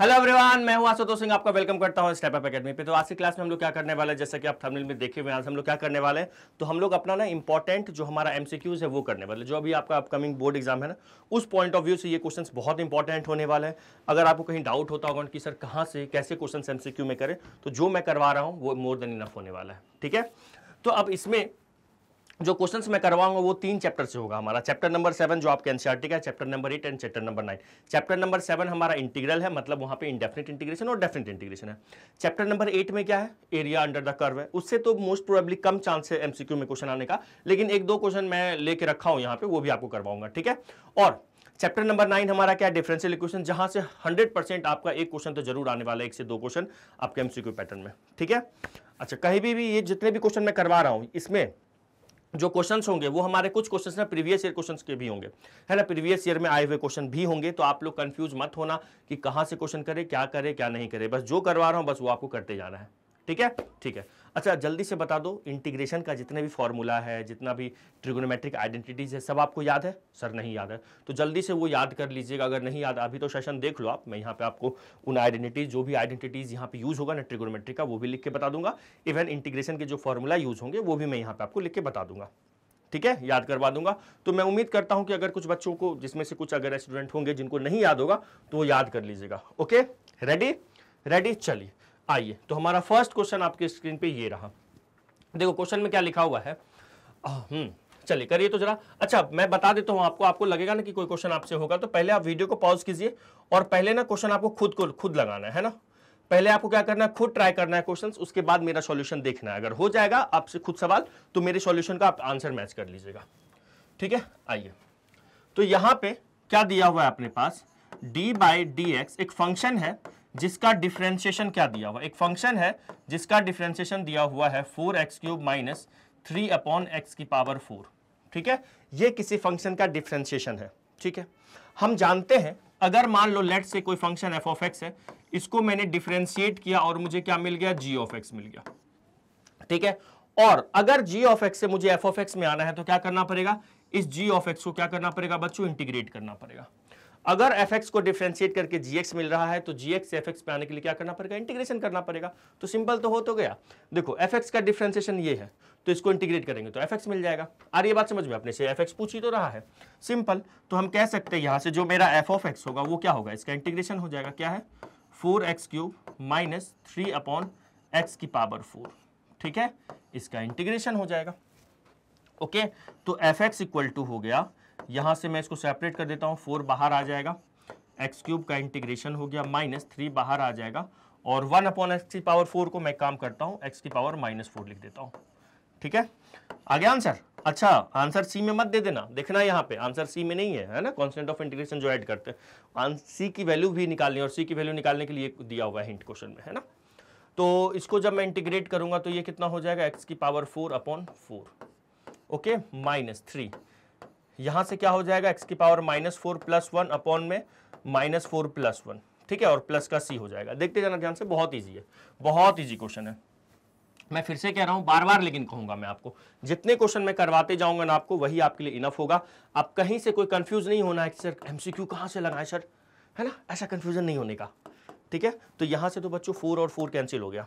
Hello everyone मैं हूं आशुतोष सिंह आपका वेलकम करता हूं स्टेप अप एकेडमी पे तो आज की क्लास में हम लोग क्या करने वाले हैं जैसे कि आप थंबनेल में देखे हुए हैं हम लोग क्या करने वाले हैं तो हम लोग अपना ना इंपॉर्टेंट जो हमारा एमसीक्यूज है वो करने वाले जो अभी आपका अपकमिंग बोर्ड एग्जाम है ना उस पॉइंट ऑफ व्यू से ये क्वेश्चन बहुत इंपॉर्टेंट होने वाले हैं अगर आपको कहीं डाउट होता होगा कि सर कहाँ से कैसे क्वेश्चन एम में करें तो जो मैं करवा रहा हूँ वो मोर देन इनफ होने वाला है ठीक है तो अब इसमें जो क्वेश्चंस मैं करवाऊंगा वो तीन चैप्टर से होगा हमारा चैप्टर नंबर सेवन जो आपके एनसीआरटी का chapter number eight and chapter number nine chapter number seven हमारा इंटीग्रल है मतलब वहाँ पे इंडेफिनिट इंटीग्रेशन और डेफिनेट इंटीग्रेशन है चैप्टर नंबर एट में क्या है एरिया अंडर द कर्व है उससे तो मोस्ट प्रोबेबली कम चांस है एमसीक्यू में क्वेश्चन आने का लेकिन एक दो क्वेश्चन मैं लेके रखा हूँ यहाँ पे वो भी आपको करवाऊंगा ठीक है और चैप्टर नंबर नाइन हमारा क्या है डिफरेंशियल इक्वेशन जहां से हंड्रेड परसेंट आपका एक क्वेश्चन तो जरूर आने वाला है एक से दो क्वेश्चन आपके एमसीक्यू पैटर्न में ठीक है अच्छा कहीं भी ये जितने भी क्वेश्चन मैं करवा रहा हूँ इसमें जो क्वेश्चंस होंगे वो हमारे कुछ क्वेश्चंस ना प्रीवियस ईयर क्वेश्चंस के भी होंगे है ना प्रीवियस ईयर में आए हुए क्वेश्चन भी होंगे तो आप लोग कंफ्यूज मत होना कि कहां से क्वेश्चन करें क्या करें क्या नहीं करें बस जो करवा रहा हूँ बस वो आपको करते जाना है ठीक है ठीक है अच्छा जल्दी से बता दो इंटीग्रेशन का जितने भी फॉर्मूला है जितना भी ट्रिगोनोमेट्रिक आइडेंटिटीज है सब आपको याद है सर नहीं याद है तो जल्दी से वो याद कर लीजिएगा अगर नहीं याद अभी तो सेशन देख लो आप मैं यहाँ पे आपको उन आइडेंटिटीज जो भी आइडेंटिटीज यहाँ पे यूज होगा ना ट्रिगोनोमेट्रिक का वो भी लिख के बता दूंगा इवन इंटीग्रेशन के जो फॉर्मूला यूज होंगे वो भी मैं यहाँ पे आपको लिख के बता दूंगा ठीक है याद करवा दूंगा तो मैं उम्मीद करता हूं कि अगर कुछ बच्चों को जिसमें से कुछ अगर स्टूडेंट होंगे जिनको नहीं याद होगा तो वो याद कर लीजिएगा ओके रेडी रेडी चलिए आइए तो हमारा फर्स्ट क्वेश्चन आपके स्क्रीन पे ये रहा देखो क्वेश्चन में क्या लिखा हुआ है हम्म, चलिए करिए तो जरा अच्छा मैं बता देता हूं आपको आपको लगेगा ना कि कोई क्वेश्चन आपसे होगा तो पहले आप वीडियो को पॉज कीजिए और पहले ना क्वेश्चन आपको खुद को खुद लगाना है ना पहले आपको क्या करना है खुद ट्राई करना है क्वेश्चंस उसके बाद मेरा सॉल्यूशन देखना है अगर हो जाएगा आपसे खुद सवाल तो मेरे सॉल्यूशन का आप आंसर मैच कर लीजिएगा ठीक है आइए तो यहां पे क्या दिया हुआ है अपने पास d बाई डी एक फंक्शन है जिसका डिफ्रेंशिएशन क्या दिया हुआ एक फंक्शन है जिसका डिफ्रेंशिएशन दिया हुआ है four x cube minus three upon x की पावर फोर ठीक है ये किसी फंक्शन का डिफ्रेंशिएशन है ठीक है हम जानते हैं अगर मान लो लेट से कोई फंक्शन एफ ऑफ एक्स है इसको मैंने डिफ्रेंशिएट किया और मुझे क्या मिल गया जी ऑफ एक्स मिल गया ठीक है और अगर जी ऑफ एक्स से मुझे एफ ऑफ एक्स में आना है तो क्या करना पड़ेगा इस जी ऑफ एक्स को क्या करना पड़ेगा बच्चों इंटीग्रेट करना पड़ेगा अगर एफ को डिफ्रेंशिएट करके जी मिल रहा है तो जी एक्स एफ पे आने के लिए क्या करना पड़ेगा इंटीग्रेशन करना पड़ेगा तो सिंपल तो हो तो गया देखो एफ का डिफ्रेंशिएशन ये है तो इसको इंटीग्रेट करेंगे तो एफ मिल जाएगा आर ये बात समझ में अपने से एफ पूछ ही तो रहा है सिंपल तो हम कह सकते हैं यहाँ से जो मेरा एफ ऑफ एक्स होगा वो क्या होगा इसका इंटीग्रेशन हो जाएगा क्या है four x cube minus three upon x की पावर फोर ठीक है इसका इंटीग्रेशन हो जाएगा ओके तो एफ एक्स इक्वल टू हो गया यहाँ से मैं इसको सेपरेट कर देता हूँ फोर बाहर आ जाएगा एक्स क्यूब का इंटीग्रेशन हो गया माइनस थ्री बाहर आ जाएगा और वन अपॉन एक्स की पावर फोर को मैं काम करता हूँ एक्स की पावर माइनस फोर लिख देता हूँ ठीक है आ गया आंसर अच्छा आंसर सी में मत दे देना देखना यहाँ पे आंसर सी में नहीं है है ना कांस्टेंट ऑफ इंटीग्रेशन जो ऐड करते हैं सी की वैल्यू भी निकालनी और सी की वैल्यू निकालने के लिए दिया हुआ है हिंट क्वेश्चन में है ना तो इसको जब मैं इंटीग्रेट करूंगा तो ये कितना हो जाएगा एक्स की power four upon four okay minus three यहां से क्या हो जाएगा एक्स की power minus four plus one upon में माइनस फोर प्लस वन ठीक है और प्लस का सी हो जाएगा देखते जाना ध्यान से बहुत ईजी है बहुत ईजी क्वेश्चन है मैं फिर से कह रहा हूं बार बार लेकिन कहूंगा मैं आपको जितने क्वेश्चन मैं करवाते जाऊंगा ना आपको वही आपके लिए इनफ होगा आप कहीं से कोई कंफ्यूज नहीं होना है कि सर एमसीक्यू कहां से लगाए सर है ना ऐसा कंफ्यूजन नहीं होने का ठीक है तो यहां से तो बच्चों फोर और फोर कैंसिल हो गया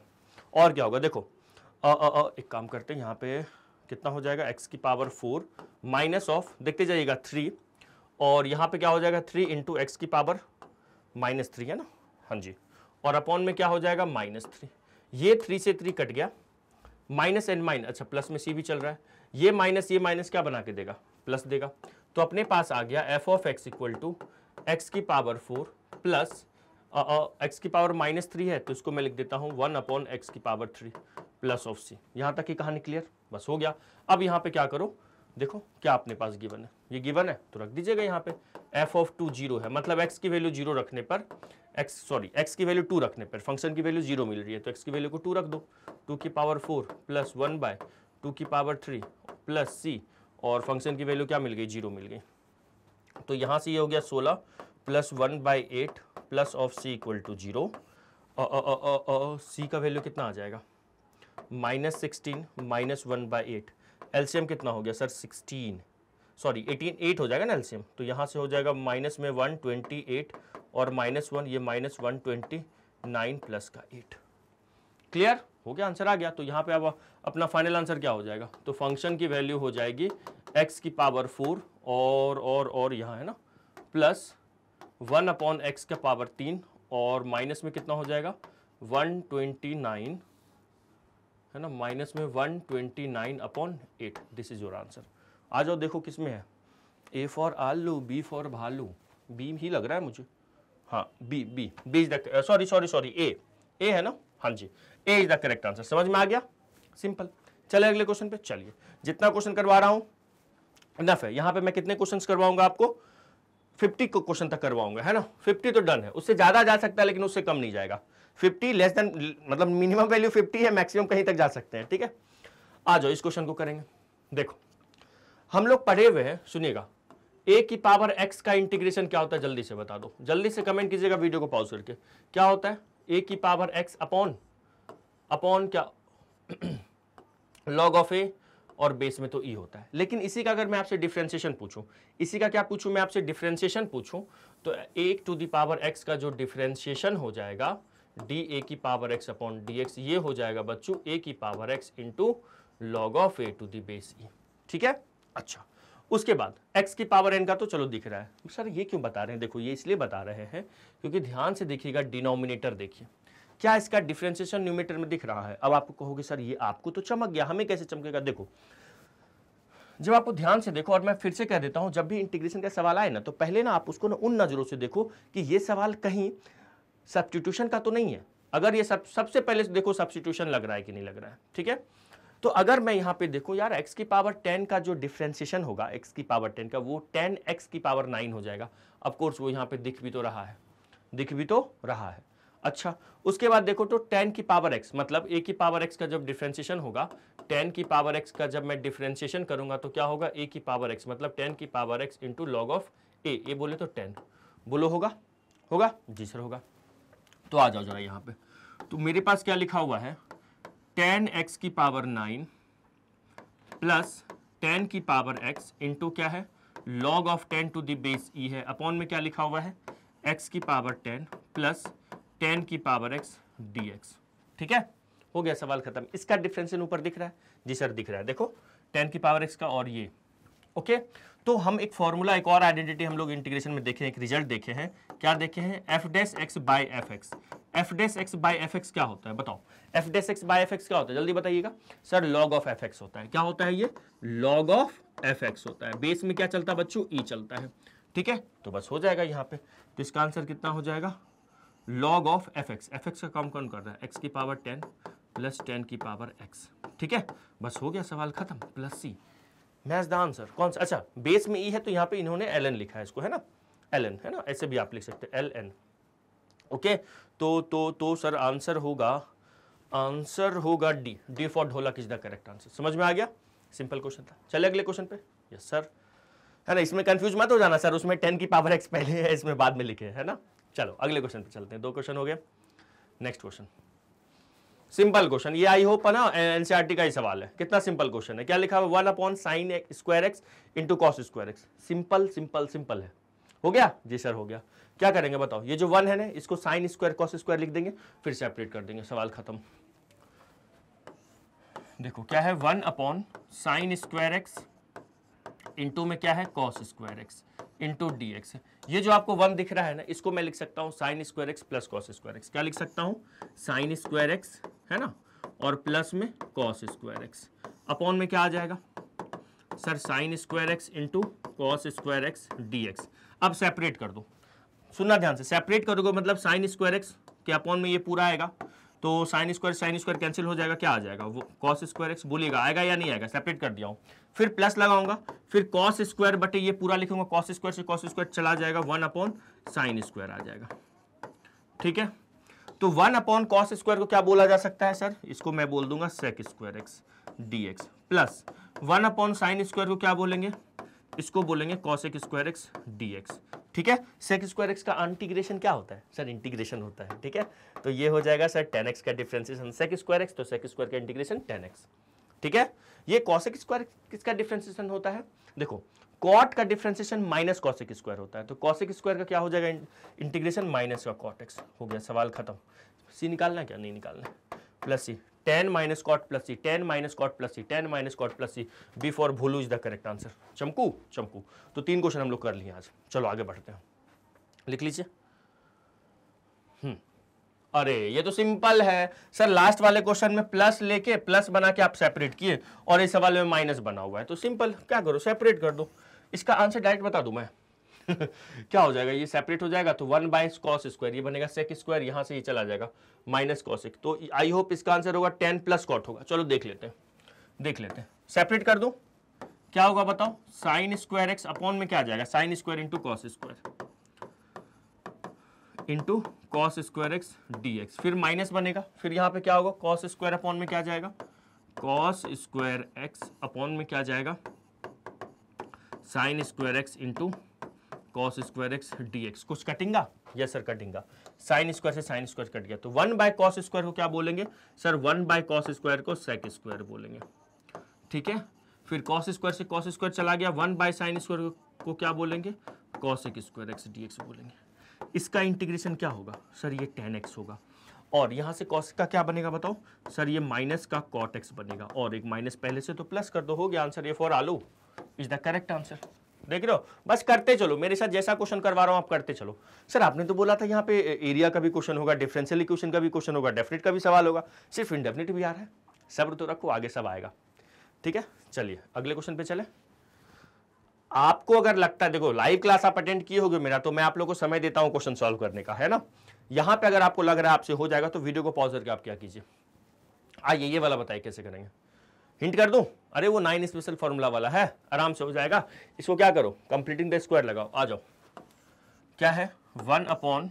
और क्या होगा देखो आ, आ, आ, एक काम करते हैं यहाँ पे कितना हो जाएगा एक्स की पावर फोर माइनस ऑफ देखते जाइएगा थ्री और यहाँ पे क्या हो जाएगा थ्री इंटू एक्स की पावर माइनस थ्री है ना हाँ जी और अपॉन में क्या हो जाएगा माइनस थ्री ये थ्री से थ्री कट गया माइनस एंड माइनस अच्छा प्लस में सी भी चल रहा है ये माइनस ये माइनस क्या बना के देगा प्लस देगा तो अपने पास आ गया f of x equal to x की पावर फोर प्लस एक्स की पावर माइनस थ्री है तो इसको मैं लिख देता हूँ वन अपॉन एक्स की power three plus of c यहाँ तक की कहानी क्लियर बस हो गया अब यहाँ पे क्या करो देखो क्या अपने पास गिवन है ये गिवन है तो रख दीजिएगा यहाँ पे एफ ऑफ टू जीरो है मतलब एक्स की वैल्यू जीरो रखने पर एक्स सॉरी एक्स की वैल्यू टू रखने पर फंक्शन की वैल्यू जीरो मिल रही है तो एक्स की वैल्यू को टू रख दो टू की power four plus one by two की पावर थ्री प्लस सी और फंक्शन की वैल्यू क्या मिल गई जीरो मिल गई तो यहाँ से ये हो गया सोलह plus one by eight plus of c equal to zero c का वैल्यू कितना आ जाएगा minus sixteen minus one by eight LCM कितना हो गया sir sixteen sorry eighteen eight हो जाएगा ना एल्शियम तो यहाँ से हो जाएगा माइनस में वन ट्वेंटी एट और माइनस वन ये minus one twenty nine plus का एट क्लियर हो गया आंसर आ गया तो यहाँ पे अब अपना फाइनल आंसर क्या हो जाएगा तो फंक्शन की वैल्यू हो जाएगी एक्स की पावर फोर और और और यहाँ है ना प्लस वन अपॉन एक्स का पावर तीन और माइनस में कितना हो जाएगा वन ट्वेंटी नाइन है ना माइनस में one twenty nine upon eight this is your answer आ जाओ देखो किस में है ए फॉर आलू बी फॉर भालू बी ही लग रहा है मुझे हाँ B B B is the sorry sorry sorry A A है ना हाँ जी A is the correct answer समझ में आ गया सिंपल चले अगले क्वेश्चन पे चलिए जितना क्वेश्चन करवा रहा हूँ इनफ है यहाँ पे मैं कितने क्वेश्चन करवाऊंगा आपको फिफ्टी क्वेश्चन तक करवाऊंगा है ना फिफ्टी तो डन है उससे ज़्यादा जा सकता है लेकिन उससे कम नहीं जाएगा 50 लेस देन मतलब मिनिमम वैल्यू 50 है मैक्सिमम कहीं तक जा सकते हैं ठीक है आ जाओ इस क्वेश्चन को करेंगे देखो हम लोग पढ़े हुए हैं सुनिएगा ए की पावर एक्स का इंटीग्रेशन क्या होता है जल्दी से बता दो जल्दी से कमेंट कीजिएगा वीडियो को पॉज करके क्या होता है ए की पावर एक्स अपॉन अपॉन क्या लॉग ऑफ ए और बेस में तो ई e होता है लेकिन इसी का अगर मैं आपसे डिफ्रेंसिएशन पूछूं इसी का क्या पूछूं मैं आपसे डिफ्रेंसिएशन पूछूं तो एक टू दावर एक्स का जो डिफ्रेंसिएशन हो जाएगा डी ए की power x upon d x ये हो जाएगा बच्चों ए की power x into log of a to the base e ठीक है अच्छा उसके बाद x की पावर n का तो चलो दिख रहा है सर ये क्यों बता रहे हैं देखो ये इसलिए बता रहे हैं क्योंकि ध्यान से देखिएगा डिनोमिनेटर देखिए क्या इसका डिफ्रेंसिएशन न्यूमिनेटर में दिख रहा है अब आपको कहोगे सर ये आपको तो चमक गया हमें कैसे चमकेगा देखो जब आपको ध्यान से देखो और मैं फिर से कह देता हूं जब भी इंटीग्रेशन का सवाल आए ना तो पहले ना आप उसको ना उन नज़रों से देखो कि ये सवाल कहीं सब्सटीट्यूशन का तो नहीं है अगर ये सब सबसे पहले देखो सब्सटीट्यूशन लग रहा है कि नहीं लग रहा है ठीक है तो अगर मैं यहाँ पे देखो यार x की पावर 10 का जो डिफ्रेंसिएशन होगा x की पावर 10 का वो 10 x की पावर 9 हो जाएगा कोर्स वो यहाँ पे दिख भी तो रहा है दिख भी तो रहा है अच्छा उसके बाद देखो तो 10 की पावर x मतलब a की पावर x का जब डिफ्रेंसिएशन होगा 10 की पावर x का जब मैं डिफ्रेंसिएशन करूंगा तो क्या होगा a की पावर x मतलब 10 की power x into log of a ये बोले तो 10 बोलो होगा होगा जी सर होगा तो आ जाओ जरा यहाँ पे तो मेरे पास क्या लिखा हुआ है टेन एक्स की पावर नाइन प्लस टेन की पावर एक्स इंटू क्या है log of ten to the base e है अपॉन में क्या लिखा हुआ है एक्स की पावर टेन प्लस टेन की पावर एक्स डी एक्स ठीक है हो गया सवाल खत्म इसका डिफरेंशियल ऊपर दिख रहा है जी सर दिख रहा है देखो टेन की पावर एक्स का और ये ओके तो हम एक फॉर्मूला एक और आइडेंटिटी हम लोग इंटीग्रेशन में देखे एक रिजल्ट देखे हैं क्या देखे हैं f dash x by F x f dash x by F x क्या होता है बताओ f dash x by F x क्या होता है जल्दी बताइएगा sir log of F x होता है क्या होता है ये लॉग ऑफ एफ एक्स होता है बेस में क्या चलता है बच्चों ई e चलता है ठीक है तो बस हो जाएगा यहाँ पे तो इसका आंसर कितना हो जाएगा log of F x f x का काम कौन कर रहा है एक्स की पावर टेन प्लस टेन की पावर एक्स ठीक है बस हो गया सवाल खत्म plus c match the answer कौन सा अच्छा बेस में ई e है तो यहाँ पे इन्होंने एल एन लिखा है इसको है ना एल एन है ना ऐसे भी आप लिख सकते हैं एल एन ओके तो तो तो सर आंसर होगा आंसर होगा डी डी फॉर ढोला किस द करेक्ट आंसर समझ में आ गया सिंपल क्वेश्चन था चले अगले क्वेश्चन पे यस सर है ना इसमें कंफ्यूज मत हो जाना सर उसमें टेन की पावर एक्स पहले है इसमें बाद में लिखे है ना चलो अगले क्वेश्चन पे चलते हैं दो क्वेश्चन हो गए नेक्स्ट क्वेश्चन सिंपल क्वेश्चन ये आई होप है ना एनसीआरटी का ही सवाल है कितना सिंपल क्वेश्चन है क्या लिखा हुआ one upon sine square x into cos square x simple simple simple है हो गया जी सर हो गया क्या करेंगे बताओ ये जो वन है ना इसको साइन स्क्वायर कॉस स्क्वायर लिख देंगे फिर सेपरेट कर देंगे सवाल खत्म देखो क्या है one upon sine square x into में क्या है cos square x into D x ये जो आपको वन दिख रहा है ना इसको मैं लिख सकता हूं sine square x plus cos square x क्या लिख सकता हूं साइन स्क्वायर एक्स है ना और प्लस में कॉस स्क्वायर एक्स अपॉन में क्या आ जाएगा sir sine square x into cos square x D x अब सेपरेट कर दो सुनना ध्यान से सेपरेट करोगे मतलब साइन स्क्वायर एक्स के अपॉन में ये पूरा आएगा तो sine square sine square cancel हो जाएगा क्या आ जाएगा वो कॉस स्क्वायर एक्स बोलेगा आएगा या नहीं आएगा सेपरेट कर दिया हूँ फिर प्लस लगाऊंगा फिर कॉस स्क्वायर बटे ये पूरा लिखूंगा कॉस स्क्वायर से कॉस स्क्वायर चला जाएगा वन अपॉन साइन स्क्वायर आ जाएगा ठीक है तो वन अपॉन कॉस स्क्वायर को क्या बोला जा सकता है सर इसको मैं बोल दूंगा sec square x D x plus one upon sine square को क्या बोलेंगे इसको बोलेंगे cosec square x D x ठीक है सेक स्क्वायर एक्स का इंटीग्रेशन क्या होता है सर इंटीग्रेशन होता है ठीक है तो ये हो जाएगा सर टेन एक्स का डिफरेंशिएशन सेक स्क्वायर एक्स तो सेक स्क्वायर का इंटीग्रेशन टेन एक्स ठीक है ये कॉसेक स्क्वायर किसका डिफरेंशिएशन होता है देखो कॉट का डिफ्रेंसिएशन माइनस कॉसिक स्क्वायर होता है तो कॉसिक स्क्वायर का क्या हो जाएगा इंटीग्रेशन माइनस का कॉट एक्स हो गया सवाल खत्म सी निकालना क्या नहीं निकालना plus c tan minus cot plus c tan minus cot plus c tan minus cot plus C B for भूलू इज द करेक्ट आंसर चमकू चमकू तो तीन क्वेश्चन हम लोग कर लिए आज चलो आगे बढ़ते हैं लिख लीजिए हम्म। अरे ये तो सिंपल है सर लास्ट वाले क्वेश्चन में प्लस लेके प्लस बना के आप सेपरेट किए और इस सवाल में माइनस बना हुआ है तो सिंपल क्या करो सेपरेट कर दो इसका आंसर डायरेक्ट बता दूं मैं क्या हो जाएगा ये सेपरेट हो जाएगा तो वन बाय कॉस स्क्वायर ये बनेगा सेक स्क्वायर यहां से ये चला जाएगा माइनस कॉसिक तो आई होप इसका आंसर होगा टेन प्लस कॉट होगा चलो देख लेते हैं देख लेते हैं सेपरेट कर दो क्या होगा बताओ साइन स्क्वायर एक्स अपॉन में क्या आ जाएगा sine square into cos square into cos square x D x फिर माइनस बनेगा फिर यहां पे क्या होगा कॉस स्क्वायर अपॉन में क्या जाएगा कॉस स्क्वायर एक्स अपॉन में क्या जाएगा sine square x into cos square x D x कुछ कटिंगा यस सर कटिंगा साइन स्क्वायर से साइन स्क्वायर कट गया तो वन बाय कॉस स्क्वायर को क्या बोलेंगे sir one by cos square को सेक स्क्वायर बोलेंगे ठीक है फिर कॉस स्क्वायर से कॉस स्क्वायर चला गया वन बाय साइन स्क्वायर को क्या बोलेंगे कॉस एक स्क्वायर एक्स डी एक्स बोलेंगे इसका इंटीग्रेशन क्या होगा सर ये टेन एक्स होगा और यहाँ से कॉस का क्या बनेगा बताओ सर ये माइनस का कॉट एक्स बनेगा और एक माइनस पहले से तो प्लस कर दो हो गया आंसर ये फॉर आलू इज द करेक्ट आंसर देख रहे हो बस करते चलो मेरे साथ जैसा क्वेश्चन करवा रहा हूं आप करते चलो सर आपने तो बोला था यहाँ पे एरिया का भी क्वेश्चन होगा डिफरेंशियल इक्वेशन का भी क्वेश्चन होगा डेफिनेट का भी सवाल होगा सिर्फ इंडेफिनेट भी आ रहा है सब्र तो रखो आगे सब आएगा ठीक है चलिए अगले क्वेश्चन पे चले आपको अगर लगता है देखो लाइव क्लास आप अटेंड किए होगी मेरा तो मैं आप लोगों को समय देता हूँ क्वेश्चन सॉल्व करने का है ना यहाँ पे अगर आपको लग रहा है आपसे हो जाएगा तो वीडियो को पॉज करके आप क्या कीजिए आइए ये वाला बताइए कैसे करेंगे हिंट कर दूं अरे वो नाइन स्पेशल फॉर्मूला वाला है आराम से हो जाएगा इसको क्या करो कंप्लीटिंग द स्क्वायर लगाओ आ जाओ क्या है one upon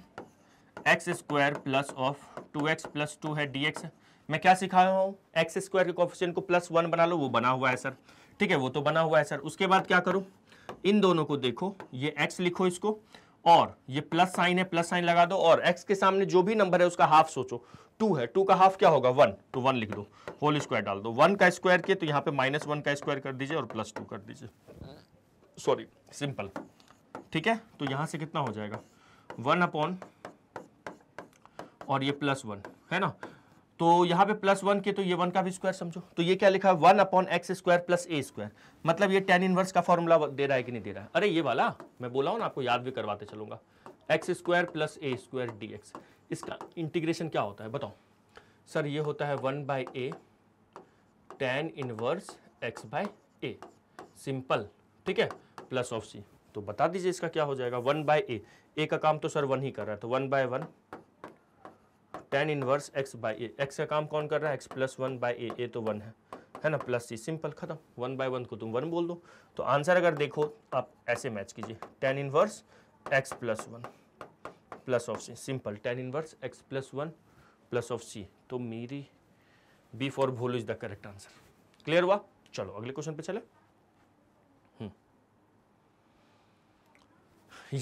x square plus of two x plus two है डी एक्स मैं क्या सिखा रहा हूँ एक्स स्क्वायर के कॉफिशियन को प्लस वन बना लो वो बना हुआ है सर ठीक है वो तो बना हुआ है सर उसके बाद क्या करो इन दोनों को देखो ये एक्स लिखो इसको और ये प्लस साइन है प्लस साइन लगा दो और एक्स के सामने जो भी नंबर है उसका हाफ सोचो टू है टू का हाफ क्या होगा वन तो वन लिख दो होल स्क्वायर डाल दो वन का स्क्वायर के तो यहाँ पे माइनस वन का स्क्वायर कर दीजिए और प्लस टू कर दीजिए सॉरी सिंपल ठीक है तो यहाँ से कितना हो जाएगा वन अपॉन और ये प्लस वन है ना तो यहाँ पे प्लस वन के तो ये वन का भी स्क्वायर समझो तो ये क्या लिखा है one upon x square plus a square मतलब ये टेन इनवर्स का फॉर्मूला दे रहा है कि नहीं दे रहा है अरे ये वाला मैं बोला हूँ ना आपको याद भी करवाते चलूंगा x square plus a square d x इसका इंटीग्रेशन क्या होता है बताओ सर ये होता है one by a tan inverse x by a simple ठीक है प्लस ऑफ सी तो बता दीजिए इसका क्या हो जाएगा वन बाय ए ए का काम तो सर वन ही कर रहा है तो one by one tan inverse x by a x का काम कौन कर रहा है x plus one by a a तो वन है है ना प्लस सी सिंपल खत्म वन बाय वन को तुम वन बोल दो तो आंसर अगर देखो आप ऐसे मैच कीजिए tan inverse x plus one plus of c simple tan inverse x plus one plus of c तो मेरी बी फॉर भोल is the correct answer clear हुआ चलो अगले क्वेश्चन पे चले हम्म।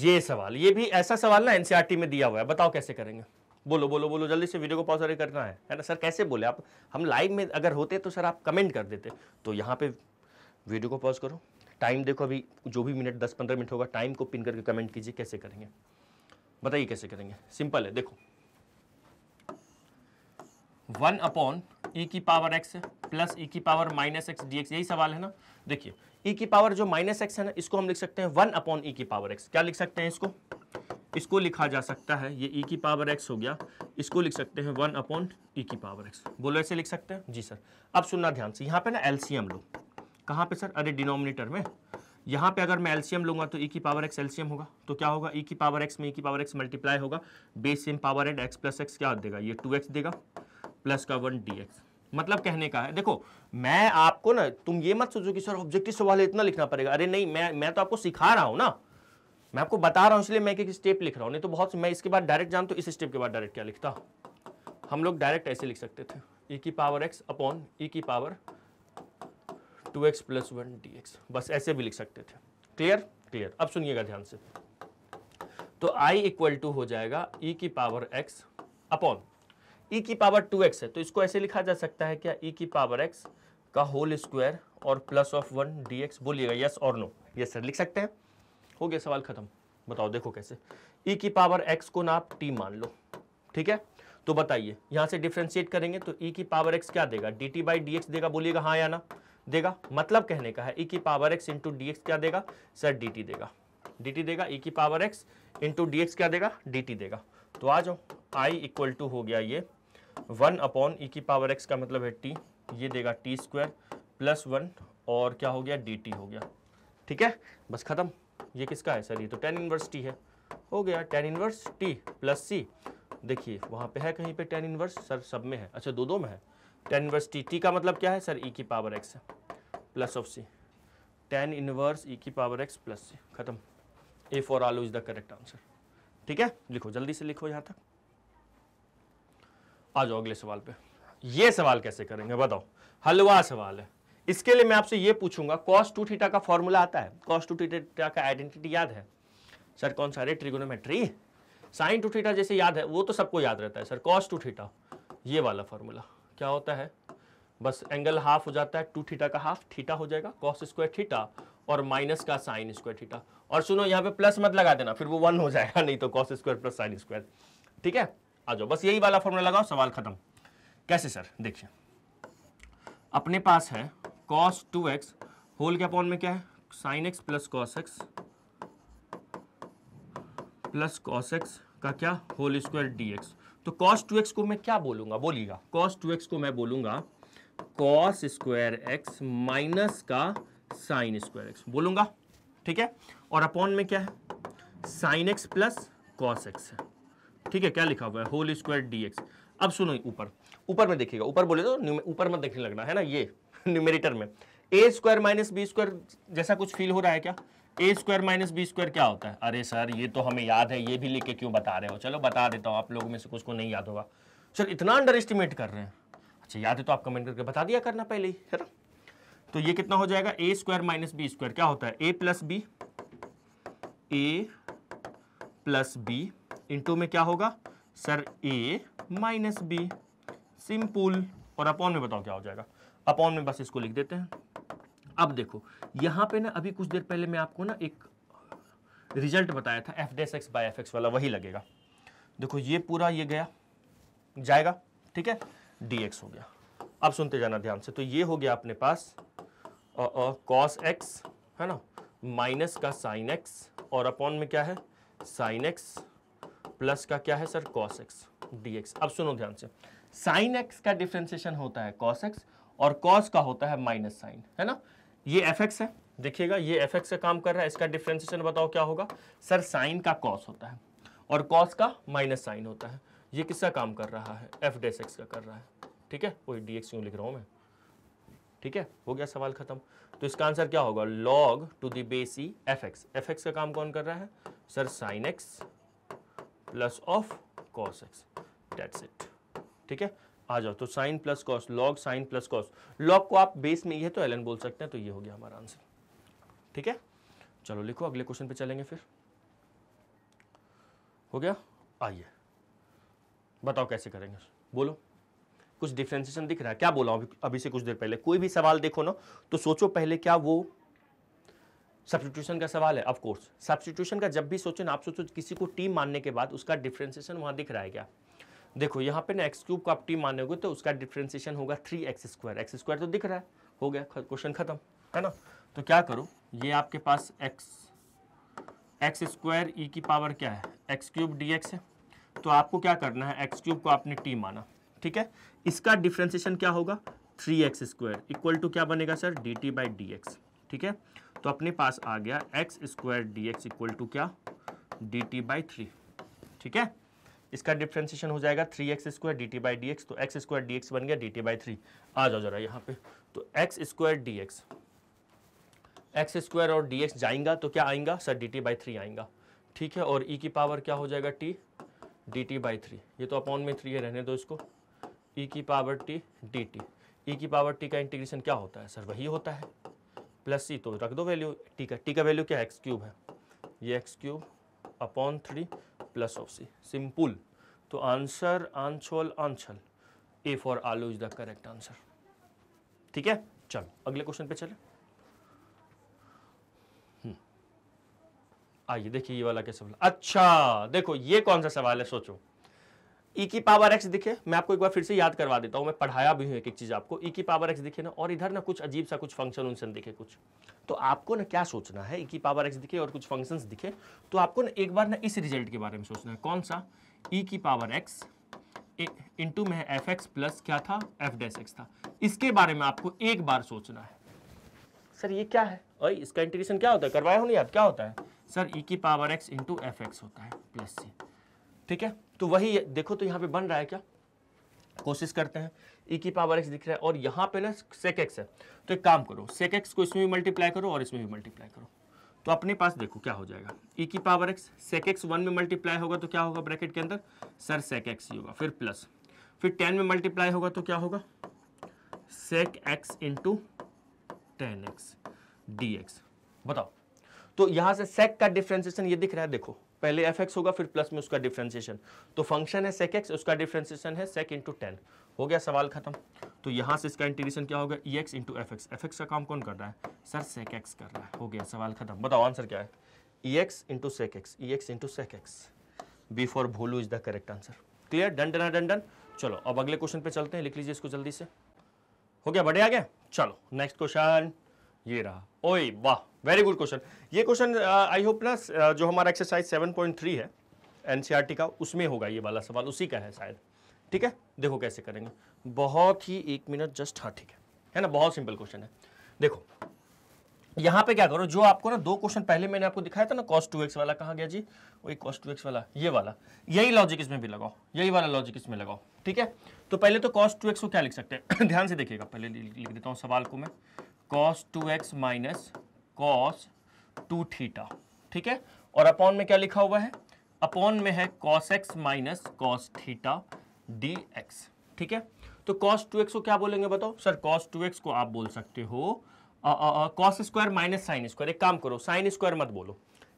ये सवाल ये भी ऐसा सवाल ना एनसीआरटी e में दिया हुआ है बताओ कैसे करेंगे बोलो बोलो बोलो जल्दी से वीडियो को पॉज करना है है ना सर कैसे बोले आप हम लाइव में अगर होते तो सर आप कमेंट कर देते तो यहाँ पे वीडियो को पॉज करो टाइम देखो अभी जो भी मिनट दस पंद्रह मिनट होगा टाइम को पिन करके कमेंट कीजिए कैसे करेंगे बताइए कैसे करेंगे सिंपल है देखो वन अपॉन ई की पावर एक्स प्लस ई की पावर माइनस एक्स डी यही सवाल है ना देखिए ई e की पावर जो माइनस एक्स है ना इसको हम लिख सकते हैं वन अपॉन ई की पावर एक्स क्या लिख सकते हैं इसको इसको लिखा जा सकता है ये ई e की पावर एक्स हो गया इसको लिख सकते हैं वन अपॉन ई की पावर एक्स बोलो ऐसे लिख सकते हैं जी सर अब सुनना ध्यान से यहाँ पे ना एलसीएम लो कहाँ पे सर अरे डिनोमिनेटर में यहाँ पे अगर मैं एल्सियम लूंगा तो ई e की पावर एक्स एल्सियम होगा तो क्या होगा ई e की पावर एक्स में ई e की पावर एक्स मल्टीप्लाई होगा base same power add x plus x क्या देगा ये टू एक्स देगा प्लस का वन डी एक्स मतलब कहने का है देखो मैं आपको ना तुम ये मत सोचो कि सर ऑब्जेक्टिव सवाल इतना लिखना पड़ेगा अरे नहीं मैं मैं तो आपको सिखा रहा हूँ ना मैं आपको बता रहा हूँ इसलिए मैं एक स्टेप लिख रहा हूँ नहीं तो बहुत मैं इसके बाद डायरेक्ट जानता हूँ इस स्टेप के बाद डायरेक्ट क्या लिखता हम लोग डायरेक्ट ऐसे लिख सकते थे ई की पावर एक्स अपॉन ई की power two x plus one D x बस ऐसे भी लिख सकते थे क्लियर क्लियर अब सुनिएगा ध्यान से तो i इक्वल टू हो जाएगा e की पावर x अपॉन e की पावर 2x है तो इसको ऐसे लिखा जा सकता है क्या e की पावर x का होल स्क्वायर और plus of one D x बोलिएगा यस और नो यस सर लिख सकते हैं हो गया सवाल खत्म बताओ देखो कैसे e की पावर x को ना आप t मान लो ठीक है तो बताइए यहां से डिफ्रेंशिएट करेंगे तो e की पावर x क्या देगा dt टी बाई देगा बोलिएगा हाँ या ना देगा मतलब कहने का है ई e की पावर एक्स इंटू डी क्या देगा सर डी देगा डी देगा ई e की पावर एक्स इंटू डी क्या देगा डी देगा तो आ जाओ आई इक्वल टू हो गया ये वन अपॉन ई e की पावर एक्स का मतलब है टी ये देगा टी स्क्वायर प्लस वन और क्या हो गया डी हो गया ठीक है बस ख़त्म ये किसका है सर ये तो टेन इनवर्स टी है हो गया tan inverse t plus c देखिए वहाँ पे है कहीं पे टेन इनवर्स सर सब में है अच्छा दो दो में है टेन इनवर्स टी टी का मतलब क्या है सर ई की पावर एक्स है plus of c tan inverse e की पावर एक्स प्लस सी खत्म ए फॉर आलू इज द करेक्ट आंसर ठीक है लिखो जल्दी से लिखो यहां तक आ जाओ अगले सवाल पे ये सवाल कैसे करेंगे बताओ हलवा सवाल है इसके लिए मैं आपसे ये पूछूंगा कॉस टू थीटा का फॉर्मूला आता है कॉस टू थीटा का आइडेंटिटी याद है सर कौन सा रे ट्रिगोनोमेट्री साइन टू थीटा जैसे याद है वो तो सबको याद रहता है सर कॉस टू थीटा ये वाला फॉर्मूला क्या होता है बस एंगल हाफ हो जाता है टू थीटा का हाफ थीटा हो जाएगा कॉस स्क्वायर थीटा और माइनस का साइन स्क्वायर थीटा और सुनो यहाँ पे प्लस मत लगा देना फिर वो वन हो जाएगा नहीं तो cos square plus sine square ठीक है आ जाओ बस यही वाला फॉर्मूला लगाओ सवाल खत्म कैसे सर देखिए अपने पास है कॉस टू एक्स होल के अपॉन में क्या है sine x plus cos x plus cos x का क्या होल स्क्वायर डी एक्स तो कॉस टू एक्स को मैं क्या बोलूंगा बोलिएगा कॉस टू एक्स को मैं बोलूंगा कॉस स्क्वायर एक्स माइनस का साइन स्क्वायर एक्स बोलूंगा ठीक है और अपॉन में क्या है sine x plus cos x है ठीक है क्या लिखा हुआ है होल स्क्वायर डी एक्स अब सुनो ऊपर ऊपर में देखिएगा ऊपर बोले तो ऊपर में देखने लगना है ना ये न्यूमेरेटर में a square minus b square जैसा कुछ फील हो रहा है क्या a square minus b square क्या होता है अरे सर ये तो हमें याद है ये भी लिख के क्यों बता रहे हो चलो बता देता हूँ आप लोगों में से कुछ को नहीं याद होगा सर इतना अंडर एस्टिमेट कर रहे हैं अच्छा याद है तो आप कमेंट करके बता दिया करना पहले ही है ना तो ये कितना हो जाएगा a square minus b square क्या होता है a plus b a plus b into में क्या होगा sir a minus b simple और अपॉन में बताओ क्या हो जाएगा अपॉन में बस इसको लिख देते हैं अब देखो यहां पे ना अभी कुछ देर पहले मैं आपको ना एक रिजल्ट बताया था f dash x by F x वाला वही लगेगा देखो ये पूरा ये गया जाएगा ठीक है dx हो गया अब सुनते जाना ध्यान से तो ये हो गया अपने पास कॉस एक्स है ना माइनस का साइन एक्स और अपॉन में क्या है साइन एक्स प्लस का क्या है सर कॉस एक्स dx अब सुनो ध्यान से साइन एक्स का डिफ्रेंसिएशन होता है कॉस एक्स और कॉस का होता है माइनस साइन है ना ये एफ एक्स है देखिएगा ये एफ एक्स का काम कर रहा है इसका डिफ्रेंसिएशन बताओ क्या होगा सर साइन का कॉस होता है और कॉस का माइनस साइन होता है ये किसका काम कर रहा है एफ डेस एक्स का कर रहा है ठीक है वही डी एक्स यू लिख रहा हूँ मैं ठीक है हो गया सवाल खत्म तो इसका आंसर क्या होगा लॉग टू दी बेसी एफ एक्स एफ एक्स का काम कौन कर रहा है sir sine x plus of cos x that's it ठीक है आ जाओ तो sine plus cos log sine plus cos log को आप बेस में ही है तो एल बोल सकते हैं तो ये हो गया हमारा आंसर ठीक है चलो लिखो अगले क्वेश्चन पे चलेंगे फिर हो गया आइए बताओ कैसे करेंगे बोलो कुछ डिफ्रेंसिएशन दिख रहा है क्या बोला अभी अभी से कुछ देर पहले कोई भी सवाल देखो ना तो सोचो पहले क्या वो सब्सटीट्यूशन का सवाल है ऑफकोर्स सब्सटीट्यूशन का जब भी सोचो ना आप सोचो किसी को टीम मानने के बाद उसका डिफ्रेंसिएशन वहाँ दिख रहा है क्या देखो यहाँ पे ना एक्स क्यूब को आप टीम मानोगे तो उसका डिफ्रेंसिएशन होगा three x square x square तो दिख रहा है हो गया क्वेश्चन खत्म है ना तो क्या करो ये आपके पास एक्स एक्स स्क्वायर ई की पावर क्या है एक्स क्यूब डी एक्स है तो आपको क्या करना है एक्स क्यूब को आपने टी माना ठीक है इसका डिफ्रेंसिएशन क्या होगा three x square equal to क्या बनेगा sir D T by D x ठीक है तो अपने पास आ गया x square d x equal to क्या डी टी बाई थ्री ठीक है इसका डिफ्रेंसिएशन हो जाएगा three x square d T by D x तो एक्स स्क्वायर डी एक्स बन गया डी टी बाई थ्री आ जाओ जरा यहाँ पे तो x square d x x square और डी एक्स जाएंगा तो क्या आएगा sir D T by three आएगा ठीक है और ई e की पावर क्या हो जाएगा t d T by three ये तो अपॉन में थ्री है रहने दो इसको ई e की power t d t e की पावर टी का इंटीग्रेशन क्या होता है सर वही होता है प्लस सी तो रख दो वैल्यू टी का टी का वैल्यू क्या एक्स क्यूब है ये x cube upon three plus of c simple तो आंसर आंचल आंसल ए फॉर आलू इज द करेक्ट आंसर ठीक है चलो अगले क्वेश्चन पे चले आइए देखिए ये वाला कैसे अच्छा देखो ये कौन सा सवाल है सोचो ई e की पावर एक्स दिखे मैं आपको एक बार फिर से याद करवा देता हूँ मैं पढ़ाया भी हूँ एक एक चीज़ आपको ई e की पावर एक्स दिखे ना और इधर ना कुछ अजीब सा कुछ फंक्शन उंक्शन दिखे कुछ तो आपको ना क्या सोचना है ई e की पावर एक्स दिखे और कुछ फंक्शन दिखे तो आपको ना एक बार ना इस रिजल्ट के बारे में सोचना है कौन सा ई की पावर एक्स इंटू में एफ एक्स प्लस क्या था एफ डेस एक्स था इसके बारे में आपको एक बार सोचना है सर ये क्या है और इसका इंटीग्रेशन क्या होता है करवाया हो नहीं याद क्या होता है सर e की power x into f x होता है प्लस सी ठीक है तो वही देखो तो यहाँ पे बन रहा है क्या कोशिश करते हैं e की पावर x दिख रहा है और यहाँ पे ना सेक एक्स है तो एक काम करो सेक एक्स को इसमें भी मल्टीप्लाई करो और इसमें भी मल्टीप्लाई करो तो अपने पास देखो क्या हो जाएगा e की power x sec x one में मल्टीप्लाई होगा तो क्या होगा ब्रैकेट के अंदर सर सेक एक्स ही होगा फिर प्लस फिर टेन में मल्टीप्लाई होगा तो क्या होगा sec x into tan x D x बताओ तो यहां से sec का डिफ्रेंसिएशन ये दिख रहा है देखो पहले एफ एक्स होगा फिर प्लस में उसका डिफ्रेंसिएशन तो फंक्शन है sec x उसका डिफ्रेंसिएशन है sec इंटू टेन हो गया सवाल खत्म तो यहां से इसका इंटीग्रेशन क्या होगा e x into f x f x का काम कौन कर रहा है सर sec x कर रहा है हो गया सवाल खत्म बताओ आंसर क्या है e x into sec x e x into sec x b for Bholu is the correct answer clear done done done done चलो अब अगले क्वेश्चन पे चलते हैं लिख लीजिए इसको जल्दी से हो गया बढ़िया गया चलो नेक्स्ट क्वेश्चन ये रहा ओए वाह वेरी गुड क्वेश्चन ये क्वेश्चन आई होप ना uh, जो हमारा एक्सरसाइज 7.3 है एनसीईआरटी e का उसमें होगा ये वाला सवाल उसी का है शायद ठीक है देखो कैसे करेंगे बहुत ही एक मिनट जस्ट हाँ ठीक है है ना बहुत सिंपल क्वेश्चन है देखो यहाँ पे क्या करो जो आपको ना दो क्वेश्चन पहले मैंने आपको दिखाया था ना कॉस्ट टू एक्स वाला कहा गया जी वही कॉस्ट टू एक्स वाला ये वाला यही लॉजिक इसमें भी लगाओ यही वाला लॉजिक इसमें लगाओ ठीक है तो पहले तो कॉस्ट टू एक्स को क्या लिख सकते हैं ध्यान से देखिएगा पहले लिख देता हूँ सवाल को मैं cos two x minus cos two theta ठीक है और अपॉन में क्या लिखा हुआ है अपॉन में है cos x minus cos theta d x ठीक है तो कॉस टू एक्स को क्या बोलेंगे बताओ सर कॉस टू एक्स को आप बोल सकते हो cos square minus sine square एक काम करो साइन स्क्वायर मत बोलो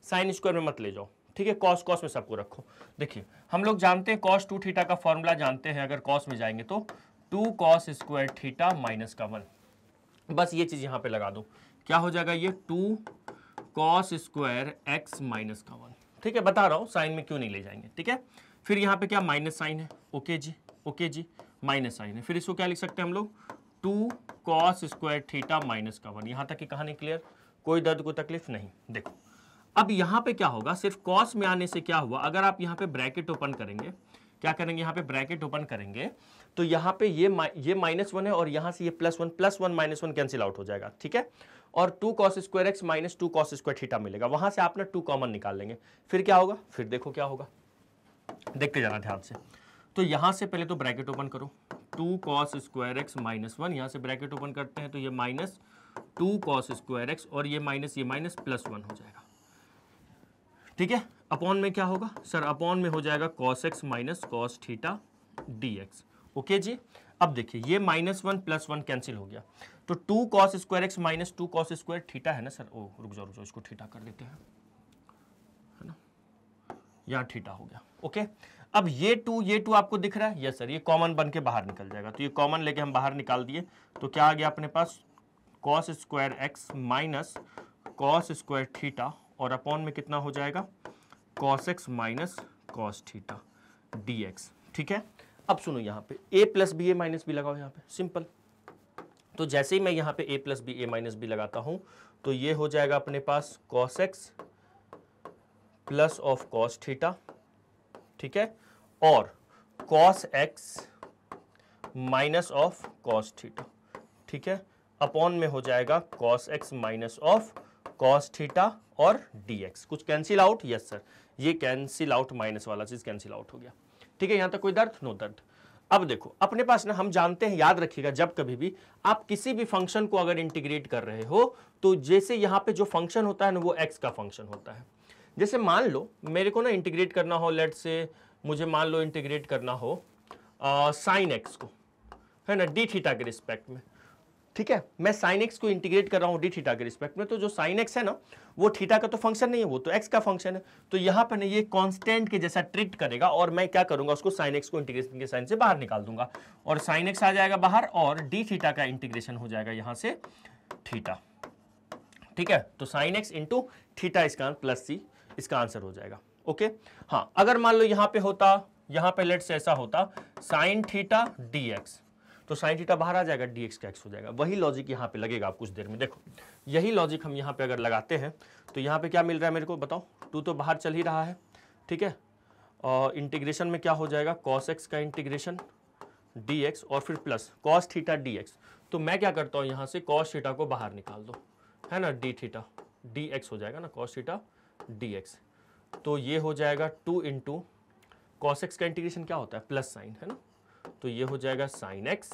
साइन स्क्वायर में मत ले जाओ ठीक है कॉस कॉस में सबको रखो देखिए हम लोग जानते हैं कॉस टू थीटा का फॉर्मूला जानते हैं अगर कॉस में जाएंगे तो two cos square theta minus का वन बस ये चीज़ यहाँ पे लगा दो क्या हो जाएगा ये two cos square x minus का वन ठीक है बता रहा हूँ साइन में क्यों नहीं ले जाएंगे ठीक है फिर यहाँ पे क्या माइनस साइन है ओके जी ओके जी माइनस साइन है फिर इसको क्या लिख सकते हैं हम लोग two cos square theta minus का वन यहाँ तक की कहानी क्लियर कोई दर्द को तकलीफ नहीं देखो अब यहाँ पे क्या होगा सिर्फ कॉस में आने से क्या हुआ अगर आप यहाँ पे ब्रैकेट ओपन करेंगे क्या करेंगे यहाँ पे ब्रैकेट ओपन करेंगे तो यहाँ पे ये ये माइनस वन है और यहां से ये plus one plus one minus one cancel out हो जाएगा ठीक है और two cos square x minus two cos square theta मिलेगा वहां से आप ना टू कॉमन निकाल लेंगे फिर क्या होगा फिर देखो क्या होगा देखते जाना ध्यान से तो यहाँ से पहले तो ब्रैकेट ओपन करो two cos square x minus one यहाँ से ब्रैकेट ओपन करते हैं तो ये minus two cos square x और ये माइनस ये माइनस प्लस वन हो जाएगा ठीक है अपॉन में क्या होगा सर अपॉन में हो जाएगा cos x minus cos theta d x okay जी अब देखिए ये minus one plus one cancel हो गया तो two cos square x minus two cos square theta है ना सर ओ रुक जाओ रुक जाओ इसको ठीटा कर देते हैं है ना यहाँ ठीटा हो गया ओके अब ये टू ये टू आपको दिख रहा है यस सर ये कॉमन बन के बाहर निकल जाएगा तो ये कॉमन लेके हम बाहर निकाल दिए तो क्या आ गया अपने पास cos square x minus cos square theta और अपॉन में कितना हो जाएगा cos x minus cos theta d ठीक है अब सुनो यहाँ पे a plus b a minus b लगाओ यहाँ पे सिंपल तो जैसे ही मैं यहाँ पे a plus b a minus b लगाता हूँ तो ये हो जाएगा अपने पास cos x plus of cos theta ठीक है और cos x minus of cos theta ठीक है अपॉन में हो जाएगा cos x minus of cos theta और डी एक्स कुछ कैंसिल आउट यस सर ये कैंसिल आउट माइनस वाला चीज कैंसिल आउट हो गया ठीक है यहां तक तो कोई दर्द नो दर्द अब देखो अपने पास ना हम जानते हैं याद रखिएगा जब कभी भी आप किसी भी फंक्शन को अगर इंटीग्रेट कर रहे हो तो जैसे यहां पे जो फंक्शन होता है ना वो एक्स का फंक्शन होता है जैसे मान लो मेरे को ना इंटीग्रेट करना हो लेट से मुझे मान लो इंटीग्रेट करना हो साइन एक्स को है ना डी थीटा के रिस्पेक्ट में ठीक है मैं साइन एक्स को इंटीग्रेट कर रहा हूँ डी थीटा के रिस्पेक्ट में तो जो साइन एक्स है ना वो थीटा का तो फंक्शन नहीं है वो तो एक्स का फंक्शन है तो यहाँ पर ना ये कांस्टेंट के जैसा ट्रीट करेगा और मैं क्या करूंगा उसको साइन एक्स को इंटीग्रेशन के साइन से बाहर निकाल दूंगा और साइन एक्स आ जाएगा बाहर और डी थीटा का इंटीग्रेशन हो जाएगा यहाँ से थीटा ठीक है तो साइन एक्स इंटू थीटा इसका प्लस सी इसका आंसर हो जाएगा ओके हाँ अगर मान लो यहाँ पे होता यहाँ पे लेट्स ऐसा होता साइन थीटा डी एक्स तो साइन थीटा बाहर आ जाएगा डी एक्स का एक्स हो जाएगा वही लॉजिक यहाँ पे लगेगा आप कुछ देर में देखो यही लॉजिक हम यहाँ पे अगर लगाते हैं तो यहाँ पे क्या मिल रहा है मेरे को बताओ टू तो बाहर चल ही रहा है ठीक है और इंटीग्रेशन में क्या हो जाएगा कॉस एक्स का इंटीग्रेशन डी एक्स और फिर plus cos theta d x तो मैं क्या करता हूँ यहाँ से कॉस थीटा को बाहर निकाल दो है ना डी थीटा डी एक्स हो जाएगा ना कॉस थीटा डी एक्स तो ये हो जाएगा टू इंटू कॉस एक्स का इंटीग्रेशन क्या होता है प्लस साइन है ना तो ये हो जाएगा साइन एक्स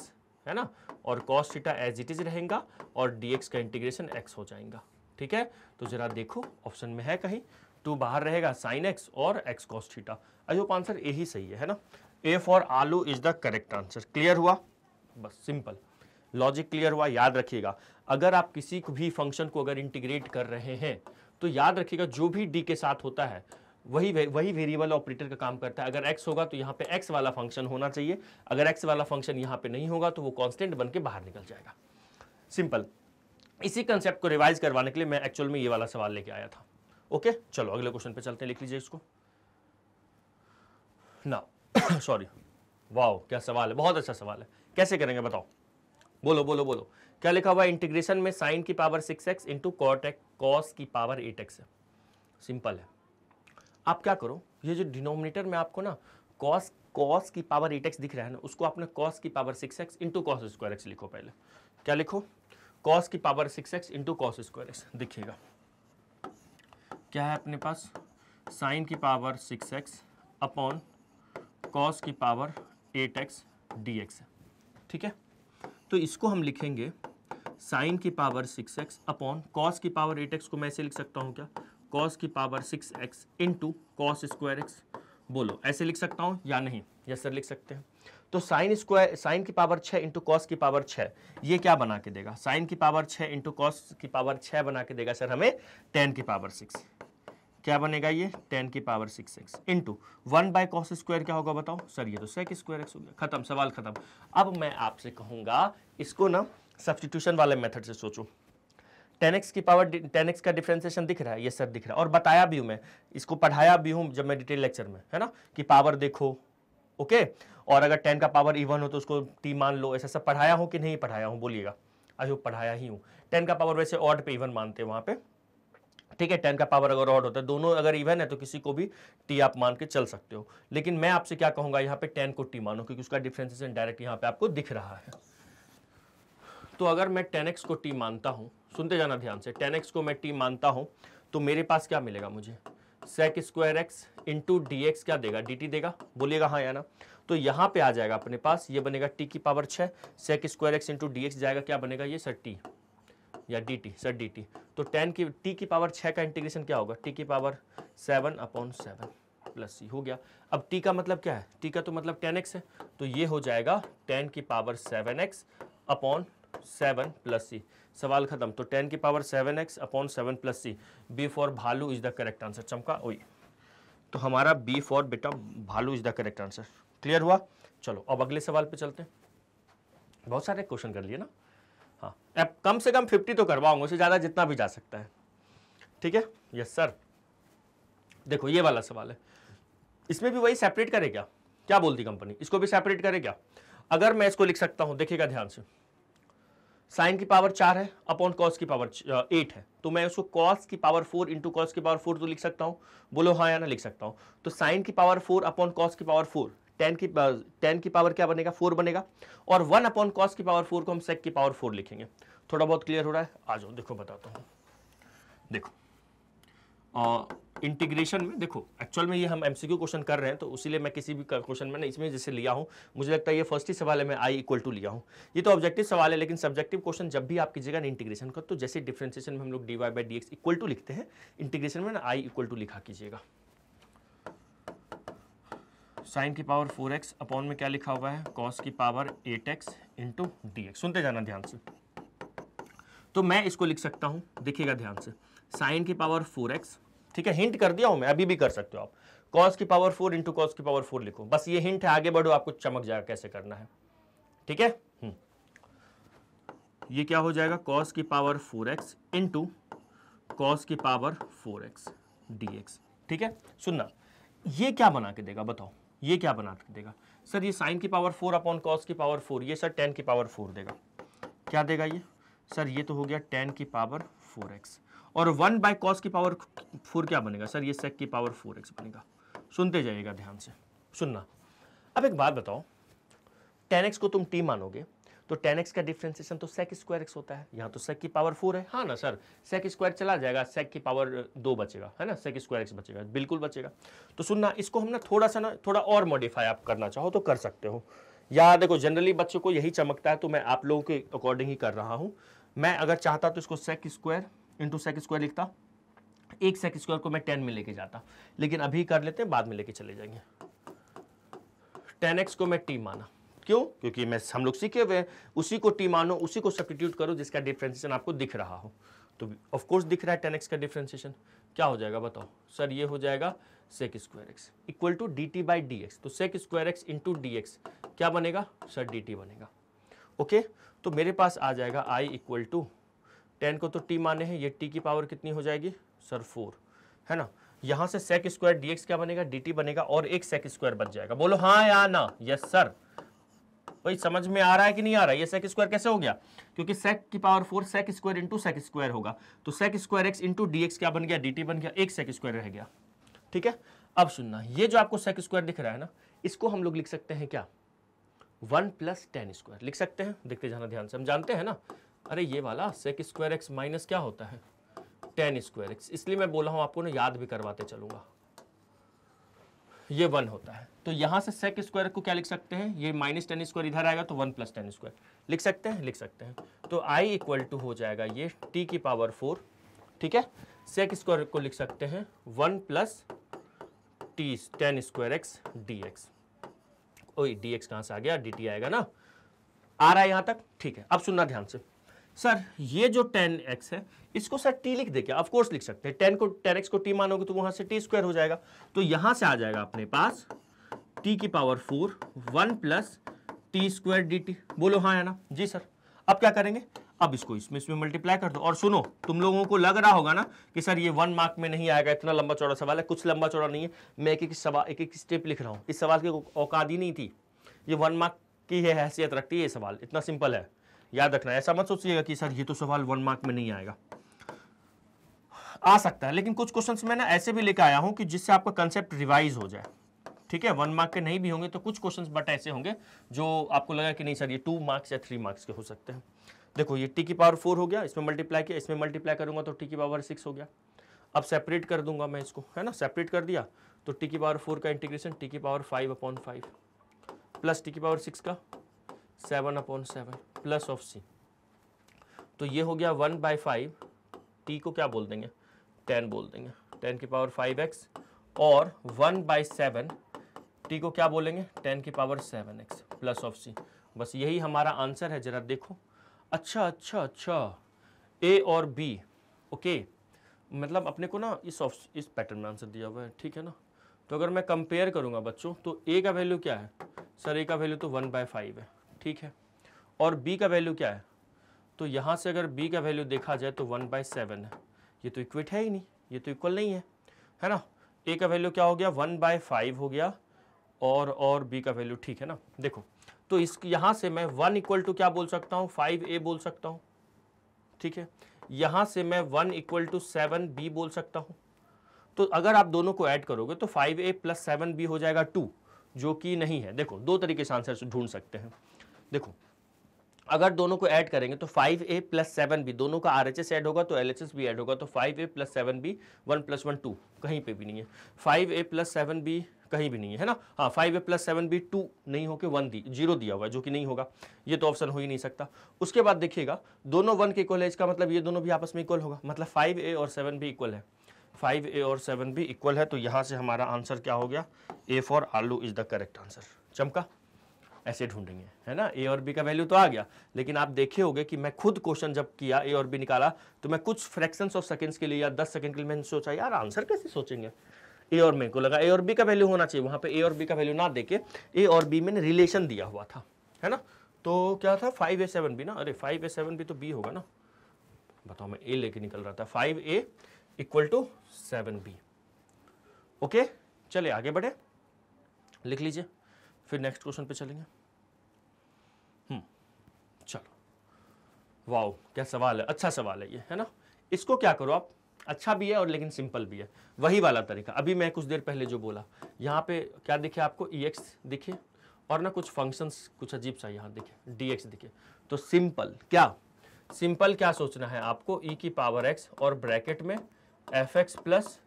है ना और cos theta as it is रहेगा और डी एक्स का इंटीग्रेशन एक्स हो जाएगा ठीक है तो जरा देखो ऑप्शन में है कहीं टू बाहर रहेगा साइन एक्स और x cos theta I hope answer a ही सही है है ना ए फॉर आलू is the correct answer clear हुआ बस सिंपल लॉजिक क्लियर हुआ याद रखिएगा अगर आप किसी भी फंक्शन को अगर इंटीग्रेट कर रहे हैं तो याद रखिएगा जो भी डी के साथ होता है वही वे, वही वेरिएबल ऑपरेटर का काम करता है अगर एक्स होगा तो यहाँ पे एक्स वाला फंक्शन होना चाहिए अगर एक्स वाला फंक्शन यहाँ पे नहीं होगा तो वो कांस्टेंट बन के बाहर निकल जाएगा सिंपल इसी कंसेप्ट को रिवाइज करवाने के लिए मैं एक्चुअल में ये वाला सवाल लेके आया था ओके चलो अगले क्वेश्चन पे चलते हैं लिख लीजिए इसको ना सॉरी वाह क्या सवाल है बहुत अच्छा सवाल है कैसे करेंगे बताओ बोलो बोलो बोलो क्या लिखा हुआ है इंटीग्रेशन में साइन की power six x into cot x cos की पावर एट एक्स है सिंपल है आप क्या करो ये जो डिनोमिनेटर में आपको ना कॉस कॉस की पावर एट दिख रहा है ना उसको आपने कॉस की power six x into cos square x लिखो पहले क्या लिखो कॉस की power six x into cos square x दिखेगा क्या है अपने पास साइन की power six x upon cos की power eight x D x ठीक है तो इसको हम लिखेंगे साइन की power six x upon cos की पावर एट एक्स को मैं ऐसे लिख सकता हूँ क्या कॉस की power six x into cos square x बोलो ऐसे लिख सकता हूँ या नहीं यस सर लिख सकते हैं तो साइन स्क्वायर साइन की पावर छः इंटू कॉस की पावर छः ये क्या बना के देगा साइन की पावर छः इंटू कॉस की पावर छः बना के देगा सर हमें टेन की पावर सिक्स क्या बनेगा ये टेन की power six x into one by cos square क्या होगा बताओ सर ये तो सेक स्क्वायर एक्स हो गया खत्म सवाल खत्म अब मैं आपसे कहूँगा इसको ना सब्सटीट्यूशन वाले मेथड से सोचो टेन एक्स की पावर टेन एक्स का डिफ्रेंसिएशन दिख रहा है ये सर दिख रहा है और बताया भी हूँ मैं इसको पढ़ाया भी हूँ जब मैं डिटेल लेक्चर में है ना कि पावर देखो ओके और अगर टेन का पावर इवन हो तो उसको टी मान लो ऐसा सब पढ़ाया हूँ कि नहीं पढ़ाया हूँ बोलिएगा आई होप पढ़ाया ही हूँ टेन का पावर वैसे ऑड पे इवन मानते हैं वहाँ पे ठीक है टेन का पावर अगर ऑड होता है दोनों अगर इवन है तो किसी को भी टी आप मान के चल सकते हो लेकिन मैं आपसे क्या कहूँगा यहाँ पे टेन को टी मानो क्योंकि उसका डिफ्रेंसिएशन डायरेक्ट यहाँ पे आपको दिख रहा है तो अगर मैं टेन एक्स को टी मानता हूँ सुनते जाना ध्यान से टेन एक्स को मैं टी मानता हूँ तो मेरे पास क्या मिलेगा मुझे sec square x into D x क्या देगा डी टी देगा बोलिएगा हाँ या ना तो यहाँ पे आ जाएगा अपने पास ये बनेगा टी की पावर छः sec square x into D x जाएगा क्या बनेगा ये सर टी या d t sir D t तो टेन की टी की पावर छः का इंटीग्रेशन क्या होगा टी की power seven upon seven plus सी हो गया अब टी का मतलब क्या है टी का तो मतलब टेन एक्स है तो ये हो जाएगा टेन की power seven x upon seven plus c सवाल खत्म तो टेन की power seven x upon seven plus C B for भालू इज द करेक्ट आंसर चमका वही तो हमारा बी फॉर बेटा भालू is the correct answer clear हुआ चलो अब अगले सवाल पे चलते हैं बहुत सारे क्वेश्चन कर लिए ना हाँ कम से कम फिफ्टी तो करवाऊंगा उससे ज़्यादा जितना भी जा सकता है ठीक है यस सर देखो ये वाला सवाल है इसमें भी वही सेपरेट करे क्या क्या बोलती कंपनी इसको भी सेपरेट करे क्या अगर मैं इसको लिख सकता हूं देखिएगा ध्यान से साइन की पावर चार है अपॉन कॉस की पावर एट है तो मैं उसको कॉस की पावर फोर इंटू कॉस की पावर फोर तो लिख सकता हूँ बोलो हाँ या ना लिख सकता हूँ तो साइन की पावर फोर अपॉन कॉस की पावर फोर टेन की टेन की पावर क्या बनेगा फोर बनेगा और वन अपॉन कॉस की पावर फोर को हम सेक की पावर फोर लिखेंगे थोड़ा बहुत क्लियर हो रहा है आ जाओ देखो बताता हूँ देखो इंटीग्रेशन में देखो एक्चुअल में ये हम एमसीक्यू क्वेश्चन कर रहे हैं तो उसीलिए मैं किसी भी क्वेश्चन में ना इसमें जैसे लिया हूँ मुझे लगता है ये फर्स्ट ही सवाल है मैं आई इक्वल टू लिया हूँ ये तो ऑब्जेक्टिव सवाल है लेकिन सब्जेक्टिव क्वेश्चन जब भी आप कीजिएगा ना इंटीग्रेशन का तो जैसे डिफ्रेंसिएशन में हम लोग d Y by d equal to लिखते हैं इंटीग्रेशन में ना आई इक्वल टू लिखा कीजिएगा साइन की पावर फोर एक्स अपॉन में क्या लिखा हुआ है कॉस की power eight x into D x सुनते जाना ध्यान से तो मैं इसको लिख सकता हूँ देखिएगा ध्यान से साइन की पावर फोर एक्स ठीक है हिंट कर दिया हूं मैं अभी भी कर सकते हो आप कॉस की पावर फोर इंटू कॉस की पावर फोर लिखो बस ये हिंट है आगे बढ़ो आपको चमक जाएगा कैसे करना है ठीक है हम्म। ये क्या हो जाएगा कॉस की power four x into cos की power four x D x ठीक है सुनना ये क्या बना के देगा बताओ ये क्या बना के देगा सर ये साइन की पावर फोर अपॉन कॉस की पावर फोर ये सर टेन की पावर फोर देगा क्या देगा ये सर ये तो हो गया टेन की पावर फोर एक्स और वन बाय कॉस की पावर फोर क्या बनेगा सर ये सेक की पावर फोर एक्स बनेगा सुनते जाइएगा ध्यान से सुनना अब एक बात बताओ टेन एक्स को तुम टी मानोगे तो टेन एक्स का डिफ्रेंसिएशन तो सेक स्क्वायर एक्स होता है यहाँ तो सेक की पावर फोर है हाँ ना सर सेक स्क्वायर चला जाएगा सेक की पावर दो बचेगा है ना सेक स्क्वायर एक्स बचेगा बिल्कुल बचेगा तो सुनना इसको हम ना थोड़ा सा ना थोड़ा और मॉडिफाई आप करना चाहो तो कर सकते हो या देखो जनरली बच्चों को यही चमकता है तो मैं आप लोगों के अकॉर्डिंग ही कर रहा हूँ मैं अगर चाहता तो इसको sec square into sec square लिखता एक सेक स्क्वायर को मैं टेन में लेके जाता लेकिन अभी कर लेते हैं बाद में लेके चले जाएंगे टेन एक्स को मैं टी माना क्यों क्योंकि मैं हम लोग सीखे हुए उसी को टी मानो उसी को सब्सटीट्यूट करो जिसका डिफ्रेंसिएशन आपको दिख रहा हो तो ऑफकोर्स दिख रहा है टेन एक्स का डिफ्रेंसिएशन क्या हो जाएगा बताओ सर ये हो जाएगा sec square x equal to D T by D x तो sec square x into D x क्या बनेगा सर डी टी बनेगा ओके okay? तो मेरे पास आ जाएगा आई इक्वल टू टेन को तो टी माने हैं ये टी की पावर कितनी हो जाएगी सर फोर है ना यहाँ से सेक स्क्वायर डी क्या बनेगा डी बनेगा और एक सेक स्क्वायर बन जाएगा बोलो हाँ या ना यस सर भाई समझ में आ रहा है कि नहीं आ रहा है ये सेक स्क्वायर कैसे हो गया क्योंकि सेक की power four sec square into sec square होगा तो sec square x into d क्या बन गया डी बन गया एक सेक स्क्वायर रह गया ठीक है अब सुनना ये जो आपको सेक स्क्वायर दिख रहा है ना इसको हम लोग लिख सकते हैं क्या वन प्लस टेन स्क्वायर लिख सकते हैं देखते जाना ध्यान से हम जानते हैं ना अरे ये वाला सेक स्क्वायर एक्स माइनस क्या होता है टेन स्क्वायर एक्स इसलिए मैं बोला हूँ आपको ना याद भी करवाते चलूंगा ये वन होता है तो यहां से सेक स्क्वायर को क्या लिख सकते हैं ये माइनस टेन स्क्वायर इधर आएगा तो वन प्लस टेन स्क्वायर लिख सकते हैं लिख सकते हैं तो आई इक्वल टू हो जाएगा ये टी की पावर फोर ठीक है सेक स्क्वायर को लिख सकते हैं one plus t tan square x D x ओ डी एक्स कहाँ से आ गया डी टी आएगा ना आ रहा है यहां तक ठीक है अब सुनना ध्यान से सर ये जो टेन एक्स है इसको सर टी लिख दे क्या ऑफकोर्स लिख सकते हैं टेन को टेन एक्स को टी मानोगे तो वहाँ से टी स्क्वायर हो जाएगा तो यहाँ से आ जाएगा अपने पास टी की power four one plus t square d t बोलो हाँ या ना जी सर अब क्या करेंगे अब इसको इसमें इसमें मल्टीप्लाई कर दो और सुनो तुम लोगों को लग रहा होगा ना कि सर ये वन मार्क में नहीं आएगा इतना लंबा चौड़ा सवाल है कुछ लंबा चौड़ा नहीं है मैं एक एक सवाल एक एक स्टेप लिख रहा हूँ इस सवाल की औकात ही नहीं थी ये वन मार्क की है हैसियत रखती है ये सवाल इतना सिंपल है याद रखना ऐसा मत सोचिएगा कि सर ये तो सवाल वन मार्क में नहीं आएगा आ सकता है लेकिन कुछ क्वेश्चंस मैं ना ऐसे भी लेकर आया हूं कि जिससे आपका कंसेप्ट रिवाइज हो जाए ठीक है वन मार्क के नहीं भी होंगे तो कुछ क्वेश्चंस बट ऐसे होंगे जो आपको लगा कि नहीं सर ये टू मार्क्स या थ्री मार्क्स के हो सकते हैं देखो ये टी की पावर फोर हो गया इसमें मल्टीप्लाई किया इसमें मल्टीप्लाई करूंगा तो टी की पावर सिक्स हो गया अब सेपरेट कर दूंगा मैं इसको है ना सेपरेट कर दिया तो टी की पावर फोर का इंटीग्रेशन टी की power five upon five plus t की पावर सिक्स का seven upon seven plus of c तो ये हो गया वन बाई फाइव टी को क्या बोल देंगे टेन बोल देंगे टेन की पावर फाइव एक्स और वन बाई सेवन टी को क्या बोलेंगे टेन की power seven x plus of c बस यही हमारा आंसर है जरा देखो अच्छा अच्छा अच्छा ए और बी ओके मतलब अपने को ना इस ऑफ इस पैटर्न में आंसर दिया हुआ है ठीक है ना तो अगर मैं कंपेयर करूंगा बच्चों तो ए का वैल्यू क्या है सर ए का वैल्यू तो वन बाय फाइव है ठीक है और बी का वैल्यू क्या है तो यहाँ से अगर बी का वैल्यू देखा जाए तो वन बाई सेवन है ये तो इक्विट है ही नहीं ये तो इक्वल नहीं है है ना ए का वैल्यू क्या हो गया वन बाय फाइव हो गया और और बी का वैल्यू ठीक है ना देखो तो इस यहाँ से मैं वन इक्वल टू क्या बोल सकता हूँ फाइव ए बोल सकता हूँ ठीक है यहाँ से मैं one equal to seven B बोल सकता हूँ तो अगर आप दोनों को ऐड करोगे तो five a plus seven B हो जाएगा टू जो कि नहीं है देखो दो तरीके से आंसर ढूंढ सकते हैं देखो अगर दोनों को ऐड करेंगे तो 5a प्लस सेवन बी दोनों का RHS ऐड होगा तो LHS भी ऐड होगा तो 5a a plus seven B one plus one two कहीं पे भी नहीं है 5a a plus seven B कहीं भी नहीं है ना हाँ five a plus seven B two नहीं होकर वन दी जीरो दिया हुआ है जो कि नहीं होगा ये तो ऑप्शन हो ही नहीं सकता उसके बाद देखिएगा दोनों वन के इक्वल है इसका मतलब ये दोनों भी आपस में इक्वल होगा मतलब फाइव ए और सेवन भी इक्वल है फाइव ए और सेवन भी इक्वल है तो यहाँ से हमारा आंसर क्या हो गया ए फॉर आलू इज द करेक्ट आंसर चमका ऐसे ढूंढेंगे है ना ए और बी का वैल्यू तो आ गया लेकिन आप देखे होंगे कि मैं खुद क्वेश्चन जब किया ए और बी निकाला तो मैं कुछ फ्रैक्शंस ऑफ सेकंड्स के लिए या दस सेकंड के लिए मैंने सोचा यार आंसर कैसे सोचेंगे ए और मेरे को लगा ए और बी का वैल्यू होना चाहिए वहां पर ए और बी का वैल्यू ना देके ए और बी में रिलेशन दिया हुआ था है ना तो क्या था फाइव ए सेवन बी ना अरे फाइव ए सेवन बी तो बी होगा ना बताओ मैं ए लेके निकल रहा था five a equal to seven B okay चले आगे बढ़े लिख लीजिए फिर नेक्स्ट क्वेश्चन पे चलेंगे वाओ क्या सवाल है अच्छा सवाल है ये है ना इसको क्या करो आप अच्छा भी है और लेकिन सिंपल भी है वही वाला तरीका अभी मैं कुछ देर पहले जो बोला यहाँ पे क्या दिखे आपको ई e एक्स दिखे और ना कुछ फंक्शंस कुछ अजीब सा यहाँ दिखे डी एक्स दिखे तो सिंपल क्या सिंपल क्या सोचना है आपको ई e की पावर एक्स और ब्रैकेट में f x plus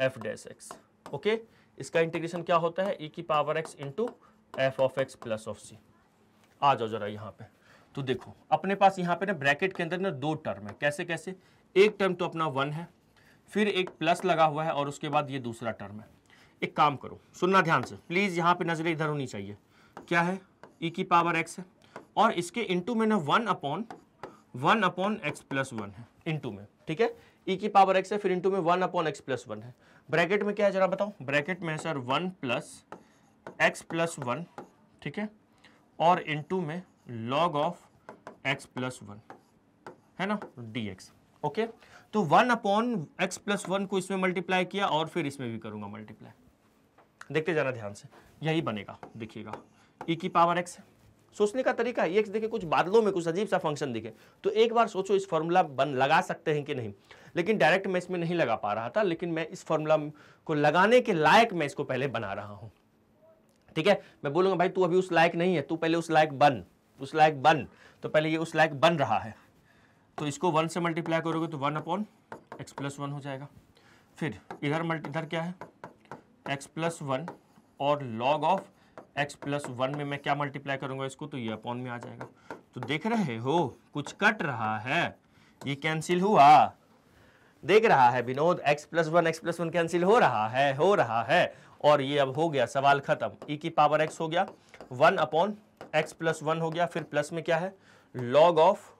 f dash x okay इसका इंटीग्रेशन क्या होता है ई e की power x into f of x plus of c आ जाओ जरा यहाँ पे तो देखो अपने पास यहां पे ना ब्रैकेट के अंदर ना दो टर्म है कैसे कैसे एक टर्म तो अपना वन है फिर एक प्लस लगा हुआ है और उसके बाद ये दूसरा टर्म है एक काम करो सुनना ध्यान से प्लीज़ यहां पे नज़रें इधर होनी चाहिए क्या है ई e की पावर एक्स है और इसके इंटू में ना one upon one upon x plus one है इंटू में ठीक है ई e की पावर एक्स है फिर इंटू में one upon x plus one है ब्रैकेट में क्या है जरा बताओ ब्रैकेट में है sir one plus x plus one ठीक है और इंटू में log of x plus one है ना डी एक्स ओके तो one upon x plus one को इसमें मल्टीप्लाई किया और फिर इसमें भी करूंगा मल्टीप्लाई देखते जाना ध्यान से यही बनेगा देखिएगा e की पावर एक्स सोचने का तरीका है एक्स देखे कुछ बादलों में कुछ अजीब सा फंक्शन दिखे तो एक बार सोचो इस फॉर्मूला बन लगा सकते हैं कि नहीं लेकिन डायरेक्ट मैं इसमें नहीं लगा पा रहा था लेकिन मैं इस फॉर्मूला को लगाने के लायक मैं इसको पहले बना रहा हूं ठीक है मैं बोलूंगा भाई तू अभी उस लायक नहीं है तू पहले उस लायक बन उस लायक बन तो पहले ये उस लायक बन रहा है तो इसको वन से मल्टीप्लाई करोगे तो one upon x plus one हो जाएगा फिर इधर मल्टी इधर क्या है एक्स प्लस वन और log of x plus one में मैं क्या मल्टीप्लाई करूंगा इसको तो ये अपॉन में आ जाएगा तो देख रहे हो कुछ कट रहा है ये कैंसिल हुआ देख रहा है Vinod x plus one x plus one cancel हो रहा है हो रहा है और ये अब हो गया सवाल खत्म e की पावर एक्स हो गया one upon x plus one हो गया फिर प्लस में क्या है log of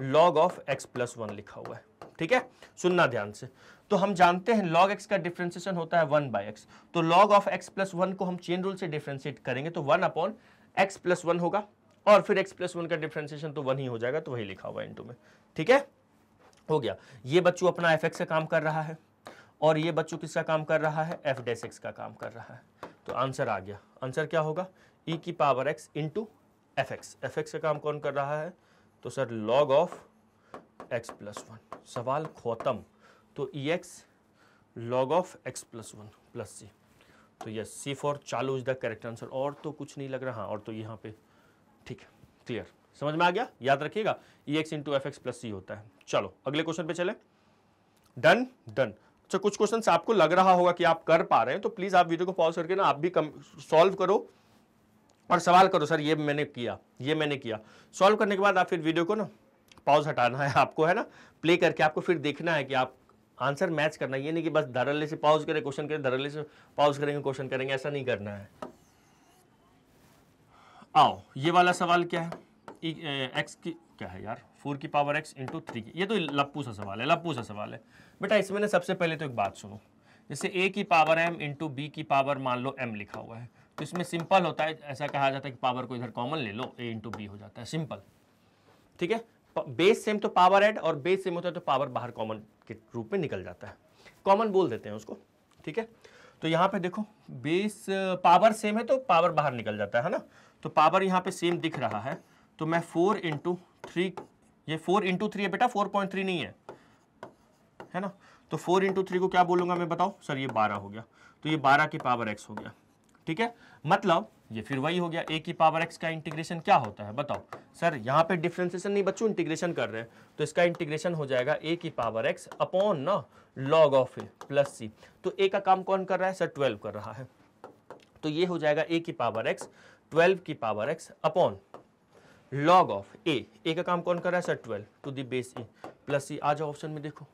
log of x plus one लिखा हुआ है ठीक है सुनना ध्यान से तो हम जानते हैं log x का डिफ्रेंसिएशन होता है वन बाई एक्स तो log of x plus one को हम चेन रूल से डिफ्रेंशिएट करेंगे तो one upon x plus one होगा और फिर x प्लस वन का डिफ्रेंसिएशन तो वन ही हो जाएगा तो वही लिखा हुआ है इंटू में ठीक है हो गया ये बच्चों अपना एफ एक्स का काम कर रहा है और ये बच्चों किसका काम कर रहा है एफ डेस एक्स का काम कर रहा है तो आंसर आ गया आंसर क्या होगा ई e की power x into f x f x का काम कौन कर रहा है तो sir log of x plus one सवाल खत्म तो e x log of x plus one plus c तो यस सी फॉर चालू इज द करेक्ट आंसर और तो कुछ नहीं लग रहा हाँ, और तो यहाँ पे ठीक है क्लियर समझ में आ गया याद रखिएगा e x into f x plus c होता है चलो अगले क्वेश्चन पे चले डन डन अच्छा कुछ क्वेश्चन आपको लग रहा होगा कि आप कर पा रहे हैं तो प्लीज़ आप वीडियो को पॉज करके ना आप भी कम सॉल्व करो और सवाल करो सर ये मैंने किया ये मैंने किया सॉल्व करने के बाद आप फिर वीडियो को ना पॉज हटाना है आपको है ना प्ले करके आपको फिर देखना है कि आप आंसर मैच करना है ये नहीं कि बस धरल्ले से पॉज करें क्वेश्चन करें धरल्ले से पॉज करेंगे क्वेश्चन करेंगे ऐसा नहीं करना है आओ ये वाला सवाल क्या है e, एक्स की क्या है यार फोर की पावर एक्स इंटू थ्री की ये तो लप्पू सा सवाल है लप्पू सा सवाल है बेटा इसमें ना सबसे पहले तो एक बात सुनो जैसे ए की पावर एम इंटू बी की पावर मान लो एम लिखा हुआ है तो इसमें सिंपल होता है ऐसा कहा जाता है कि पावर को इधर कॉमन ले लो ए इंटू बी हो जाता है सिंपल ठीक है बेस सेम तो पावर एड और बेस सेम होता है तो पावर बाहर कॉमन के रूप में निकल जाता है कॉमन बोल देते हैं उसको ठीक है तो यहाँ पे देखो बेस पावर सेम है तो पावर बाहर निकल जाता है ना तो पावर यहाँ पे सेम दिख रहा है तो मैं फोर इंटू थ्री ये फोर इंटू थ्री है बेटा फोर पॉइंट थ्री नहीं है है ना तो फोर इंटू थ्री को क्या बोलूंगा मैं बताओ सर ये बारह हो गया तो ये बारह की पावर एक्स हो गया ठीक है मतलब ये फिर वही हो गया ए की पावर एक्स का इंटीग्रेशन क्या होता है बताओ सर यहाँ पे डिफ्रेंसिएशन नहीं बच्चों इंटीग्रेशन कर रहे हैं तो इसका इंटीग्रेशन हो जाएगा ए की पावर एक्स अपॉन ना log of a plus c तो ए का काम कौन कर रहा है सर ट्वेल्व कर रहा है तो ये हो जाएगा ए की पावर एक्स ट्वेल्व की power x upon log of a ए का काम कौन कर रहा है sir twelve to the base a plus c आ जाओ ऑप्शन में देखो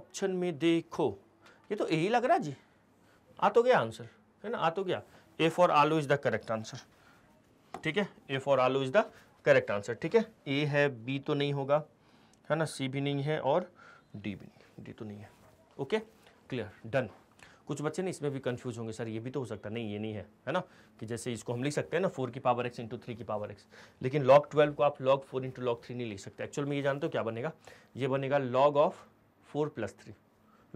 ऑप्शन में देखो ये तो ए ही लग रहा जी आ तो गया आंसर है ना आ तो गया ए फॉर आलू इज द करेक्ट आंसर ठीक है ए फॉर आलू इज द करेक्ट आंसर ठीक है ए है बी तो नहीं होगा है ना सी भी नहीं है और डी भी नहीं डी तो नहीं है ओके क्लियर डन कुछ बच्चे ना इसमें भी कंफ्यूज होंगे सर ये भी तो हो सकता है नहीं ये नहीं है है ना कि जैसे इसको हम लिख सकते हैं ना फोर की पावर एक्स इंटू थ्री की पावर एक्स लेकिन लॉग ट्वेल्व को आप log four into log three नहीं लिख सकते एक्चुअल में ये जानते हो क्या बनेगा ये बनेगा log of four plus three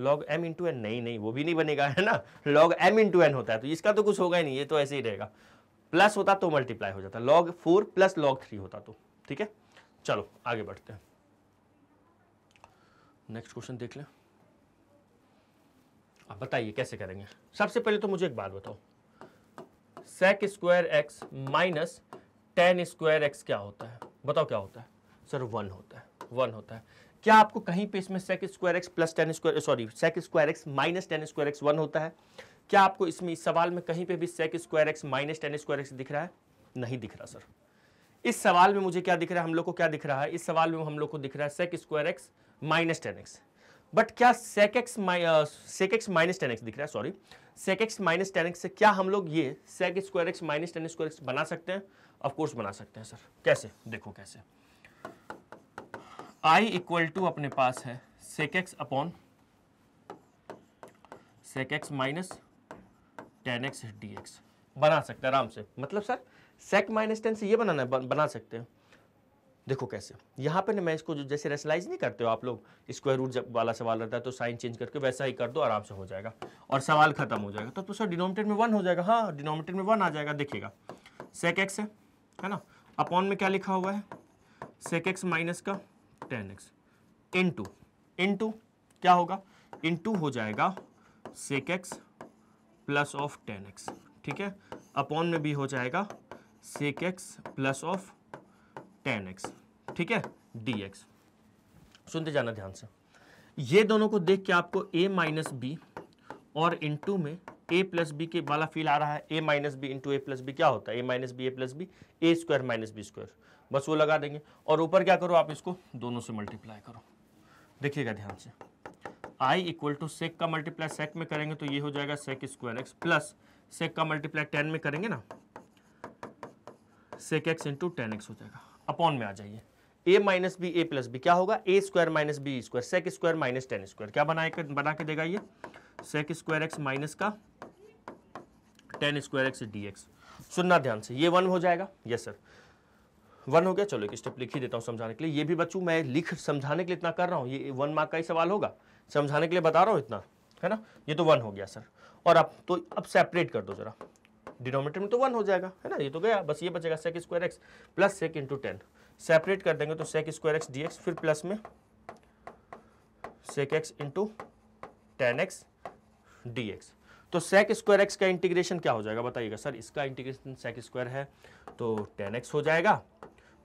log M into n नहीं नहीं वो भी नहीं बनेगा है ना लॉग एम इंटू एन होता है तो इसका तो कुछ होगा ही नहीं ये तो ऐसे ही रहेगा प्लस होता तो मल्टीप्लाई हो जाता log four plus log three होता तो ठीक है चलो आगे बढ़ते हैं नेक्स्ट क्वेश्चन देख लें आप बताइए कैसे करेंगे सबसे पहले तो मुझे एक बात बताओ sec square x minus tan square x क्या होता है बताओ क्या होता है सर वन होता है वन होता है क्या आपको कहीं पे इसमें sec square x plus tan square sorry sec square x minus tan square x one होता है क्या आपको इसमें इस सवाल में कहीं पे भी sec square x minus tan square x दिख रहा है नहीं दिख रहा सर इस सवाल में मुझे क्या दिख रहा है हम लोग को क्या दिख रहा है इस सवाल में हम लोग को दिख रहा है sec square x minus tan x but क्या sec x sec x minus tan x दिख रहा है sorry sec x minus tan x से क्या हम लोग ये sec square x minus tan square x बना सकते हैं ऑफकोर्स बना सकते हैं सर कैसे देखो कैसे I इक्वल टू अपने पास है sec x upon sec x minus tan x D x बना सकते हैं आराम से मतलब सर sec माइनस टेन से ये बनाना है बना सकते हैं देखो कैसे यहाँ पे ना मैं इसको जो जैसे रेसलाइज नहीं करते हो आप लोग स्क्वायर रूट जब वाला सवाल रहता है तो साइन चेंज करके वैसा ही कर दो आराम से हो जाएगा और सवाल खत्म हो जाएगा तो, तो सर डिनोमिनेटर में वन हो जाएगा हाँ डिनोमिनेटर में वन आ जाएगा देखिएगा सेक एक्स है है ना अपॉन में क्या लिखा हुआ है सेक एक्स माइनस का टेन एक्स इंटू इंटू क्या होगा इंटू हो जाएगा sec x plus of tan x ठीक है अपॉन में भी हो जाएगा sec x plus of tan x ठीक है डी एक्स सुनते जाना ध्यान से ये दोनों को देख के आपको a माइनस बी और इंटू में a प्लस बी के वाला फील आ रहा है a minus b into a plus b क्या होता है a minus b a plus b a square minus b square बस वो लगा देंगे और ऊपर क्या करो आप इसको दोनों से मल्टीप्लाई करो देखिएगा ध्यान से आई इक्वल टू सेक का मल्टीप्लाई सेक में करेंगे तो ये हो जाएगा sec square x plus sec का मल्टीप्लाई टेन में करेंगे ना sec x into tan x हो जाएगा अपॉन में आ जाइए a minus b a plus b क्या होगा a square minus b square sec square minus tan square क्या बना कर, बना के देगा ये सेक स्क्वायर एक्स माइनस का tan square x D x सुनना ध्यान से ये वन हो जाएगा यस सर वन हो गया चलो एक स्टेप लिख ही देता हूँ समझाने के लिए ये भी बच्चों मैं लिख समझाने के लिए इतना कर रहा हूँ ये वन मार्क का ही सवाल होगा समझाने के लिए बता रहा हूँ इतना है ना ये तो वन हो गया सर और अब तो अब सेपरेट कर दो जरा डिनोमीटर में तो वन हो जाएगा है ना ये तो गया बस ये बचेगा sec square x plus sec into tan separate कर देंगे तो sec square x D x फिर प्लस में sec x into tan x D x तो सेक स्क्वायर एक्स का इंटीग्रेशन क्या हो जाएगा बताइएगा सर इसका इंटीग्रेशन सेक स्क्वायर है तो टेन एक्स हो जाएगा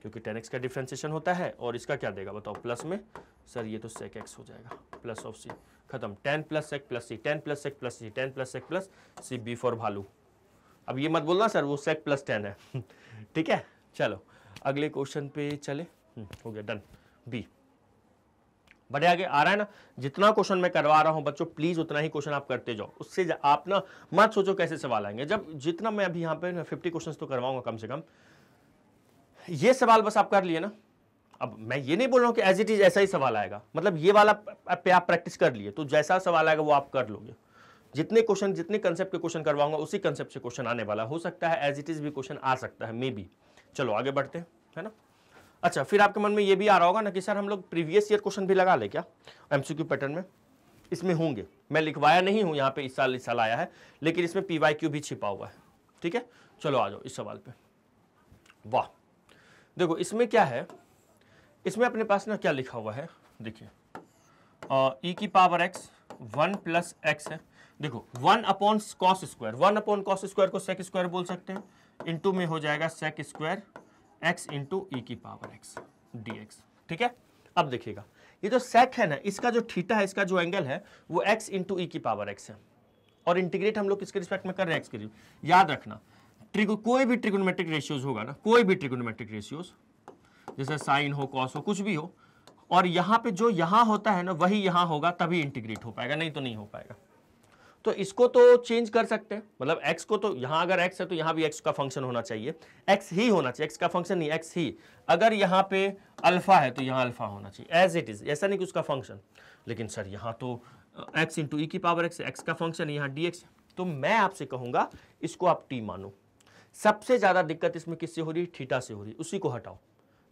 क्योंकि टेन एक्स का डिफ्रेंसिएशन होता है और इसका क्या देगा बताओ प्लस में सर ये तो सेक एक्स हो जाएगा प्लस ऑफ सी खत्म tan plus sec plus c tan plus sec plus c tan plus sec plus C B for bhalu अब ये मत बोलना सर वो सेक प्लस टेन है ठीक है चलो अगले क्वेश्चन पे चले हम्म, हो गया डन बी बड़े आगे आ रहा है ना जितना क्वेश्चन मैं करवा रहा हूं बच्चों प्लीज उतना ही क्वेश्चन आप करते जाओ उससे आप ना मत सोचो कैसे सवाल आएंगे जब जितना मैं अभी यहां पे ना फिफ्टी क्वेश्चंस तो करवाऊंगा कम से कम ये सवाल बस आप कर लिए ना अब मैं ये नहीं बोल रहा हूँ कि एज इट इज ऐसा ही सवाल आएगा मतलब ये वाला पे आप प्रैक्टिस कर लिए तो जैसा सवाल आएगा वो आप कर लोगे जितने क्वेश्चन जितने कंसेप्ट के क्वेश्चन करवाऊंगा उसी कंसेप्ट से क्वेश्चन आने वाला हो सकता है एज इट इज भी क्वेश्चन आ सकता है मे बी चलो आगे बढ़ते हैं है ना अच्छा फिर आपके मन में ये भी आ रहा होगा ना कि सर हम लोग प्रीवियस ईयर क्वेश्चन भी लगा ले क्या क्यू पैटर्न में इसमें होंगे मैं लिखवाया नहीं हूँ यहाँ पे इस साल इस साल आया है लेकिन इसमें क्यू भी छिपा हुआ है ठीक है चलो आ जाओ इस सवाल पे वाह देखो इसमें क्या है इसमें अपने पास ना क्या लिखा हुआ है देखिए e की power x one plus x है देखो one upon cos square one upon cos square को सेक स्क्वायर बोल सकते हैं इंटू में हो जाएगा sec square x into e की पावर एक्स डी एक्स ठीक है अब देखिएगा ये जो सेक है ना इसका जो थीटा है इसका जो एंगल है वो एक्स इंटू ई की पावर एक्स है और इंटीग्रेट हम लोग किसके रिस्पेक्ट में कर रहे हैं एक्स के याद रखना ट्रिको कोई भी ट्रिकोनोमेट्रिक रेशियोज होगा ना कोई भी ट्रिकोनोमेट्रिक रेशियोज जैसे साइन हो कॉस हो कुछ भी हो और यहाँ पे जो यहाँ होता है ना वही यहाँ होगा तभी इंटीग्रेट हो पाएगा नहीं तो नहीं हो पाएगा तो इसको तो चेंज कर सकते हैं मतलब एक्स को तो यहाँ अगर एक्स है तो यहाँ भी एक्स का फंक्शन होना चाहिए एक्स ही होना चाहिए एक्स का फंक्शन नहीं एक्स ही अगर यहाँ पे अल्फा है तो यहाँ अल्फा होना चाहिए एज इट इज़ ऐसा नहीं कि उसका फंक्शन लेकिन सर यहाँ तो एक्स इंटू ई की पावर एक्स एक्स का फंक्शन यहाँ डी एक्स तो मैं आपसे कहूँगा इसको आप टी मानो सबसे ज़्यादा दिक्कत इसमें किससे हो रही है ठीटा से हो रही है उसी को हटाओ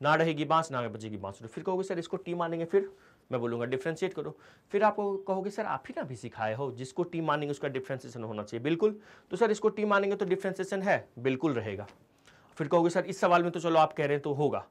ना रहेगी बांस ना बचेगी बांस तो फिर कहोगे सर इसको टी मानेंगे फिर मैं बोलूँगा डिफ्रेंशिएट करो फिर आप कहोगे सर आप ही ना भी सिखाए हो जिसको टी मानेंगे उसका डिफ्रेंसिएशन होना चाहिए बिल्कुल तो सर इसको टी मानेंगे तो डिफ्रेंसिएशन है बिल्कुल रहेगा फिर कहोगे सर इस सवाल में तो चलो आप कह रहे हैं तो होगा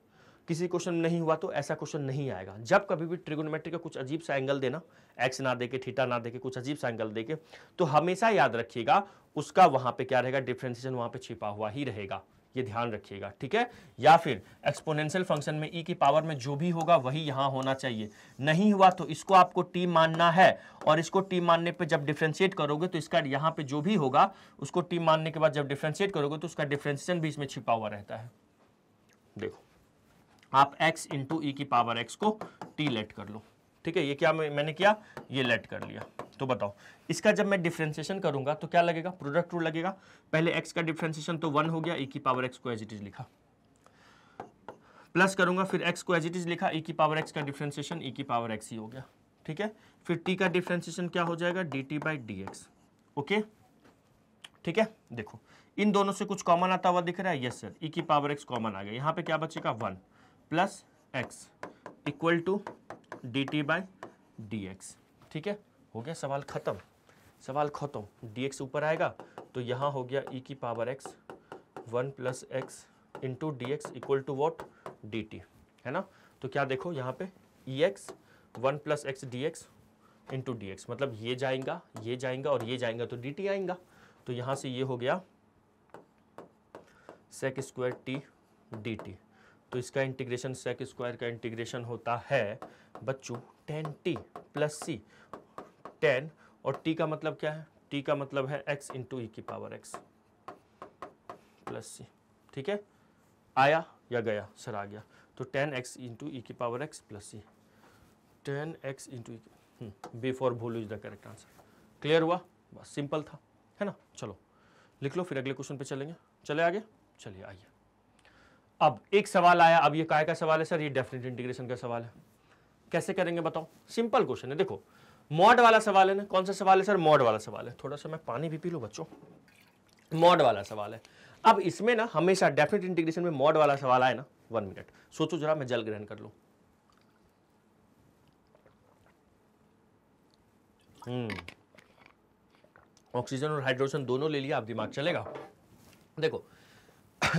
किसी क्वेश्चन में नहीं हुआ तो ऐसा क्वेश्चन नहीं आएगा जब कभी भी ट्रिगोनोमेट्री का कुछ अजीब सा एंगल देना एक्स ना देके थीटा ना देके कुछ अजीब सा एंगल देके तो हमेशा याद रखिएगा उसका वहां पे क्या रहेगा डिफ्रेंसिएशन वहां पे छिपा हुआ ही रहेगा ये ध्यान रखिएगा ठीक है या फिर एक्सपोनेंशियल फंक्शन में ई e की पावर में जो भी होगा वही यहां होना चाहिए नहीं हुआ तो इसको आपको टी मानना है और इसको टी मानने पे जब डिफ्रेंशिएट करोगे तो इसका यहां पे जो भी होगा उसको टी मानने के बाद जब डिफ्रेंशिएट करोगे तो उसका डिफ्रेंसिएशन भी इसमें छिपा हुआ रहता है देखो आप एक्स इंटू ई की पावर एक्स को टी लेट कर लो ठीक है ये क्या मैं, मैंने किया ये लेट कर लिया तो बताओ इसका जब मैं डिफ्रेंसिएशन करूंगा तो क्या लगेगा प्रोडक्ट रूल लगेगा पहले एक्स का डिफ्रेंसिएशन तो वन हो गया ई e की पावर एक्स को एज इट इज लिखा प्लस करूंगा फिर एक्स को एज इट इज लिखा ई e की पावर एक्स का डिफ्रेंसिएशन ई e की पावर एक्स ही हो गया ठीक है फिर टी का डिफ्रेंसिएशन क्या हो जाएगा d T by D x okay ठीक है देखो इन दोनों से कुछ कॉमन आता हुआ दिख रहा है यस सर ई की पावर एक्स कॉमन आ गया यहाँ पे क्या बचेगा one plus x equal to D T by D x ठीक है हो गया सवाल ख़त्म सवाल ख़त्म डी एक्स ऊपर आएगा तो यहाँ हो गया ई e की power x one plus x into D x equal to what d t है ना तो क्या देखो यहाँ पे e e x one plus x D x into D x मतलब ये जाएगा ये जाएगा और ये जाएगा तो डी टी आएगा तो यहाँ से ये हो गया sec square t d t तो इसका इंटीग्रेशन सेक स्क्वायर का इंटीग्रेशन होता है बच्चों tan t plus c tan और टी का मतलब क्या है टी का मतलब है एक्स इंटू ई की पावर एक्स प्लस सी ठीक है आया या गया सर आ गया तो टेन एक्स इंटू ई की power x plus c tan x into e b for bhool is the correct answer clear हुआ बस सिंपल था है ना चलो लिख लो फिर अगले क्वेश्चन पे चलेंगे चले आगे चलिए आइए अब एक सवाल आया अब ये काय का सवाल है सर ये डेफिनेट इंटीग्रेशन का सवाल है कैसे करेंगे बताओ सिंपल क्वेश्चन है देखो मॉड वाला सवाल है ना कौन सा सवाल है सर मॉड वाला सवाल है थोड़ा सा मैं पानी भी पी लू बच्चों मॉड वाला सवाल है अब इसमें ना हमेशा डेफिनेट इंटीग्रेशन में मॉड वाला सवाल आए ना वन मिनट सोचो जरा मैं जल ग्रहण कर लू ऑक्सीजन हम्म। और हाइड्रोजन दोनों ले लिया आप दिमाग चलेगा देखो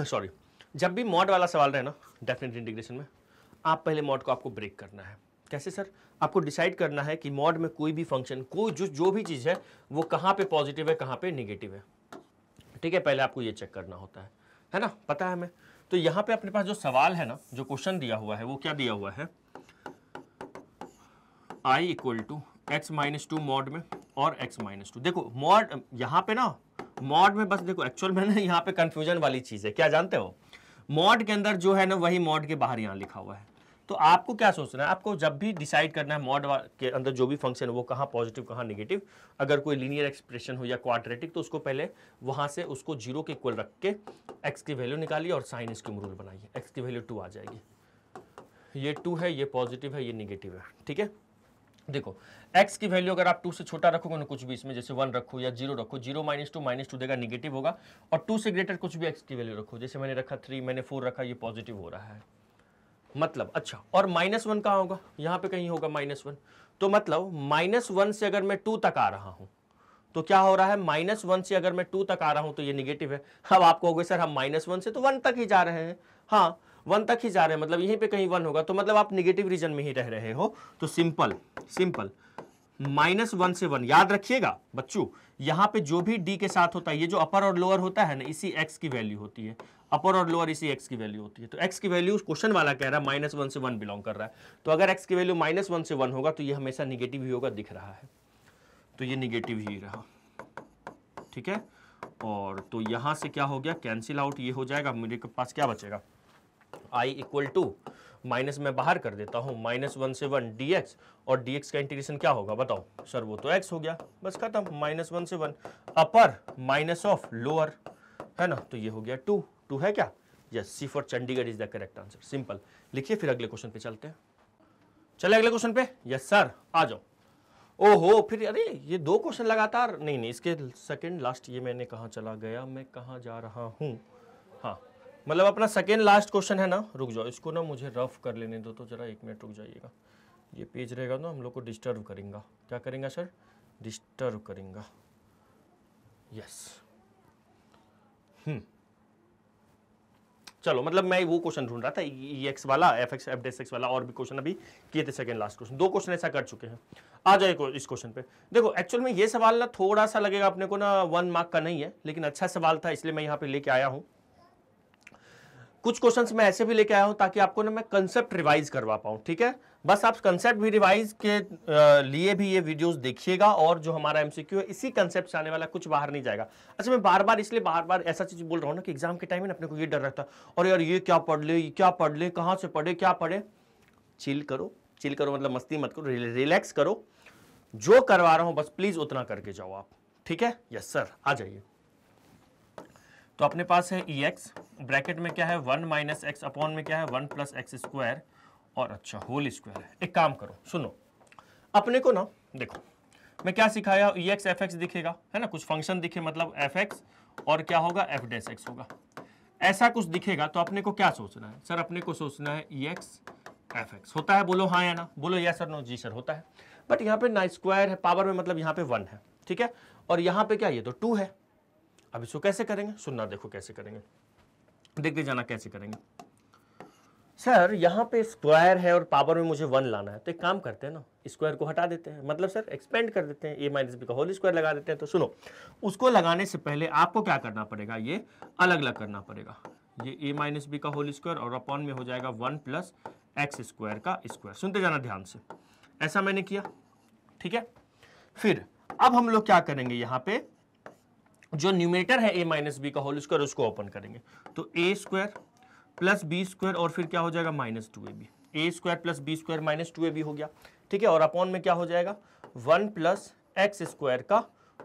सॉरी जब भी मॉड वाला सवाल रहे ना डेफिनेट इंटीग्रेशन में आप पहले मॉड को आपको ब्रेक करना है कैसे सर आपको डिसाइड करना है कि मॉड में कोई भी फंक्शन कोई जो जो भी चीज़ है वो कहाँ पे पॉजिटिव है कहाँ पे नेगेटिव है ठीक है पहले आपको ये चेक करना होता है है ना पता है हमें तो यहाँ पे अपने पास जो सवाल है ना जो क्वेश्चन दिया हुआ है वो क्या दिया हुआ है I equal to x minus two mod में और एक्स माइनस टू देखो मॉड यहाँ पे ना मॉड में बस देखो एक्चुअल में ना यहाँ पे कंफ्यूजन वाली चीज़ है क्या जानते हो मॉड के अंदर जो है ना वही मॉड के बाहर यहाँ लिखा हुआ है तो आपको क्या सोचना है आपको जब भी डिसाइड करना है मॉड के अंदर जो भी फंक्शन है वो कहाँ पॉजिटिव कहाँ निगेटिव अगर कोई लीनियर एक्सप्रेशन हो या क्वाड्रेटिक तो उसको पहले वहाँ से उसको जीरो के इक्वल रख के एक्स की वैल्यू निकालिए और साइन इसकी रूल बनाइए एक्स की वैल्यू टू आ जाएगी ये टू है ये पॉजिटिव है ये निगेटिव है ठीक है देखो x की वैल्यू अगर आप टू से छोटा रखोगे ना कुछ भी इसमें जैसे वन रखो या जीरो रखो zero minus two minus two देगा निगेटिव होगा और टू से ग्रेटर कुछ भी x की वैल्यू रखो जैसे मैंने रखा थ्री मैंने फोर रखा ये पॉजिटिव हो रहा है मतलब अच्छा और माइनस वन कहाँ होगा यहाँ पे कहीं होगा माइनस वन तो मतलब माइनस वन से अगर मैं टू तक आ रहा हूँ तो क्या हो रहा है माइनस वन से अगर मैं टू तक आ रहा हूँ तो ये निगेटिव है अब आप कहोगे सर हम माइनस वन से तो वन तक ही जा रहे हैं हाँ वन तक ही जा रहे हैं मतलब यहीं पे कहीं वन होगा तो मतलब आप निगेटिव रीजन में ही रह रहे हो तो सिंपल सिंपल माइनस वन से वन याद रखिएगा बच्चों यहां पे जो भी डी के साथ होता है ये जो अपर और लोअर होता है ना इसी एक्स की वैल्यू होती है अपर और लोअर इसी एक्स की वैल्यू होती है तो एक्स की वैल्यू क्वेश्चन वाला कह रहा है माइनस वन से वन बिलोंग कर रहा है तो अगर एक्स की वैल्यू माइनस वन से वन होगा तो ये हमेशा निगेटिव ही होगा दिख रहा है तो ये निगेटिव ही रहा ठीक है और तो यहां से क्या हो गया कैंसिल आउट ये हो जाएगा मेरे पास क्या बचेगा आई इक्वल टू माइनस मैं बाहर कर देता हूँ माइनस वन से वन डी एक्स और डी एक्स का इंटीग्रेशन क्या होगा बताओ सर वो तो एक्स हो गया बस खत्म माइनस वन से one upper minus of lower है ना तो ये हो गया टू टू है क्या yes C for Chandigarh is the correct answer simple लिखिए फिर अगले क्वेश्चन पे चलते हैं चले अगले क्वेश्चन पे यस सर आ जाओ ओहो फिर अरे ये दो क्वेश्चन लगातार नहीं नहीं इसके सेकंड लास्ट ये मैंने कहा चला गया मैं कहा जा रहा हूं मतलब अपना सेकेंड लास्ट क्वेश्चन है ना रुक जाओ इसको ना मुझे रफ कर लेने दो तो जरा एक मिनट रुक जाइएगा ये पेज रहेगा ना हम लोग को डिस्टर्ब करेंगे क्या करेंगे सर डिस्टर्ब करेंगे यस चलो मतलब मैं वो क्वेश्चन ढूंढ रहा था ई एक्स वाला f x f dash x वाला और भी क्वेश्चन अभी किए थे सेकंड लास्ट क्वेश्चन दो क्वेश्चन ऐसा कर चुके हैं आ जाए इस क्वेश्चन पे देखो एक्चुअल में ये सवाल ना थोड़ा सा लगेगा अपने को ना वन मार्क का नहीं है लेकिन अच्छा सवाल था इसलिए मैं यहाँ पे लेके आया हूँ कुछ क्वेश्चंस मैं ऐसे भी लेके आया हूँ ताकि आपको ना मैं कंसेप्ट रिवाइज करवा पाऊँ ठीक है बस आप कंसेप्ट भी रिवाइज के लिए भी ये वीडियोस देखिएगा और जो हमारा एमसीक्यू है इसी कंसेप्ट से आने वाला कुछ बाहर नहीं जाएगा अच्छा मैं बार बार इसलिए बार बार ऐसा चीज़ बोल रहा हूँ ना कि एग्जाम के टाइम में अपने को ये डर रहता और यार ये क्या पढ़ ले क्या पढ़ ले कहाँ से पढ़े क्या पढ़े चिल करो चिल करो मतलब मस्ती मत करो रिलैक्स करो जो करवा रहा हूँ बस प्लीज़ उतना करके जाओ आप ठीक है यस सर आ जाइए तो अपने पास है ई e एक्स ब्रैकेट में क्या है वन माइनस एक्स अपॉन में क्या है वन प्लस एक्स स्क्वायर और अच्छा होल स्क्वायर है एक काम करो सुनो अपने को ना देखो मैं क्या सिखाया ई एक्स एफ एक्स दिखेगा है ना कुछ फंक्शन दिखे मतलब एफ एक्स और क्या होगा एफ डेस एक्स होगा ऐसा कुछ दिखेगा तो अपने को क्या सोचना है सर अपने को सोचना है ई एक्स एफ एक्स होता है बोलो हाँ या ना बोलो या सर नो जी सर होता है बट यहाँ पे ना स्क्वायर है पावर में मतलब यहाँ पे वन है ठीक है और यहाँ पे क्या ये तो टू है अब इसको कैसे करेंगे सुनना देखो कैसे करेंगे देखते जाना कैसे करेंगे सर यहाँ पे स्क्वायर है और पावर में मुझे वन लाना है तो एक काम करते हैं ना स्क्वायर को हटा देते हैं मतलब सर एक्सपेंड कर देते हैं ए माइनस बी का होल स्क्वायर लगा देते हैं तो सुनो उसको लगाने से पहले आपको क्या करना पड़ेगा ये अलग अलग करना पड़ेगा ये ए माइनस बी का होल स्क्वायर और अपॉन में हो जाएगा वन प्लस एक्स स्क्वायर का स्क्वायर सुनते जाना ध्यान से ऐसा मैंने किया ठीक है फिर अब हम लोग क्या करेंगे यहाँ पे जो न्यूमेटर है ए माइनस बी का होल स्क्वायर उसको ओपन करेंगे तो a square plus b square और फिर क्या हो जाएगा minus two a b a square plus b square minus two a b हो गया ठीक है और अपॉन में क्या हो जाएगा वन प्लस एक्स स्क्वायर का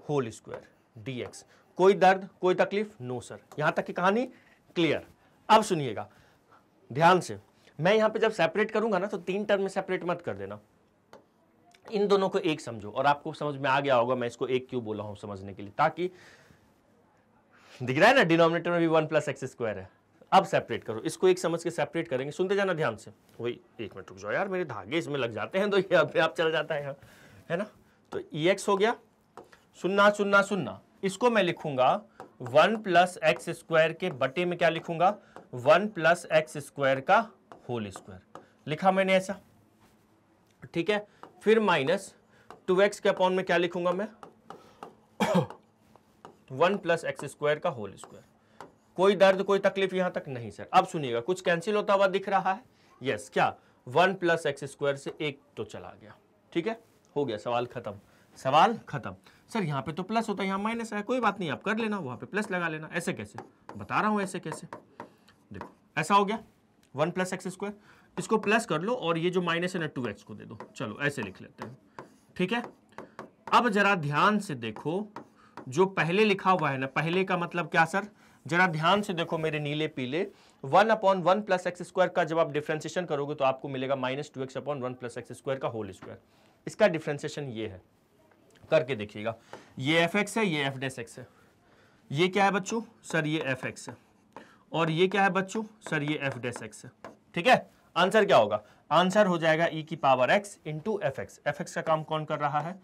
होल स्क्वायर डी एक्स कोई दर्द कोई तकलीफ नो सर यहां तक की कहानी क्लियर अब सुनिएगा ध्यान से मैं यहां पे जब सेपरेट करूंगा ना तो तीन टर्म में सेपरेट मत कर देना इन दोनों को एक समझो और आपको समझ में आ गया होगा मैं इसको एक क्यों बोला हूं समझने के लिए ताकि दिख रहा है ना डिनोमिनेटर में भी वन प्लस एक्स स्क्वायर है अब सेपरेट करो इसको एक समझ के सेपरेट करेंगे सुनते जाना ध्यान से वही एक मिनट रुक जाओ यार मेरे धागे इसमें लग जाते हैं तो ये अब आप चल जाता है यहाँ है ना तो ई एक्स हो गया सुनना सुनना सुनना इसको मैं लिखूंगा वन प्लस एक्स स्क्वायर के बटे में क्या लिखूंगा वन प्लस एक्स स्क्वायर का होल स्क्वायर लिखा मैंने ऐसा ठीक है फिर माइनस टू एक्स के अपॉन में क्या लिखूंगा मैं वन प्लस एक्स स्क्वायर का होल स्क्वायर कोई दर्द कोई तकलीफ यहां तक नहीं सर अब सुनिएगा कुछ कैंसिल होता हुआ दिख रहा है यस yes, क्या वन प्लस एक्स स्क्वायर से एक तो चला गया ठीक है हो गया सवाल खत्म सवाल खत्म सर यहाँ पे तो प्लस होता है यहाँ माइनस है कोई बात नहीं आप कर लेना वहां पे प्लस लगा लेना ऐसे कैसे बता रहा हूँ ऐसे कैसे देखो ऐसा हो गया वन प्लस एक्स स्क्वायर इसको प्लस कर लो और ये जो माइनस है ना टू एक्स को दे दो चलो ऐसे लिख लेते हैं ठीक है अब जरा ध्यान से देखो जो पहले लिखा हुआ है ना पहले का मतलब क्या सर जरा ध्यान से देखो मेरे नीले पीले one upon one plus x square का जब आप डिफ्रेंसिएशन करोगे तो आपको मिलेगा minus two x upon one plus x square का होल स्क्वायर इसका डिफ्रेंसिएशन ये है करके देखिएगा ये एफ एक्स है ये एफ डेस एक्स है ये क्या है बच्चों सर ये एफ एक्स है और ये क्या है बच्चों सर ये एफ डेस एक्स है ठीक है आंसर क्या होगा आंसर हो जाएगा e की power x into f x f x का काम कौन कर रहा है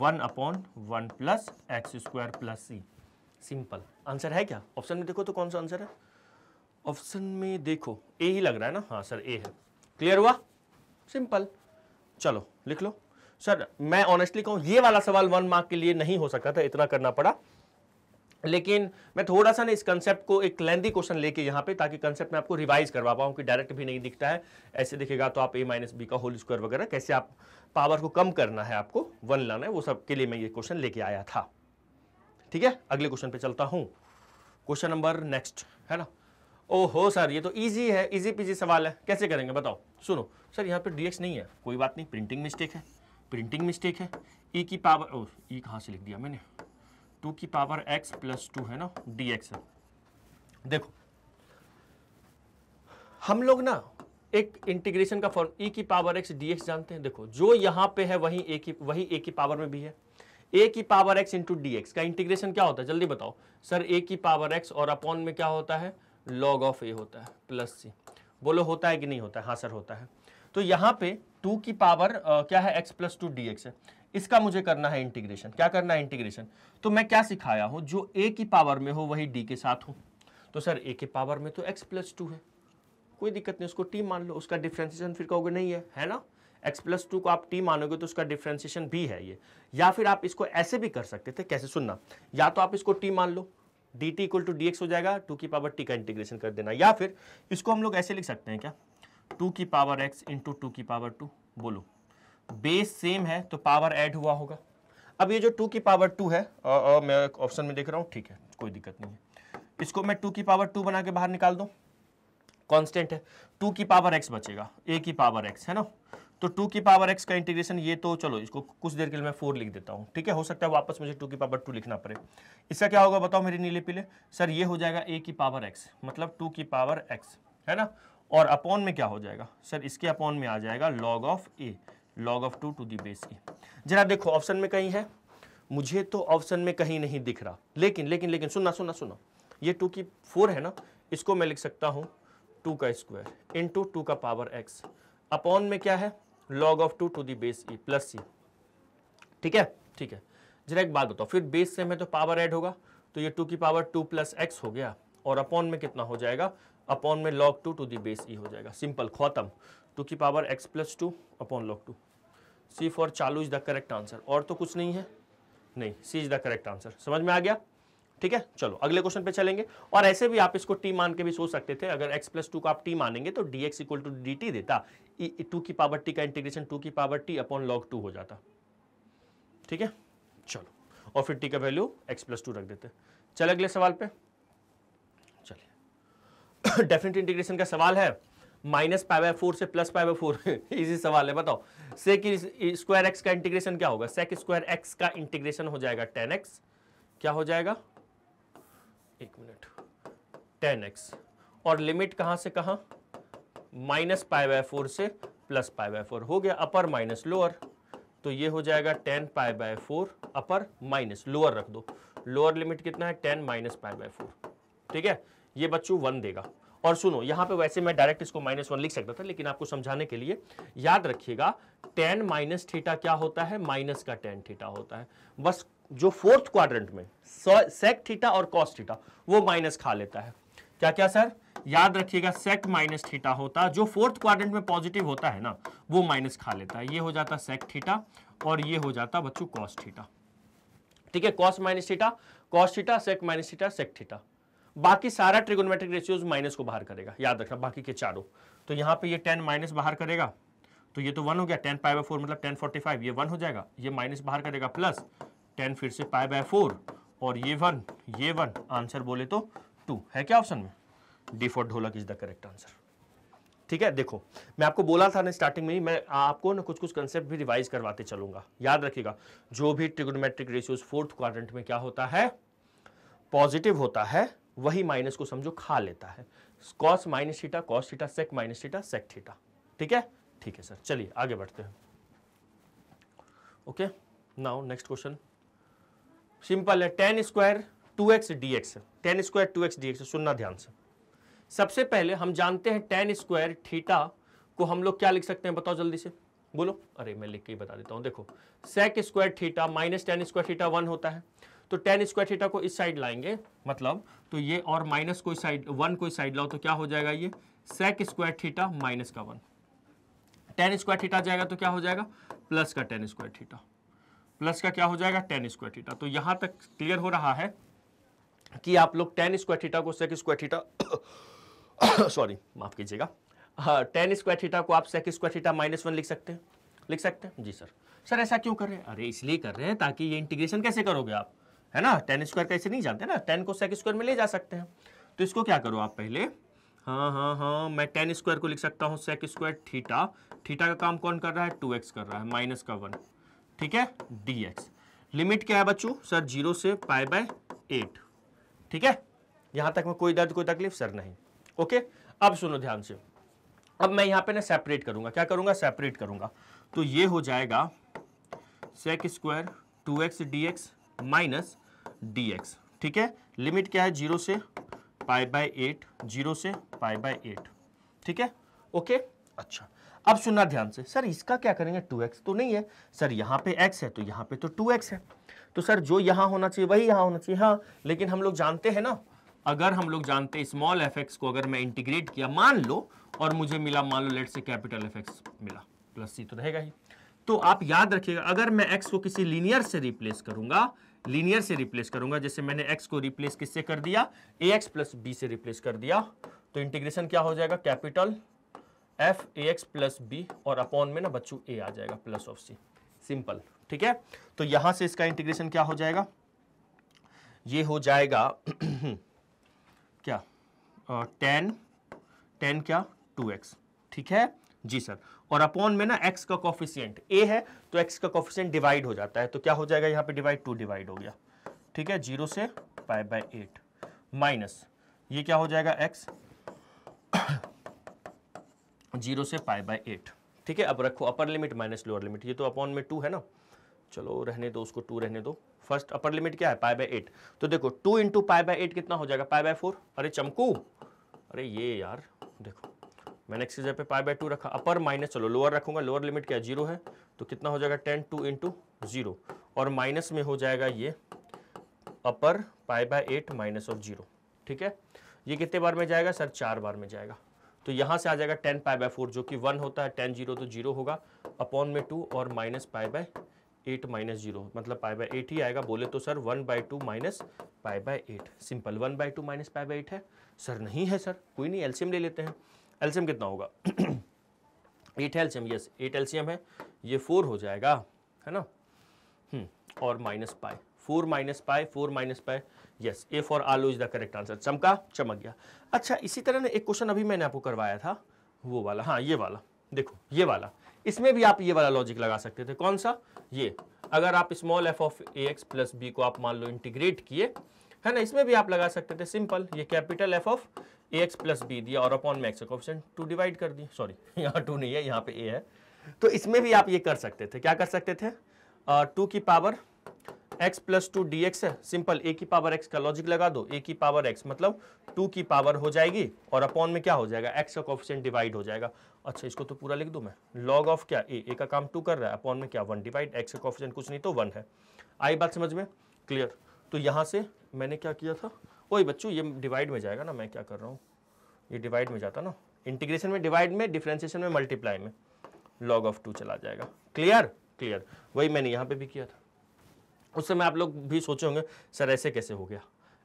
one upon one plus x square plus c simple answer है क्या ऑप्शन में देखो तो कौन सा आंसर है ऑप्शन में देखो ए ही लग रहा है ना हाँ सर ए है क्लियर हुआ सिंपल चलो लिख लो सर मैं ऑनेस्टली कहूँ ये वाला सवाल वन मार्क के लिए नहीं हो सकता था इतना करना पड़ा लेकिन मैं थोड़ा सा ना इस कंसेप्ट को एक लेंदी क्वेश्चन लेके यहाँ पे ताकि कंसेप्ट मैं आपको रिवाइज करवा पाऊँ कि डायरेक्ट भी नहीं दिखता है ऐसे दिखेगा तो आप ए माइनस बी का होल स्क्वायर वगैरह कैसे आप पावर को कम करना है आपको वन लाना है वो सब के लिए मैं ये क्वेश्चन लेके आया था ठीक है अगले क्वेश्चन पे चलता हूँ क्वेश्चन नंबर नेक्स्ट है ना ओहो सर ये तो ईजी है ईजी पीजी सवाल है कैसे करेंगे बताओ सुनो सर यहाँ पर डी नहीं है कोई बात नहीं प्रिंटिंग मिस्टेक है प्रिंटिंग मिस्टेक है ई e की पावर ओ ई e कहाँ से लिख दिया मैंने टू की पावर एक्स प्लस टू है ना डी एक्स देखो हम लोग ना एक इंटीग्रेशन का फॉर्म e की पावर एक्स डी एक्स जानते हैं देखो जो यहां पे है वही ए की वही ए की पावर में भी है ए की power x into D x का इंटीग्रेशन क्या होता है जल्दी बताओ सर ए की पावर एक्स और अपॉन में क्या होता है लॉग ऑफ ए होता है प्लस सी बोलो होता है कि नहीं होता है हाँ सर होता है तो यहां पे 2 की पावर आ, क्या है x plus two d x है इसका मुझे करना है इंटीग्रेशन क्या करना है इंटीग्रेशन तो मैं क्या सिखाया हूं जो ए की पावर में हो वही डी के साथ हो तो सर ए के पावर में तो एक्स प्लस टू है कोई दिक्कत नहीं उसको टी मान लो उसका डिफ्रेंसिएशन फिर कहोगे नहीं है है ना एक्स प्लस टू को आप टी मानोगे तो उसका डिफ्रेंसिएशन भी है ये या फिर आप इसको ऐसे भी कर सकते थे कैसे सुनना या तो आप इसको टी मान लो d t equal to d x हो जाएगा टू की पावर टी का इंटीग्रेशन कर देना या फिर इसको हम लोग ऐसे लिख सकते हैं क्या टू की पावर एक्स इंटू टू की पावर टू बोलो बेस सेम है तो पावर ऐड हुआ होगा अब ये जो टू की पावर टू है आ, आ, मैं ऑप्शन में देख रहा हूँ ठीक है कोई दिक्कत नहीं है इसको मैं टू की पावर टू बना के बाहर निकाल दूँ कॉन्स्टेंट है टू की पावर एक्स बचेगा ए की पावर एक्स है ना तो टू की पावर एक्स का इंटीग्रेशन ये तो चलो इसको कुछ देर के लिए मैं फोर लिख देता हूँ ठीक है हो सकता है वापस मुझे टू की पावर टू लिखना पड़े इसका क्या होगा बताओ मेरे नीले पीले सर ये हो जाएगा ए की पावर एक्स मतलब टू की पावर एक्स है ना और अपॉन में क्या हो जाएगा सर इसके अपॉन में आ जाएगा log of a log of two to the base a जरा देखो ऑप्शन में कहीं है मुझे तो ऑप्शन में कहीं नहीं दिख रहा लेकिन लेकिन लेकिन सुनना सुनना सुनो ये टू की फोर है ना इसको मैं लिख सकता हूँ टू का स्क्वायर इन टू टू का पावर एक्स अपॉन में क्या है log of two to the base e plus c ठीक है ठीक है जरा एक बात बताओ फिर बेस से मैं तो पावर ऐड होगा तो ये टू की पावर टू प्लस एक्स हो गया और अपॉन में कितना हो जाएगा अपॉन में log two to the base e हो जाएगा सिंपल खत्म टू की power x plus two upon log two c for चालू इज द करेक्ट आंसर और तो कुछ नहीं है नहीं c is the correct answer समझ में आ गया ठीक है चलो अगले क्वेश्चन पे चलेंगे और ऐसे भी आप इसको टी मान के भी सोच सकते थे अगर x प्लस टू का आप टी मानेंगे तो d x equal to D t देता टू e, e की पावर टी का इंटीग्रेशन टू की power t upon log two हो जाता ठीक है चलो और फिर टी का वैल्यू x प्लस टू रख देते चल अगले सवाल पे चलिए डेफिनेट इंटीग्रेशन का सवाल है माइनस पाई बाय फोर से plus pi by four easy सवाल है बताओ सेक स्क्वायर एक्स का इंटीग्रेशन क्या होगा सेक स्क्वायर एक्स का इंटीग्रेशन हो जाएगा टेन एक्स क्या हो जाएगा एक मिनट टेन एक्स और लिमिट कहां से कहां माइनस पाई बाय फोर से प्लस पाई बाय फोर हो गया अपर माइनस लोअर तो ये हो जाएगा tan pi by four upper minus lower रख दो लोअर लिमिट कितना है tan minus pi by four ठीक है ये बच्चों वन देगा और सुनो यहां पे वैसे मैं डायरेक्ट इसको माइनस वन लिख सकता था लेकिन आपको समझाने के लिए याद रखिएगा टेन माइनस थीटा क्या होता है माइनस का टेन थीटा होता है बस जो फोर्थ क्वाड्रेंट में सेक थीटा और कॉस थीटा वो माइनस खा लेता है क्या क्या सर याद रखिएगा सेक माइनस थीटा होता जो फोर्थ क्वाड्रेंट में पॉजिटिव होता है ना वो माइनस खा लेता है ये हो जाता सेक थीटा और ये हो जाता बच्चों कॉस थीटा ठीक है cos minus theta cos theta sec minus theta sec theta बाकी सारा ट्रिगोनमेट्रिक रेशियोज माइनस को बाहर करेगा याद रखना बाकी के चारों तो यहाँ पे ये टेन माइनस बाहर करेगा तो ये तो वन हो गया टेन पाई बाय फोर मतलब टेन फोर्टी फाइव ये वन हो जाएगा ये माइनस बाहर करेगा प्लस टेन फिर से पाई बाय फोर और ये वन ये वन आंसर बोले तो टू है क्या ऑप्शन में d for dholak is the correct answer ठीक है देखो मैं आपको बोला था ना स्टार्टिंग में ही मैं आपको ना कुछ कुछ कंसेप्ट भी रिवाइज करवाते चलूंगा याद रखिएगा जो भी ट्रिगोनोमेट्रिक रेशियोज फोर्थ क्वाड्रेंट में क्या होता है पॉजिटिव होता है वही माइनस को समझो खा लेता है cos minus theta cos theta sec minus theta sec theta ठीक है ठीक है सर चलिए आगे बढ़ते हैं okay now next question simple है tan square two x D x tan square two x D x सुनना ध्यान से सबसे पहले हम जानते हैं टेन स्क्वायर थीटा को हम लोग क्या लिख सकते हैं बताओ जल्दी से बोलो अरे मैं लिख के ही बता देता हूँ देखो sec square theta minus tan square theta one होता है तो टेन स्क्वायर थीटा को इस साइड लाएंगे मतलब तो ये और माइनस कोई साइड वन कोई साइड लाओ तो क्या हो जाएगा ये सेक स्क्वायर थीटा माइनस का वन टेन स्क्वायर थीटा जाएगा तो क्या हो जाएगा प्लस का टेन स्क्वायर थीटा प्लस का क्या हो जाएगा टेन स्क्वायर थीटा तो यहां तक क्लियर हो रहा है कि आप लोग टेन स्क्वायर थीटा को सेक स्क्वायर थीटा सॉरी माफ कीजिएगा हाँ टेन स्क्वायर थीटा को आप sec square theta minus one लिख सकते हैं लिख सकते हैं जी सर सर ऐसा क्यों कर रहे हैं अरे इसलिए कर रहे हैं ताकि ये इंटीग्रेशन कैसे करोगे आप है ना टेन स्क्वायर कैसे नहीं जानते ना टेन को सेक स्क्वायर में ले जा सकते हैं तो इसको क्या करो आप पहले हाँ हाँ हाँ मैं टेन स्क्वायर को लिख सकता हूँ सेक स्क्वायर थीटा थीटा का काम कौन कर रहा है टू एक्स कर रहा है माइनस का वन ठीक है डी एक्स लिमिट क्या है बच्चों सर जीरो से पाई बाय एट ठीक है यहाँ तक में कोई दर्द कोई तकलीफ सर नहीं ओके अब सुनो ध्यान से अब मैं यहाँ पे ना सेपरेट करूँगा क्या करूँगा सेपरेट करूँगा तो ये हो जाएगा sec square two x D x minus d ठीक है लिमिट क्या है जीरो से पाई बाय एट जीरो से पाई बाय एट ठीक है ओके अच्छा अब सुनना ध्यान से सर इसका क्या करेंगे टू एक्स तो नहीं है सर यहाँ पे एक्स है तो यहाँ पे तो टू एक्स है तो सर जो यहाँ होना चाहिए वही यहाँ होना चाहिए हाँ लेकिन हम लोग जानते हैं ना अगर हम लोग जानते हैं स्मॉल एफ को अगर मैं इंटीग्रेट किया मान लो और मुझे मिला मान लो लेट से कैपिटल एफ मिला प्लस सी तो रहेगा ही तो आप याद रखिएगा अगर मैं एक्स को किसी लीनियर से रिप्लेस करूंगा लीनियर से रिप्लेस करूंगा जैसे मैंने एक्स को रिप्लेस किससे कर दिया ए एक्स प्लस बी से रिप्लेस कर दिया तो इंटीग्रेशन क्या हो जाएगा capital F a x plus b और अपॉन में ना बच्चों ए आ जाएगा प्लस ऑफ सी सिंपल ठीक है तो यहां से इसका इंटीग्रेशन क्या हो जाएगा ये हो जाएगा क्या टेन टेन क्या टू एक्स ठीक है जी सर और अपॉन में ना एक्स का कॉफिशियंट ए है तो एक्स का कॉफिशियंट डिवाइड हो जाता है तो क्या हो जाएगा यहाँ पे डिवाइड टू डिवाइड हो गया ठीक है जीरो से फाइव बाई एट माइनस ये क्या हो जाएगा एक्स जीरो से फाइव बाई एट ठीक है अब रखो upper limit minus lower limit ये तो अपॉन में टू है ना चलो रहने दो उसको टू रहने दो फर्स्ट अपर लिमिट क्या है पाई बाई एट तो देखो two into pi by eight कितना हो जाएगा पाई बाई फोर अरे चमकू अरे ये यार देखो मैंने एक्स की जगह पे पाई बाय टू रखा अपर माइनस चलो लोअर रखूंगा लोअर लिमिट क्या जीरो है तो कितना हो जाएगा टेन टू इंटू जीरो और माइनस में हो जाएगा ये upper pi by eight minus of zero ठीक है ये कितने बार में जाएगा सर चार बार में जाएगा तो यहाँ से आ जाएगा टेन पाई बाय फोर जो कि वन होता है टेन जीरो तो जीरो होगा अपॉन में टू और minus pi by eight minus zero मतलब पाई बाय एट ही आएगा बोले तो sir one by two minus pi by eight simple one by two minus pi by eight है सर नहीं है सर कोई नहीं एल्शियम ले लेते हैं एल्शियम कितना होगा एट एल्शियम यस एट एल्शियम है ये फोर हो जाएगा है ना हम्म, और minus pi four minus pi four minus pi yes A for aloo is the correct answer चमका चमक गया अच्छा इसी तरह ने एक क्वेश्चन अभी मैंने आपको करवाया था वो वाला हाँ ये वाला देखो ये वाला इसमें भी आप ये वाला लॉजिक लगा सकते थे कौन सा ये अगर आप small f of a x plus b को आप मान लो इंटीग्रेट किए है ना इसमें भी आप लगा सकते थे सिंपल ये capital F of a x plus b दिया और upon max x coefficient to divide कर दिया सॉरी यहाँ टू नहीं है यहाँ पे ए है तो इसमें भी आप ये कर सकते थे क्या कर सकते थे टू uh, की power x plus two d x है सिंपल ए की पावर एक्स का लॉजिक लगा दो ए की पावर एक्स मतलब टू की पावर हो जाएगी और अपॉन में क्या हो जाएगा एक्स का कॉफिशेंट डिवाइड हो जाएगा अच्छा इसको तो पूरा लिख दूँ मैं लॉग ऑफ क्या ए ए का काम टू कर रहा है अपॉन में क्या वन डिवाइड एक्स का कॉफिशेंट कुछ नहीं तो वन है आई बात समझ में क्लियर तो यहाँ से मैंने क्या किया था ओए बच्चों ये डिवाइड में जाएगा ना मैं क्या कर रहा हूँ ये डिवाइड में जाता ना इंटीग्रेशन में डिवाइड में डिफ्रेंसिएशन में मल्टीप्लाई में लॉग ऑफ टू चला जाएगा क्लियर क्लियर वही मैंने यहाँ पे भी किया था उस समय आप लोग भी सोचे होंगे सर ऐसे कैसे हो गया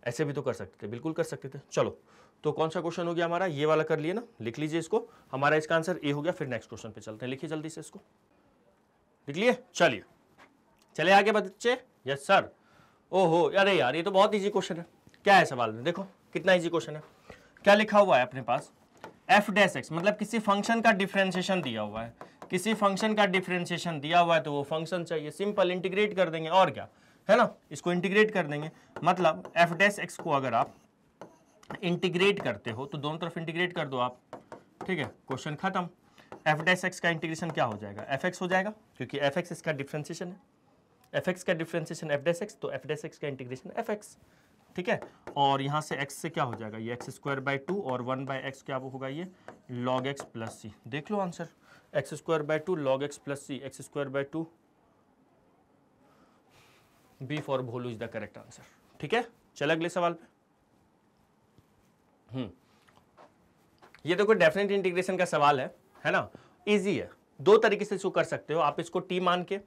ऐसे भी तो कर सकते थे बिल्कुल कर सकते थे चलो तो कौन सा क्वेश्चन हो गया हमारा ये वाला कर लिए ना लिख लीजिए इसको हमारा इसका आंसर ए हो गया फिर नेक्स्ट क्वेश्चन पे चलते हैं लिखिए जल्दी से इसको लिख लिए चलिए चले आगे बच्चे यस सर ओहो अरे यार ये तो बहुत ईजी क्वेश्चन है क्या है सवाल में देखो कितना इजी क्वेश्चन है क्या लिखा हुआ है अपने पास एफ डैश एक्स मतलब किसी फंक्शन का डिफ्रेंशिएशन दिया हुआ है किसी फंक्शन का डिफ्रेंशिएशन दिया हुआ है तो वो फंक्शन चाहिए सिंपल इंटीग्रेट कर देंगे और क्या है ना इसको इंटीग्रेट कर देंगे मतलब एफ डैश एक्स को अगर आप इंटीग्रेट करते हो तो दोनों तरफ इंटीग्रेट कर दो आप ठीक है क्वेश्चन खत्म एफ डैश एक्स का इंटीग्रेशन क्या हो जाएगा एफ एक्स हो जाएगा क्योंकि एफ एक्स इसका डिफ्रेंशिएशन है एफ एक्स का डिफ्रेंशिएशन एफ डैश एक्स तो एफ डैश एक्स का इंटीग्रेशन एफ एक्स ठीक है और यहाँ से x से क्या हो जाएगा ये एक्स स्क्वायर बाई टू और वन बाई एक्स क्या वो होगा ये log x प्लस सी देख लो answer x square by two log x plus c x square by two B for Bholu is the correct answer ठीक है चल अगले सवाल पे हम्म ये देखो तो डेफिनेट इंटीग्रेशन का सवाल है है ना इजी है दो तरीके से इसको कर सकते हो आप इसको टी मान के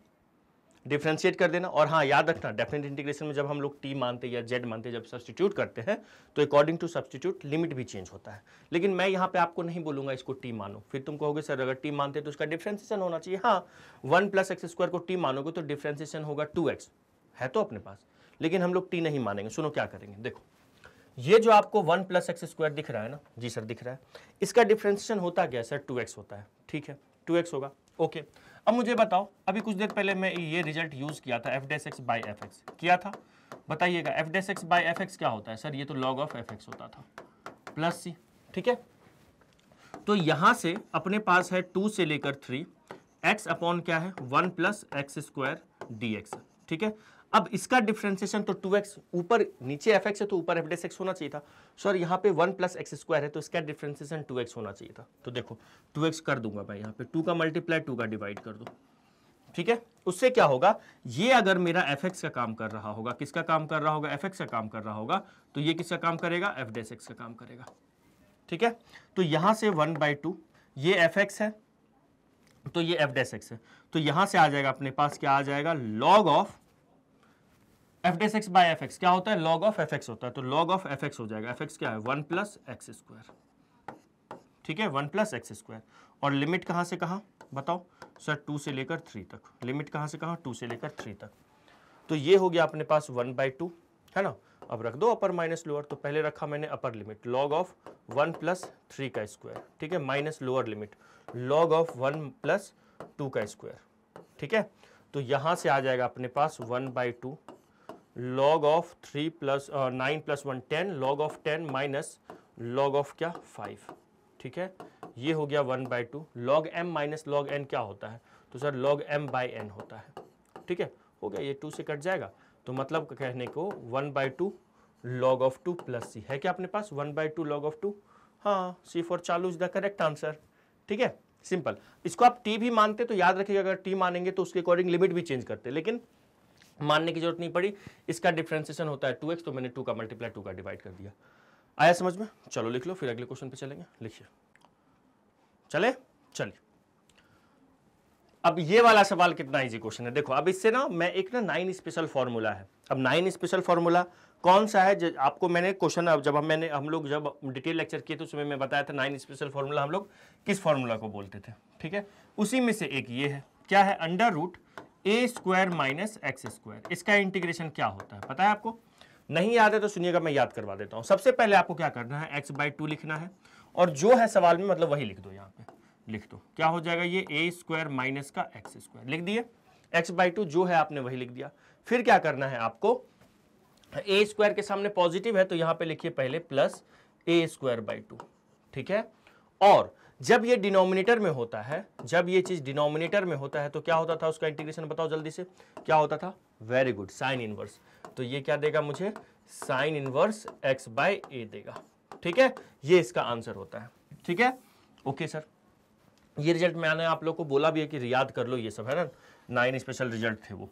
डिफ्रेंशिएट कर देना और हाँ याद रखना डेफिनेट इंटीग्रेशन में जब हम लोग टी मानते हैं या जेड मानते हैं जब सब्सटीट्यूट करते हैं तो अकॉर्डिंग टू सब्सटीट्यूट लिमिट भी चेंज होता है लेकिन मैं यहाँ पे आपको नहीं बोलूंगा इसको टी मानो फिर तुम कहोगे सर अगर टी मानते हैं तो उसका डिफ्रेंसिएशन होना चाहिए हाँ वन प्लस एक्स स्क्वायर को टी मानोगे तो डिफ्रेंसिएशन होगा टू एक्स है तो अपने पास लेकिन हम लोग टी नहीं मानेंगे सुनो क्या करेंगे देखो ये जो आपको वन प्लस एक्स स्क्वायर दिख रहा है ना जी सर दिख रहा है इसका डिफ्रेंसिएशन होता क्या है सर टू एक्स होता है ठीक है टू एक्स होगा ओके okay. अब मुझे बताओ अभी कुछ देर पहले मैं ये रिजल्ट यूज किया था f dash x by F x किया था बताइएगा f dash x by F x क्या होता है सर ये तो लॉग ऑफ एफ एक्स होता था प्लस सी ठीक है तो यहां से अपने पास है टू से लेकर थ्री एक्स अपॉन क्या है one plus x square d x ठीक है अब इसका डिफ्रेंसिएशन तो टू एक्स ऊपर नीचे एफ एक्स है तो ऊपर एफ डेस एक्स होना चाहिए था सर यहाँ पे वन प्लस एक्स स्क्वायर है तो इसका डिफ्रेंसिएशन टू एक्स होना चाहिए था तो देखो टू एक्स कर दूंगा मैं यहाँ पे टू का मल्टीप्लाई टू का डिवाइड कर दो ठीक है उससे क्या होगा ये अगर मेरा एफ एक्स का काम कर रहा होगा किसका काम कर रहा होगा एफ एक्स का काम कर रहा होगा तो ये किसका काम करेगा एफ डेस एक्स का काम करेगा ठीक है तो यहां से वन बाई टू ये एफ एक्स है तो ये एफ डेस एक्स है तो यहां से आ जाएगा अपने पास क्या आ जाएगा log of f dash x by F x क्या होता है लॉग ऑफ एफ एक्स होता है तो लॉग ऑफ एफ एक्स हो जाएगा एफ एक्स क्या है वन प्लस एक्स स्क्वायर ठीक है वन प्लस एक्स स्क्वायर और लिमिट कहाँ से कहाँ बताओ सर टू से लेकर थ्री तक लिमिट कहाँ से कहाँ टू से लेकर थ्री तक तो ये हो गया अपने पास वन बाई टू है ना अब रख दो अपर माइनस लोअर तो पहले रखा मैंने upper limit log of one plus three का स्क्वायर ठीक है minus lower limit log of one plus two का स्क्वायर ठीक है तो यहाँ से आ जाएगा अपने पास one by two log of three plus nine plus one ten log of ten minus log of क्या फाइव ठीक है ये हो गया one by two log m minus log n क्या होता है तो sir log m by n होता है ठीक है हो गया ये टू से कट जाएगा तो मतलब कहने को one by two log of two plus सी है क्या अपने पास one by two log of two हाँ सी फॉर चालू इज द करेक्ट आंसर ठीक है सिंपल इसको आप टी भी मानते तो याद रखिएगा अगर टी मानेंगे तो उसके अकॉर्डिंग लिमिट भी चेंज करते लेकिन मानने की जरूरत नहीं पड़ी इसका डिफ्रेंसिएशन होता है टू एक्स तो मैंने टू का मल्टीप्लाई टू का डिवाइड कर दिया आया समझ में चलो लिख लो फिर अगले क्वेश्चन पे चलेंगे लिखिए चले चलिए अब ये वाला सवाल कितना इजी क्वेश्चन है देखो अब इससे ना मैं एक ना नाइन स्पेशल फॉर्मूला है अब नाइन स्पेशल फॉर्मूला कौन सा है आपको मैंने क्वेश्चन जब हम मैंने हम लोग जब डिटेल लेक्चर किए थे उसमें मैं बताया था नाइन स्पेशल फॉर्मूला हम लोग किस फॉर्मूला को बोलते थे ठीक है उसी में से एक ये है क्या है under root a square minus x square इसका इंटीग्रेशन क्या होता है पता है आपको नहीं याद है तो सुनिएगा मैं याद करवा देता हूं सबसे पहले आपको क्या करना है एक्स बाई टू लिखना है और जो है सवाल में मतलब वही लिख दो यहाँ पे लिख दो क्या हो जाएगा ये ए स्क्वायर माइनस का एक्स स्क्वायर लिख दिए एक्स बाई टू जो है आपने वही लिख दिया फिर क्या करना है आपको ए स्क्वायर के सामने पॉजिटिव है तो यहाँ पे लिखिए पहले plus a square by two ठीक है और जब ये डिनोमिनेटर में होता है जब ये चीज डिनोमिनेटर में होता है तो क्या होता था उसका इंटीग्रेशन बताओ जल्दी से क्या होता था वेरी गुड साइन इनवर्स तो ये क्या देगा मुझे sine inverse x by a देगा ठीक है ये इसका आंसर होता है ठीक है ओके सर ये रिजल्ट मैंने आप लोग को बोला भी है कि याद कर लो ये सब है ना नाइन स्पेशल रिजल्ट थे वो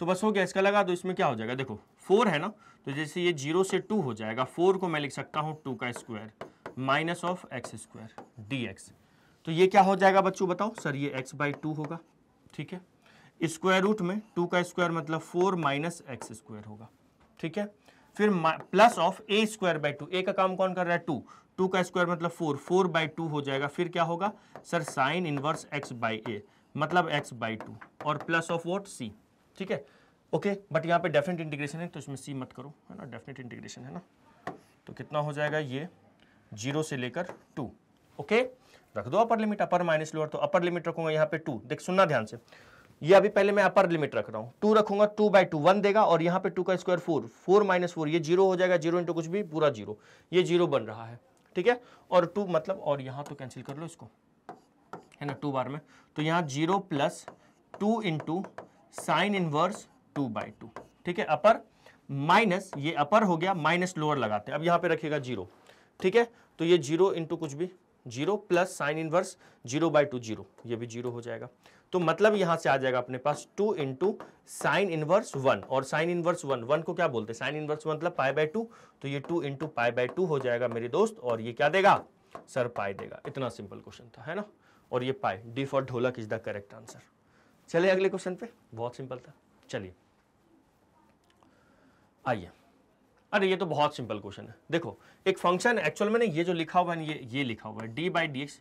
तो बस हो गया इसका लगा दो इसमें क्या हो जाएगा देखो फोर है ना तो जैसे ये जीरो से टू हो जाएगा फोर को मैं लिख सकता हूँ टू का square minus of x square d x तो ये क्या हो जाएगा बच्चों बताओ सर ये एक्स बाई टू होगा ठीक है स्क्वायर रूट में टू का स्क्वायर मतलब फोर माइनस एक्स स्क्वायर होगा ठीक है फिर plus of a square by two a का काम कौन कर रहा है टू टू का स्क्वायर मतलब फोर फोर बाई टू हो जाएगा फिर क्या होगा sir sine inverse x by a मतलब एक्स बाई टू और प्लस ऑफ वोट सी ठीक है ओके बट यहाँ पे डेफिनेट इंटीग्रेशन है तो इसमें सी मत करो है ना डेफिनेट इंटीग्रेशन है ना तो कितना हो जाएगा ये जीरो से लेकर टू ओके रख दो upper limit upper minus lower तो अपर लिमिट रखूंगा यहाँ पे टू देख सुनना ध्यान से ये अभी पहले मैं अपर लिमिट रख रहा हूँ टू रखूंगा टू बाई टू वन देगा और यहाँ पे टू का square four four minus four ये जीरो हो जाएगा जीरो इंटू कुछ भी पूरा जीरो ये जीरो बन रहा है ठीक है और टू मतलब और यहाँ तो कैंसिल कर लो इसको है ना टू बार में तो यहाँ zero plus two into sine inverse two by two ठीक है अपर माइनस ये अपर हो गया माइनस लोअर लगाते हैं अब यहाँ पे रखिएगा जीरो ठीक है तो ये जीरो इंटू कुछ भी zero plus sine inverse zero by two zero ये भी जीरो हो जाएगा तो मतलब यहां से आ जाएगा अपने पास two into sine inverse one और साइन इनवर्स वन वन को क्या बोलते हैं साइन इनवर्स मतलब पाई बाय टू तो ये two into pi by two हो जाएगा मेरे दोस्त और ये क्या देगा सर पाई देगा इतना सिंपल क्वेश्चन था है ना और ये pi D for dholak is the correct answer चले अगले क्वेश्चन पे बहुत सिंपल था चलिए आइए अरे ये तो बहुत सिंपल क्वेश्चन है देखो एक फंक्शन एक्चुअल में ना ये जो लिखा हुआ है ये ये लिखा हुआ है डी बाई डी एक्स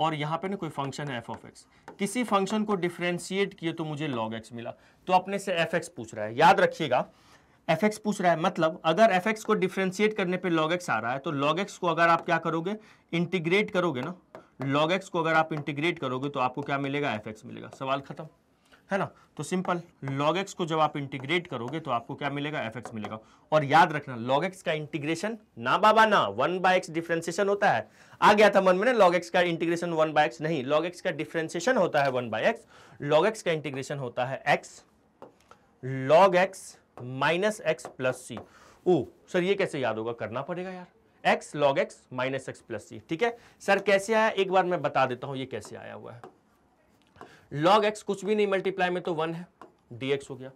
और यहाँ पे ना कोई फंक्शन है एफ ऑफ एक्स किसी फंक्शन को डिफ्रेंशिएट किए तो मुझे लॉग एक्स मिला तो अपने से एफ एक्स पूछ रहा है याद रखिएगा एफ एक्स पूछ रहा है मतलब अगर एफ एक्स को डिफ्रेंशिएट करने पे लॉग एक्स आ रहा है तो लॉग एक्स को अगर आप क्या करोगे इंटीग्रेट करोगे ना लॉग एक्स को अगर आप इंटीग्रेट करोगे तो आपको क्या मिलेगा एफ एक्स मिलेगा सवाल खत्म है ना तो सिंपल लॉग एक्स को जब आप इंटीग्रेट करोगे तो आपको क्या मिलेगा एफ एक्स मिलेगा और याद रखना लॉग एक्स का इंटीग्रेशन ना बाबा ना वन बाय एक्स डिफ्रेंसिएशन होता है आ गया था मन में ना लॉग एक्स का इंटीग्रेशन वन बाय एक्स नहीं लॉग एक्स का डिफ्रेंसिएशन होता है one by x log x का इंटीग्रेशन होता है x log x minus x plus c ओ सर ये कैसे याद होगा करना पड़ेगा यार x log x minus x plus c ठीक है सर कैसे आया एक बार मैं बता देता हूं ये कैसे आया हुआ है लॉग एक्स कुछ भी नहीं मल्टीप्लाई में तो वन है डी हो गया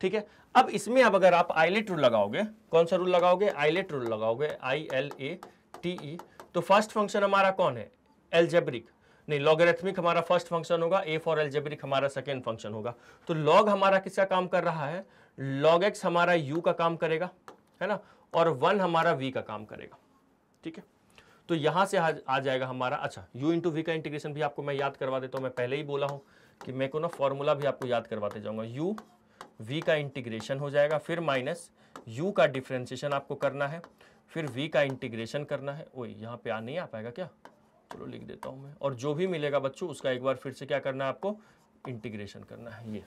ठीक है अब इसमें अब अगर आप आईलेट रूल लगाओगे कौन सा रूल लगाओगे आईलेट रूल लगाओगे I L A T E तो फर्स्ट फंक्शन हमारा कौन है एलजेब्रिक नहीं लॉगरेथमिक हमारा फर्स्ट फंक्शन होगा ए फॉर एलजेब्रिक हमारा सेकेंड फंक्शन होगा तो लॉग हमारा किसका काम कर रहा है लॉग एक्स हमारा यू का काम करेगा है ना और वन हमारा वी का काम करेगा ठीक है तो यहां से आ, जाएगा हमारा अच्छा यू इंटू वी का इंटीग्रेशन भी आपको मैं याद करवा देता हूं मैं पहले ही बोला हूं कि मैं को ना फॉर्मूला भी आपको याद करवाते जाऊंगा यू वी का इंटीग्रेशन हो जाएगा फिर माइनस यू का डिफ्रेंसिएशन आपको करना है फिर वी का इंटीग्रेशन करना है वही यहाँ पे आ नहीं आ पाएगा क्या चलो लिख देता हूँ मैं और जो भी मिलेगा बच्चों उसका एक बार फिर से क्या करना है आपको इंटीग्रेशन करना है ये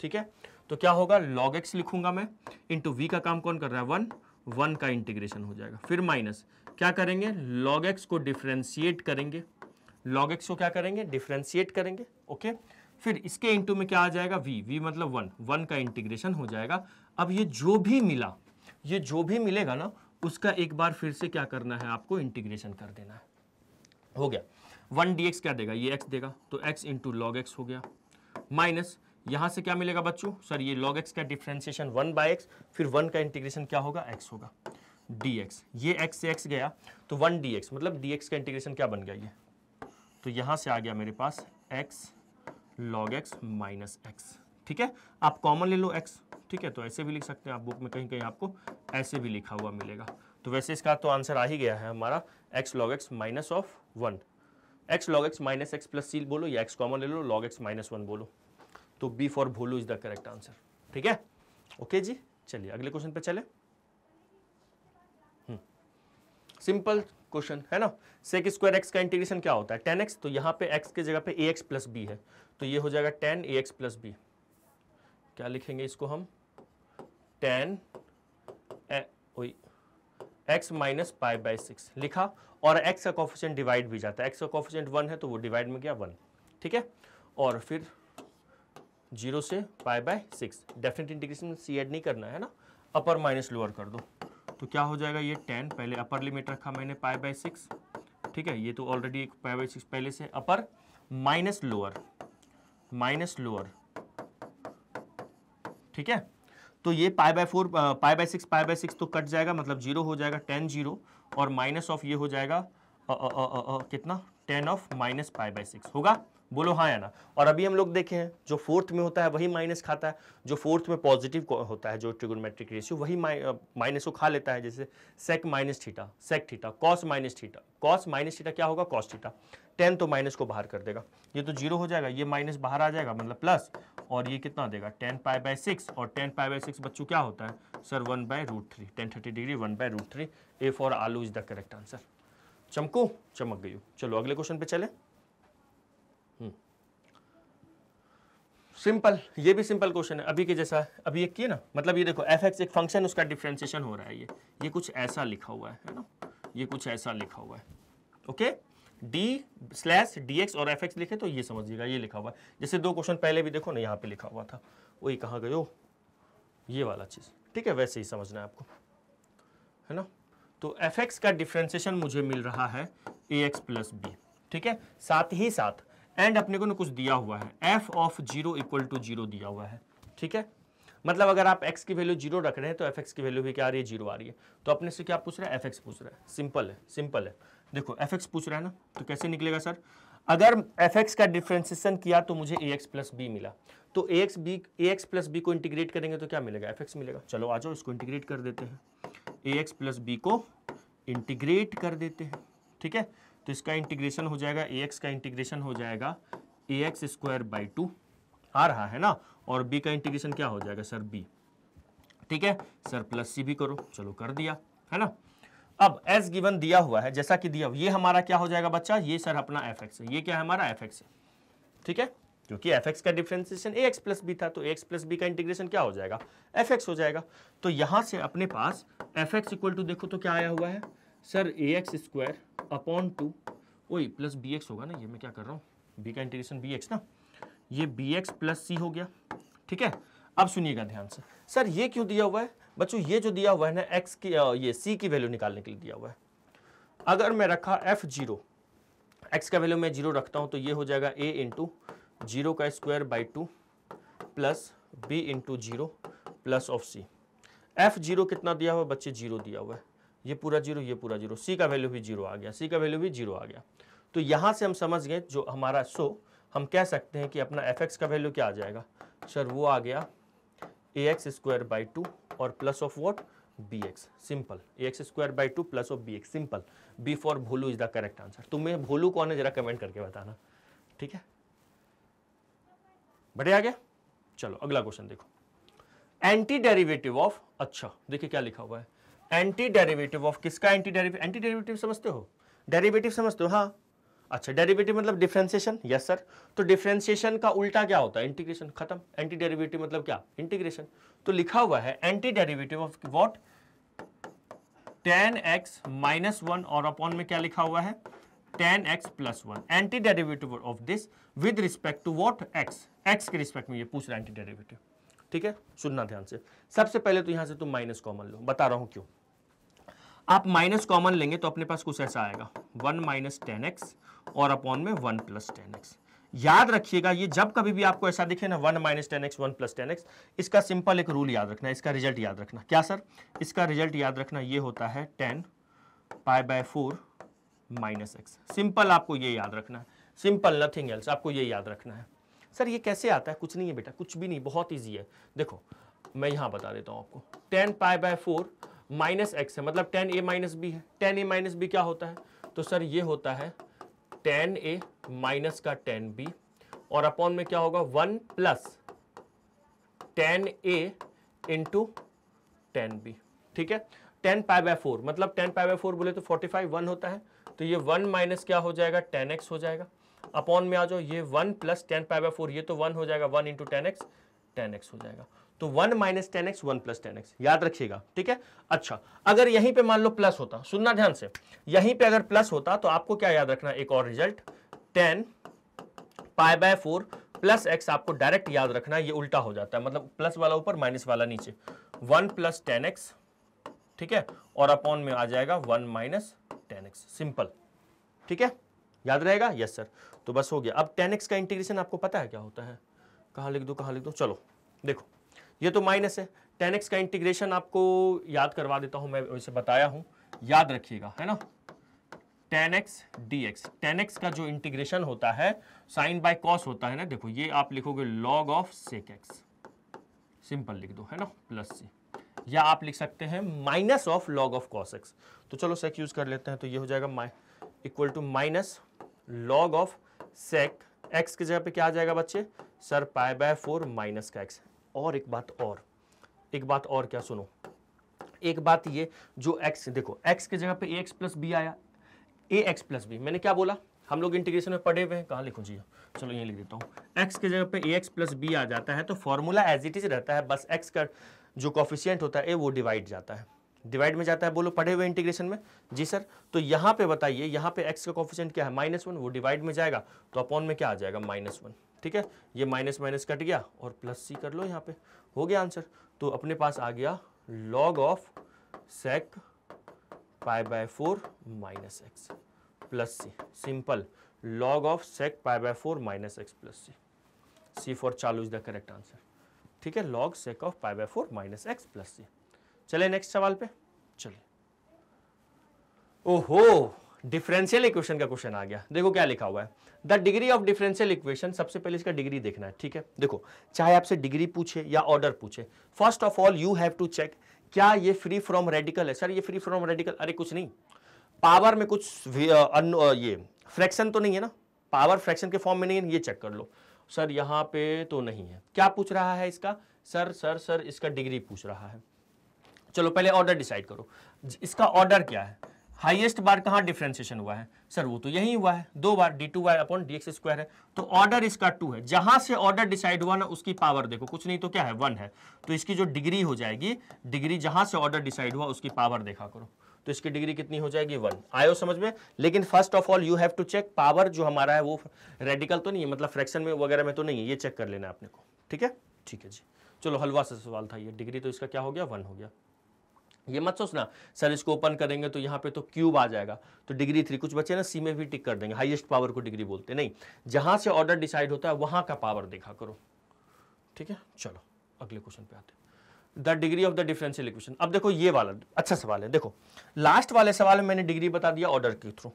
ठीक है तो क्या होगा लॉग एक्स लिखूंगा मैं इंटू वी का काम कौन कर रहा है वन वन का इंटीग्रेशन हो जाएगा फिर माइनस क्या करेंगे लॉग एक्स को डिफ्रेंशिएट करेंगे लॉग एक्स को क्या करेंगे डिफ्रेंशिएट करेंगे ओके okay? फिर इसके इंटू में क्या आ जाएगा v v मतलब वन वन का इंटीग्रेशन हो जाएगा अब ये जो भी मिला ये जो भी मिलेगा ना उसका एक बार फिर से क्या करना है आपको इंटीग्रेशन कर देना है हो गया वन डी क्या देगा ये एक्स देगा तो एक्स इंटू लॉग एक्स हो गया माइनस यहाँ से क्या मिलेगा बच्चों सर ये लॉग एक्स का डिफ्रेंसिएशन वन बाई एक्स फिर वन का इंटीग्रेशन क्या होगा एक्स होगा डी एक्स ये एक्स से एक्स गया तो वन डी एक्स मतलब डी एक्स का इंटीग्रेशन क्या बन गया ये तो यहाँ से आ गया मेरे पास x log x minus x ठीक है आप कॉमन ले लो एक्स ठीक है तो ऐसे भी लिख सकते हैं आप बुक में कहीं कहीं आपको ऐसे भी लिखा हुआ मिलेगा तो वैसे इसका तो आंसर आ ही गया है हमारा x log x minus of one x log x minus x plus c बोलो या एक्स कॉमन ले लो लॉग एक्स माइनस वन बोलो तो B for Bholu is the correct answer ठीक है ओके जी चलिए अगले क्वेश्चन पे चले सिंपल हम्म। क्वेश्चन है ना सेक स्क्वायर एक्स का इंटीग्रेशन क्या होता है टेन एक्स तो यहाँ पे एक्स के जगह पे ए एक्स प्लस बी है तो ये हो जाएगा tan a x plus b क्या लिखेंगे इसको हम tan x minus pi by six लिखा और एक्स का कॉफिशेंट डिवाइड भी जाता है एक्स का कॉफिशेंट वन है तो वो डिवाइड में गया वन ठीक है और फिर जीरो से pi by six definite integration c add नहीं करना है ना अपर माइनस लोअर कर दो तो क्या हो जाएगा ये टेन पहले अपर लिमिट रखा मैंने पाई बाई सिक्स ठीक है ये तो ऑलरेडी एक पाई बाई सिक्स पहले से upper minus lower minus lower ठीक है तो ये pi by four pi by six pi by six तो कट जाएगा मतलब जीरो हो जाएगा टेन जीरो और माइनस ऑफ ये हो जाएगा आ, आ, आ, आ, आ, कितना tan of minus pi by six होगा बोलो हाँ या ना और अभी हम लोग देखे हैं जो फोर्थ में होता है वही माइनस खाता है जो फोर्थ में पॉजिटिव होता है जो ट्रिगोनोमेट्रिक रेशियो वही माइनस को खा लेता है जैसे sec minus theta sec theta cos minus theta cos minus theta क्या होगा कॉस थीटा टेन तो माइनस को बाहर कर देगा ये तो जीरो हो जाएगा ये माइनस बाहर आ जाएगा मतलब प्लस और ये कितना देगा टेन पाई बाय सिक्स और टेन पाई बाय सिक्स बच्चों क्या होता है sir one by root three tan thirty degree one by root three A for आलू इज द करेक्ट आंसर चमको चमक गई चलो अगले क्वेश्चन पे चले सिंपल ये भी सिंपल क्वेश्चन है अभी के जैसा अभी ये किए ना मतलब ये देखो एफ एक्स एक फंक्शन उसका डिफ्रेंसिएशन हो रहा है ये ये कुछ ऐसा लिखा हुआ है ना ये कुछ ऐसा लिखा हुआ है okay d slash d x और एफ एक्स लिखे तो ये समझिएगा ये लिखा हुआ है जैसे दो क्वेश्चन पहले भी देखो ना यहाँ पे लिखा हुआ था वही कहाँ गए हो ये वाला चीज़ ठीक है वैसे ही समझना है आपको है ना तो एफ एक्स का डिफ्रेंसिएशन मुझे मिल रहा है ए एक्स प्लस बी ठीक है साथ ही साथ एंड अपने को ना कुछ दिया हुआ है f of zero equal to zero दिया हुआ है ठीक है मतलब अगर आप x की वैल्यू जीरो रख रहे हैं तो एफ एक्स की वैल्यू भी क्या आ रही है जीरो आ रही है तो अपने से क्या पूछ रहा है एफ एक्स पूछ रहा है सिंपल है सिंपल है देखो एफ एक्स पूछ रहा है ना तो कैसे निकलेगा सर अगर एफ एक्स का डिफ्रेंसिएशन किया तो मुझे ए एक्स प्लस बी मिला तो a x b a x plus b को इंटीग्रेट करेंगे तो क्या मिलेगा एफ एक्स मिलेगा चलो आ जाओ इसको इंटीग्रेट कर देते हैं ए एक्स प्लस बी को इंटीग्रेट कर देते हैं ठीक है तो इसका इंटीग्रेशन हो जाएगा ए एक्स का इंटीग्रेशन हो जाएगा a x square by two आ रहा है ना और बी का इंटीग्रेशन क्या हो जाएगा सर बी ठीक है सर प्लस सी भी करो चलो कर दिया है ना अब एस गिवन दिया हुआ है जैसा कि दिया हुआ ये हमारा क्या हो जाएगा बच्चा ये सर अपना एफ एक्स है ये क्या है हमारा एफ एक्स है ठीक है क्योंकि एफ एक्स का differentiation a x plus b था तो ए एक्स प्लस बी का इंटीग्रेशन क्या हो जाएगा एफ एक्स हो जाएगा तो यहाँ से अपने पास एफ एक्स इक्वल टू देखो तो क्या आया हुआ है sir a x square upon two वही प्लस बी एक्स होगा ना ये मैं क्या कर रहा हूँ बी का इंटीग्रेशन बी एक्स ना ये बी एक्स प्लस सी हो गया ठीक है अब सुनिएगा ध्यान से सर ये क्यों दिया हुआ है बच्चों ये जो दिया हुआ है ना एक्स की ये सी की वैल्यू निकालने के लिए दिया हुआ है अगर मैं रखा एफ जीरो एक्स का वैल्यू मैं जीरो रखता हूँ तो ये हो जाएगा ए इंटू जीरो का square by two plus b into zero plus of c f zero कितना दिया हुआ है बच्चे जीरो दिया हुआ है ये पूरा जीरो ये पूरा जीरो सी का वैल्यू भी जीरो आ गया सी का वैल्यू भी जीरो आ गया तो यहाँ से हम समझ गए जो हमारा सो हम कह सकते हैं कि अपना एफ एक्स का वैल्यू क्या आ जाएगा सर वो आ गया a x square by two और plus of what b x simple a x square by two plus of b x simple b for Bholu is the correct answer तुम्हें भोलू कौन है जरा कमेंट करके बताना ठीक है बढ़े आ गया चलो अगला क्वेश्चन देखो एंटी डेरिवेटिव ऑफ अच्छा देखिए क्या लिखा हुआ है एंटी डेरिवेटिव ऑफ किसका एंटी डेरिवेटिव एंटी डेरिवेटिव समझते हो डेरिवेटिव समझते हो हाँ अच्छा डेरिवेटिव मतलब डिफ्रेंसिएशन यस सर तो डिफ्रेंसिएशन का उल्टा क्या होता है इंटीग्रेशन खत्म एंटी डेरिवेटिव मतलब क्या इंटीग्रेशन तो लिखा हुआ है anti derivative of what tan x minus one और अपॉन में क्या लिखा हुआ है ten x plus one anti derivative of this with respect to what x x के रिस्पेक्ट में ये पूछ रहा है एंटी डेरिवेटिव ठीक है सुनना ध्यान से सबसे पहले तो यहां से तुम माइनस कॉमन लो बता रहा हूं क्यों आप माइनस कॉमन लेंगे तो अपने पास कुछ ऐसा आएगा वन माइनस टेन एक्स और अपॉन में वन प्लस टेन एक्स याद रखिएगा ये जब कभी भी आपको ऐसा दिखे ना one minus tan x one plus tan x इसका सिंपल एक रूल याद रखना इसका रिजल्ट याद रखना क्या सर इसका रिजल्ट याद रखना ये होता है tan pi by four minus x simple आपको ये याद रखना है सिंपल नथिंग एल्स आपको ये याद रखना है सर ये कैसे आता है कुछ नहीं है बेटा कुछ भी नहीं बहुत ईजी है देखो मैं यहाँ बता देता हूँ आपको tan pi by four minus x है मतलब टेन ए माइनस बी है टेन ए माइनस बी क्या होता है तो सर ये होता है टेन ए माइनस का टेन बी और अपॉन में क्या होगा one plus tan a into tan b ठीक है टेन पाई बाय फोर मतलब टेन पाई बाय फोर बोले तो फोर्टी फाइव वन होता है तो ये वन माइनस क्या हो जाएगा टेन एक्स हो जाएगा अपॉन में आ जाओ ये one plus tan pi by four ये तो वन हो जाएगा one into tan x tan x हो जाएगा तो one minus tan x one plus tan x याद रखिएगा ठीक है अच्छा अगर यहीं पे मान लो प्लस होता सुनना ध्यान से यहीं पे अगर प्लस होता तो आपको क्या याद रखना एक और result tan pi by four plus x आपको डायरेक्ट याद रखना ये उल्टा हो जाता है मतलब प्लस वाला ऊपर माइनस वाला नीचे वन प्लस टेन एक्स ठीक है और अपॉन में आ जाएगा one minus tan x simple ठीक है याद रहेगा यस सर तो बस हो गया अब टेन एक्स का इंटीग्रेशन आपको पता है क्या होता है कहाँ लिख दो कहाँ लिख दो चलो देखो ये तो माइनस है टेन एक्स का इंटीग्रेशन आपको याद करवा देता हूं मैं वैसे बताया हूं याद रखिएगा है ना tan x D x tan x का जो इंटीग्रेशन होता है साइन बाय कॉस होता है ना देखो ये आप लिखोगे log of sec x simple लिख दो है ना प्लस सी या आप लिख सकते हैं minus of log of cos x तो चलो सेक यूज कर लेते हैं तो ये हो जाएगा equal to minus log of sec x की जगह पे क्या आ जाएगा बच्चे sir pi by four minus का एक्स और एक बात और एक बात और क्या सुनो एक बात ये जो x देखो x के जगह पे ए एक्स प्लस बी आया ए एक्स प्लस बी मैंने क्या बोला हम लोग इंटीग्रेशन में पढ़े हुए हैं कहाँ लिखूँ जी चलो ये लिख देता हूँ x के जगह पे ए एक्स प्लस बी आ जाता है तो फॉर्मूला एज इट इज रहता है बस x का जो कॉफिशियंट होता है वो डिवाइड जाता है डिवाइड में जाता है बोलो पढ़े हुए इंटीग्रेशन में जी सर तो यहाँ पे बताइए यहाँ पे x का कॉफिशियंट क्या है माइनस वन वो डिवाइड में जाएगा तो अपॉन में क्या आ जाएगा माइनस वन ठीक है ये माइनस माइनस कट गया और प्लस सी कर लो यहाँ पे हो गया आंसर तो अपने पास आ गया log of sec pi by four minus x plus c simple log of sec pi by four minus x plus C c for चालू इज द करेक्ट आंसर ठीक है log sec of pi by four minus x plus c चले next सवाल पे चले ओहो differential equation का question आ गया देखो क्या लिखा हुआ है the degree of differential equation सबसे पहले इसका डिग्री देखना है ठीक है देखो चाहे आपसे डिग्री पूछे या ऑर्डर पूछे first of all you have to check क्या ये फ्री फ्रॉम रेडिकल है सर ये फ्री फ्रॉम रेडिकल अरे कुछ नहीं पावर में कुछ अन, ये फ्रैक्शन तो नहीं है ना पावर फ्रैक्शन के फॉर्म में नहीं है ये चेक कर लो सर यहाँ पे तो नहीं है क्या पूछ रहा है इसका सर सर सर इसका डिग्री पूछ रहा है चलो पहले ऑर्डर डिसाइड करो इसका ऑर्डर क्या है हाईएस्ट बार कहाँ डिफ्रेंसिएशन हुआ है सर वो तो यही हुआ है दो बार d two y upon d x square है तो ऑर्डर इसका टू है जहां से ऑर्डर डिसाइड हुआ ना उसकी पावर देखो कुछ नहीं तो क्या है वन है तो इसकी जो डिग्री हो जाएगी डिग्री जहां से ऑर्डर डिसाइड हुआ उसकी पावर देखा करो तो इसकी डिग्री कितनी हो जाएगी वन आयो समझ में लेकिन first of all you have to check power जो हमारा है वो रेडिकल तो नहीं है मतलब फ्रैक्शन में वगैरह में तो नहीं है ये चेक कर लेना आपने को ठीक है ठीक है जी चलो हलवा से सवाल था ये डिग्री तो इसका क्या हो गया वन हो गया ये मत सोचना सर इसको ओपन करेंगे तो यहाँ पे तो क्यूब आ जाएगा तो डिग्री थ्री कुछ बच्चे ना सी में भी टिक कर देंगे हाईएस्ट पावर को डिग्री बोलते नहीं जहाँ से ऑर्डर डिसाइड होता है वहाँ का पावर देखा करो ठीक है चलो अगले क्वेश्चन पे आते the degree of the differential equation अब देखो ये वाला अच्छा सवाल है देखो लास्ट वाले सवाल में मैंने डिग्री बता दिया ऑर्डर के थ्रू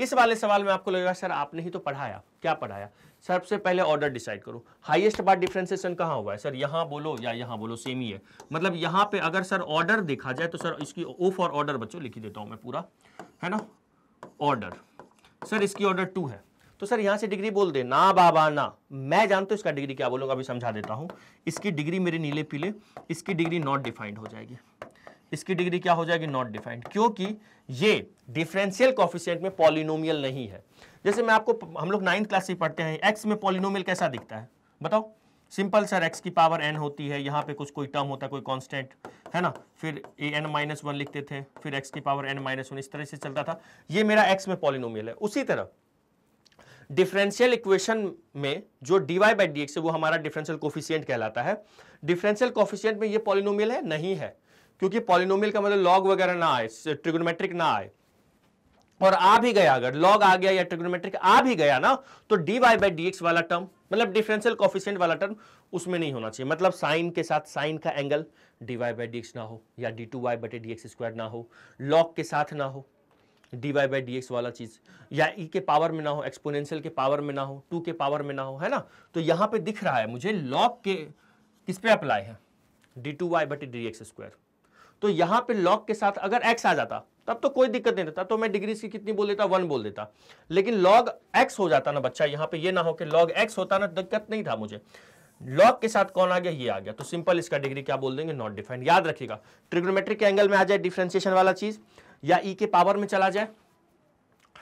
इस वाले सवाल में आपको लगेगा सर आपने ही तो पढ़ाया क्या पढ़ाया सबसे पहले ऑर्डर डिसाइड करो हाईएस्ट बार डिफ्रेंसिएशन कहाँ हुआ है सर यहाँ बोलो या यहाँ बोलो सेम ही है मतलब यहाँ पे अगर सर ऑर्डर देखा जाए तो सर इसकी ओ फॉर ऑर्डर बच्चों लिख ही देता हूँ मैं पूरा है ना ऑर्डर सर इसकी ऑर्डर टू है तो सर यहाँ से डिग्री बोल दे ना बाबा ना मैं जानता हूँ इसका डिग्री क्या बोलूँगा अभी समझा देता हूँ इसकी डिग्री मेरे नीले पीले इसकी डिग्री नॉट डिफाइंड हो जाएगी इसकी डिग्री क्या हो जाएगी नॉट डिफाइंड क्योंकि ये डिफरेंशियल कॉफिशियंट में पॉलिनोमियल नहीं है जैसे मैं आपको हम लोग नाइन्थ क्लास से पढ़ते हैं एक्स में पॉलिनोमियल कैसा दिखता है बताओ सिंपल सर एक्स की पावर एन होती है यहाँ पे कुछ कोई टर्म होता है कोई कांस्टेंट है ना फिर ए एन माइनस वन लिखते थे फिर एक्स की पावर एन माइनस वन इस तरह से चलता था ये मेरा एक्स में पॉलिनोमियल है उसी तरह डिफरेंशियल इक्वेशन में जो d Y by D x है वो हमारा डिफरेंशियल कोफिशियंट कहलाता है डिफरेंशियल कोफिशियंट में ये पॉलिनोमियल है नहीं है क्योंकि पॉलिनोमियल का मतलब लॉग वगैरह ना आए ट्रिग्नोमेट्रिक ना आए और आ भी गया अगर लॉग आ गया या ट्रिग्नोमेट्रिक आ भी गया ना तो d Y by D x वाला टर्म मतलब डिफरेंशियल कॉफिशियंट वाला टर्म उसमें नहीं होना चाहिए मतलब साइन के साथ साइन का angle d Y by D x ना हो या डी टू वाई बटे डी एक्स स्क्वायर ना हो लॉग के साथ ना हो d Y by D x वाला चीज़ या ई e के पावर में ना हो एक्सपोनेंशियल के पावर में ना हो टू के पावर में ना हो है ना तो यहाँ पे दिख रहा है मुझे लॉग के किस पे अप्लाई है डी टू वाई बटे डी एक्स स्क्वायर तो यहाँ पे लॉग के साथ अगर एक्स आ जाता तब तो कोई दिक्कत नहीं रहता तो मैं डिग्री की कितनी बोल देता वन बोल देता लेकिन लॉग एक्स हो जाता ना बच्चा यहाँ पे ये ना हो कि लॉग एक्स होता ना दिक्कत नहीं था मुझे लॉग के साथ कौन आ गया ये आ गया तो सिंपल इसका डिग्री क्या बोल देंगे नॉट डिफाइंड याद रखिएगा ट्रिग्नोमेट्रिक के एंगल में आ जाए डिफ्रेंसिएशन वाला चीज या ई e के पावर में चला जाए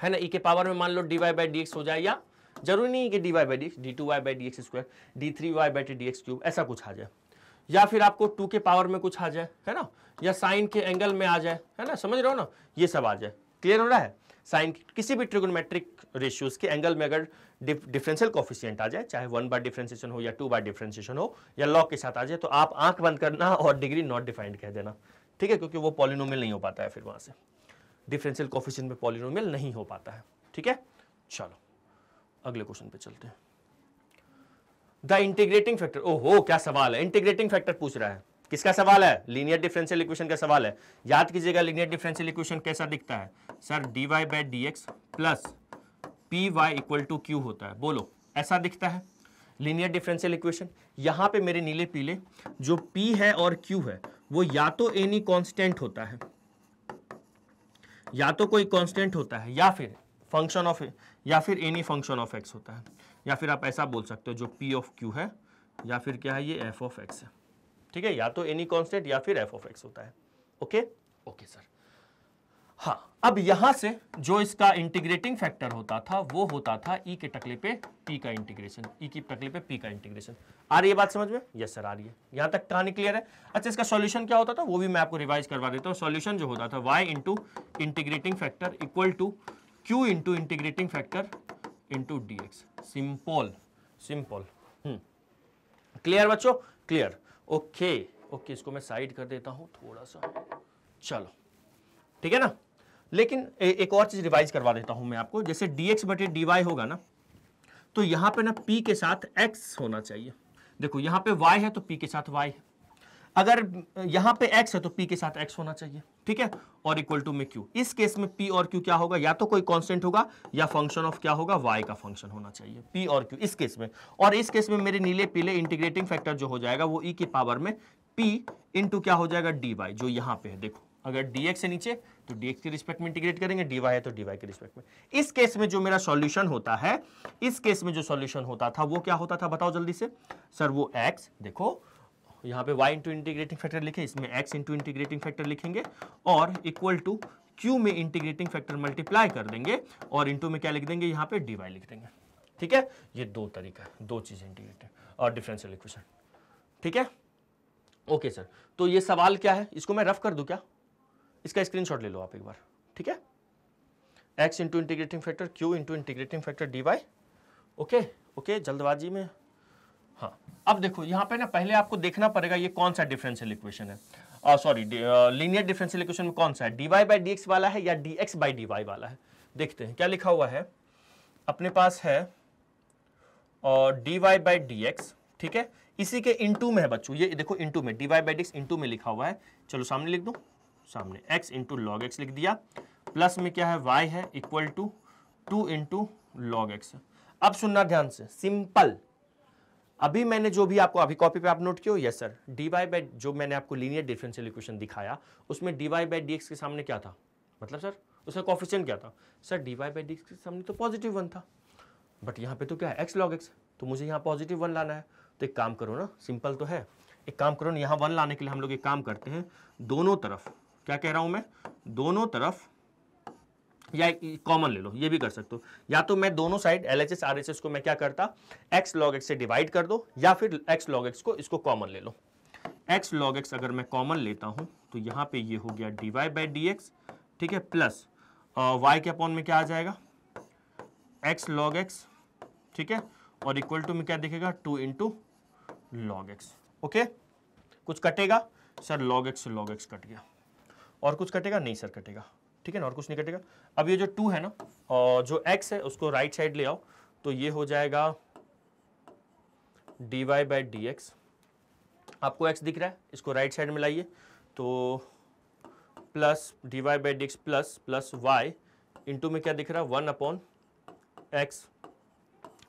है ना ई e के पावर में मान लो d Y by D x हो जाए या जरूरी नहीं कि d Y by d d two y by D x square d three y by D x cube ऐसा कुछ आ जाए या फिर आपको टू के पावर में कुछ आ जाए है ना या साइन के एंगल में आ जाए है ना समझ रहे हो ना ये सब आ जाए क्लियर हो रहा है साइन किसी भी ट्रिगोनोमेट्रिक रेशियोज के एंगल में अगर डिफरेंशियल कॉफिशियंट आ जाए चाहे वन बार डिफरेंशिएशन हो या टू बार डिफरेंशिएशन हो या लॉग के साथ आ जाए तो आप आंख बंद करना और डिग्री नॉट डिफाइंड कह देना ठीक है क्योंकि वो पॉलिनोमियल नहीं हो पाता है फिर वहाँ से डिफरेंशियल कॉफिशियंट में पॉलिनोमियल नहीं हो पाता है ठीक है चलो अगले क्वेश्चन पे चलते हैं द इंटीग्रेटिंग फैक्टर ओ हो क्या सवाल है इंटीग्रेटिंग फैक्टर पूछ रहा है किसका सवाल है लीनियर डिफरेंशियल इक्वेशन का सवाल है याद कीजिएगा लीनियर डिफरेंशियल इक्वेशन कैसा दिखता है sir d Y by D x plus p y equal to q होता है बोलो ऐसा दिखता है लीनियर डिफरेंशियल इक्वेशन यहाँ पे मेरे नीले पीले जो पी है और क्यू है वो या तो एनी कॉन्स्टेंट होता है या तो कोई कॉन्स्टेंट होता है या फिर फंक्शन ऑफ या फिर एनी फंक्शन ऑफ एक्स होता है या फिर आप ऐसा बोल सकते हो जो पी ऑफ क्यू है या फिर क्या है ये एफ ऑफ एक्स है ठीक है या तो एनी कॉन्स्टेंट या फिर एफ ऑफ एक्स होता है ओके ओके सर हाँ अब यहां से जो इसका इंटीग्रेटिंग फैक्टर होता था वो होता था ई e के टकले पे पी का इंटीग्रेशन ई e टकले पे पी का इंटीग्रेशन आ रही है बात समझ में यस सर आ रही है यहां तक कहानी क्लियर है अच्छा इसका सॉल्यूशन क्या होता था वो भी मैं आपको रिवाइज करवा देता हूँ सॉल्यूशन जो होता था y into integrating factor equal to q into integrating factor into D x simple simple clear बच्चों क्लियर ओके ओके इसको मैं साइड कर देता हूं थोड़ा सा चलो ठीक है ना लेकिन ए, एक और चीज रिवाइज करवा देता हूं मैं आपको जैसे डी एक्स बटे डी वाई होगा ना तो यहां पे ना p के साथ x होना चाहिए देखो यहां पे y है तो p के साथ y अगर यहां पे x है तो p के साथ x होना चाहिए ठीक है और इक्वल टू में q इस केस में p और q क्या होगा या तो कोई कांस्टेंट होगा या फंक्शन ऑफ क्या होगा y का फंक्शन होना चाहिए p और q इस केस में और इस केस में मेरे नीले पीले इंटीग्रेटिंग फैक्टर जो हो जाएगा वो e की पावर में p इंटू क्या हो जाएगा dy जो यहाँ पे है देखो अगर dx से नीचे तो dx के रिस्पेक्ट में इंटीग्रेट करेंगे dy है तो dy के रिस्पेक्ट में इस केस में जो मेरा सॉल्यूशन होता है इस केस में जो सॉल्यूशन होता था वो क्या होता था बताओ जल्दी से सर वो x देखो यहाँ पे y इंटू इंटीग्रेटिंग फैक्टर लिखे इसमें x इंटू इंटीग्रेटिंग फैक्टर लिखेंगे और इक्वल टू q में इंटीग्रेटिंग फैक्टर मल्टीप्लाई कर देंगे और इंटू में क्या लिख देंगे यहाँ पे डी लिख देंगे ठीक है ये दो तरीका है दो चीज इंटीग्रेटेड और डिफरेंशियल इक्वेशन ठीक है ओके सर तो ये सवाल क्या है इसको मैं रफ कर दूँ क्या इसका शॉट ले लो आप एक बार ठीक है x into integrating factor q into integrating factor d y okay okay जल्दबाजी में हाँ अब देखो यहाँ पे ना पहले आपको देखना पड़ेगा ये कौन सा डिफरेंशियल इक्वेशन है सॉरी लीनियर डिफरेंशियल इक्वेशन में कौन सा है डी वाई बाई डी वाला है या डी एक्स वाला है देखते हैं क्या लिखा हुआ है अपने पास है और d Y by D x ठीक है इसी के इंटू में है बच्चों ये देखो इंटू में d Y by d into में लिखा हुआ है चलो सामने लिख दो सामने एक्स इंटू लॉग एक्स लिख दिया प्लस में क्या है वाई है equal to two into log x अब सुनना ध्यान से सिंपल अभी मैंने जो भी आपको अभी कॉपी पे आप नोट किया yes sir d Y by जो मैंने आपको लीनियर डिफरेंशियल इक्वेशन दिखाया उसमें d Y by D x के सामने क्या था मतलब सर उसका कॉफिशियंट क्या था sir d Y by D x के सामने तो पॉजिटिव वन था बट यहाँ पे तो क्या है एक्स लॉग एक्स तो मुझे यहाँ पॉजिटिव वन लाना है तो एक काम करो ना सिंपल तो है एक काम करो ना यहाँ वन लाने के लिए हम लोग एक काम करते हैं दोनों तरफ क्या कह रहा हूँ मैं दोनों तरफ या कॉमन ले लो ये भी कर सकते हो या तो मैं दोनों side L H S R H S को मैं क्या करता एक्स लॉग एक्स से डिवाइड कर दो या फिर एक्स लॉग एक्स को इसको कॉमन ले लो एक्स लॉग एक्स अगर मैं कॉमन लेता हूं तो यहाँ पे ये हो गया D Y by D x ठीक है प्लस वाई के अपॉन में क्या आ जाएगा एक्स लॉग एक्स ठीक है और इक्वल टू में क्या देखेगा two into log x okay कुछ कटेगा sir log x log x cut गया और कुछ कटेगा नहीं सर कटेगा ठीक है ना और कुछ नहीं कटेगा अब ये जो टू है ना और जो एक्स है उसको राइट साइड ले आओ तो ये हो जाएगा D Y by D x आपको एक्स दिख रहा है इसको राइट साइड में लाइए तो plus d Y by D x plus plus y into में क्या दिख रहा है one upon x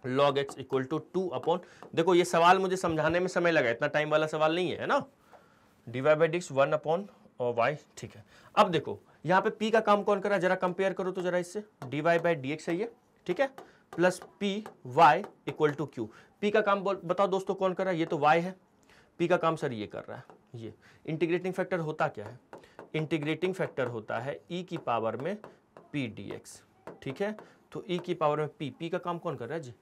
log x equal to two upon देखो ये सवाल मुझे समझाने में समय लगा इतना टाइम वाला सवाल नहीं है ना d Y by D x one upon y ठीक है अब देखो यहाँ पे पी का काम कौन कर रहा है जरा कंपेयर करो तो जरा इससे d Y by D x है ये ठीक है plus p y equal to q p का काम बताओ दोस्तों कौन कर रहा है ये तो वाई है पी का काम सर ये कर रहा है ये इंटीग्रेटिंग फैक्टर होता क्या है इंटीग्रेटिंग फैक्टर होता है ई e की पावर में पी डी एक्स ठीक है तो ई e की पावर में पी पी का काम कौन कर रहा है जी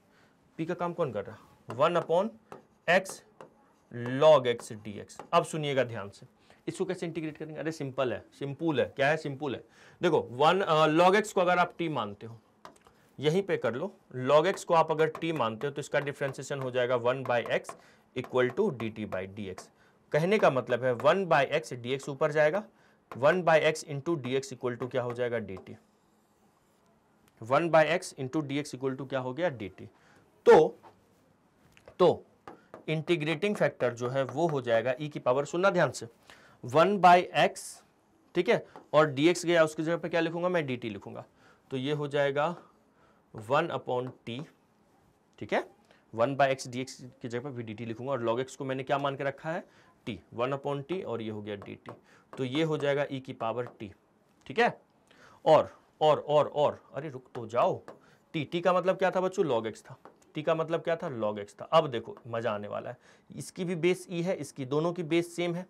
पी का काम कौन कर रहा है one upon x log x D x अब सुनिएगा ध्यान से इसको कैसे इंटीग्रेट करेंगे अरे सिंपल है सिंपल है क्या है सिंपल है देखो वन लॉग एक्स को अगर आप टी मानते हो यहीं पे कर लो लॉग एक्स को आप अगर टी मानते हो तो इसका डिफ्रेंसिएशन हो जाएगा one by x equal to D T by D x कहने का मतलब है one by x D x ऊपर जाएगा one by x into D x equal to क्या हो जाएगा d t one by x into D x equal to क्या हो गया डी टी तो तो इंटीग्रेटिंग फैक्टर जो है वो हो जाएगा ई e की पावर सुनना ध्यान से वन बाई एक्स ठीक है और डी एक्स गया उसकी जगह पे क्या लिखूंगा मैं डी टी लिखूंगा तो ये हो जाएगा वन अपॉन टी ठीक है one by x D x की जगह पर भी डी टी लिखूंगा और लॉग एक्स को मैंने क्या मान के रखा है टी वन अपॉन टी और ये हो गया डी टी तो ये हो जाएगा ई e की पावर टी ठीक है और और और और अरे रुक तो जाओ टी टी का मतलब क्या था बच्चों लॉग एक्स था टी का मतलब क्या था लॉग एक्स था अब देखो मजा आने वाला है इसकी भी बेस ई e है इसकी दोनों की बेस सेम है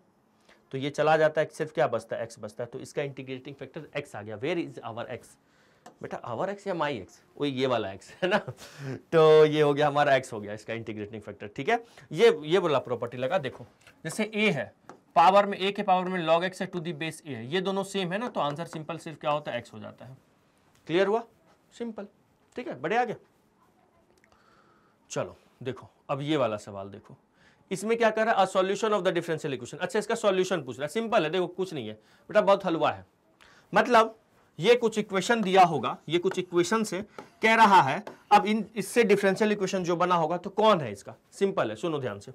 तो ये चला जाता है सिर्फ क्या बचता है एक्स बचता है तो इसका इंटीग्रेटिंग फैक्टर एक्स आ गया वेर इज आवर एक्स बेटा आवर एक्स या माई एक्स वही ये वाला एक्स है ना तो ये हो गया हमारा एक्स हो गया इसका इंटीग्रेटिंग फैक्टर ठीक है ये ये बोला प्रॉपर्टी लगा देखो जैसे ए है पावर में ए के पावर में लॉग एक्स है टू दी बेस ए है ये दोनों सेम है ना तो आंसर सिंपल सिर्फ क्या होता है एक्स हो जाता है क्लियर हुआ सिंपल ठीक है बढ़िया आ गया चलो देखो अब ये वाला सवाल देखो इसमें क्या कर रहा है solution of the differential equation अच्छा इसका सॉल्यूशन पूछ रहा है सिंपल है देखो कुछ नहीं है बेटा बहुत हलवा है मतलब ये कुछ इक्वेशन दिया होगा ये कुछ इक्वेशन से कह रहा है अब इन इससे डिफरेंशियल इक्वेशन जो बना होगा तो कौन है इसका सिंपल है सुनो ध्यान से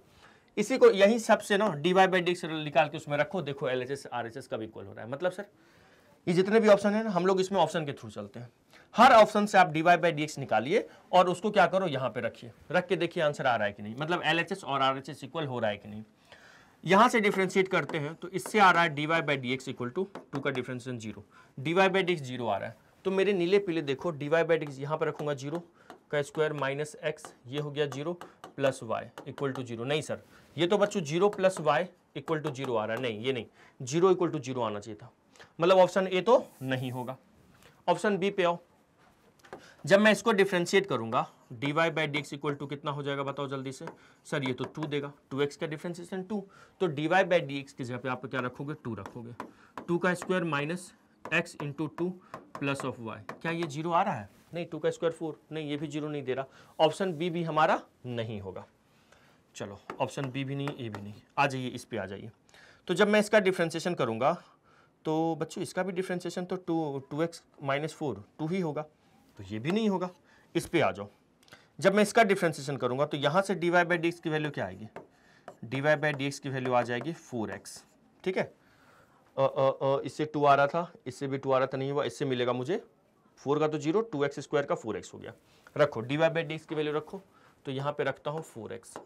इसी को यही सबसे ना डी बाई डी निकाल के उसमें रखो देखो L H S R H S का भी इक्वल हो रहा है मतलब सर ये जितने भी ऑप्शन है हम लोग इसमें ऑप्शन के थ्रू चलते हैं हर ऑप्शन से आप डीवाई बाई डी निकालिए और उसको क्या करो यहाँ पे रखिए रख के देखिए आंसर आ रहा है कि नहीं मतलब एल और आर एच इक्वल हो रहा है कि नहीं यहाँ से डिफ्रेंशिएट करते हैं तो इससे आ रहा है D Y by D x equal to two का differentiation zero d Y by D x zero आ रहा है तो मेरे नीले पीले देखो d Y by D x यहाँ पर रखूंगा जीरो का स्क्वायर माइनस एक्स ये हो गया zero plus y equal to zero नहीं सर ये तो बच्चों zero plus y equal to zero आ रहा है नहीं ये नहीं जीरो इक्वल टू जीरो आना चाहिए था मतलब ऑप्शन ए तो नहीं होगा ऑप्शन बी पे आओ जब मैं इसको डिफ्रेंशिएट करूंगा d Y by D x equal to कितना हो जाएगा बताओ जल्दी से सर ये तो टू देगा टू एक्स का डिफ्रेंशिएशन टू तो d Y by D x की जगह पे आप क्या रखोगे टू रखोगे टू का square minus x into two plus of y क्या ये जीरो आ रहा है नहीं टू का स्क्वायर फोर नहीं ये भी जीरो नहीं दे रहा ऑप्शन बी भी हमारा नहीं होगा चलो ऑप्शन बी भी नहीं ए भी नहीं आ जाइए इस पर आ जाइए तो जब मैं इसका डिफ्रेंशिएशन करूंगा तो बच्चों इसका भी डिफ्रेंसिएशन तो two two x minus four two ही होगा तो ये भी नहीं होगा इस पर आ जाओ जब मैं इसका डिफ्रेंसिएशन करूंगा तो यहाँ से d Y by D x की वैल्यू क्या आएगी d Y by D x की वैल्यू आ जाएगी फोर एक्स ठीक है इससे टू आ रहा था इससे भी टू आ रहा था नहीं हुआ इससे मिलेगा मुझे फोर का तो जीरो टू एक्स स्क्वायर का फोर एक्स हो गया रखो d Y by D x की वैल्यू रखो तो यहाँ पे रखता हूँ फोर एक्स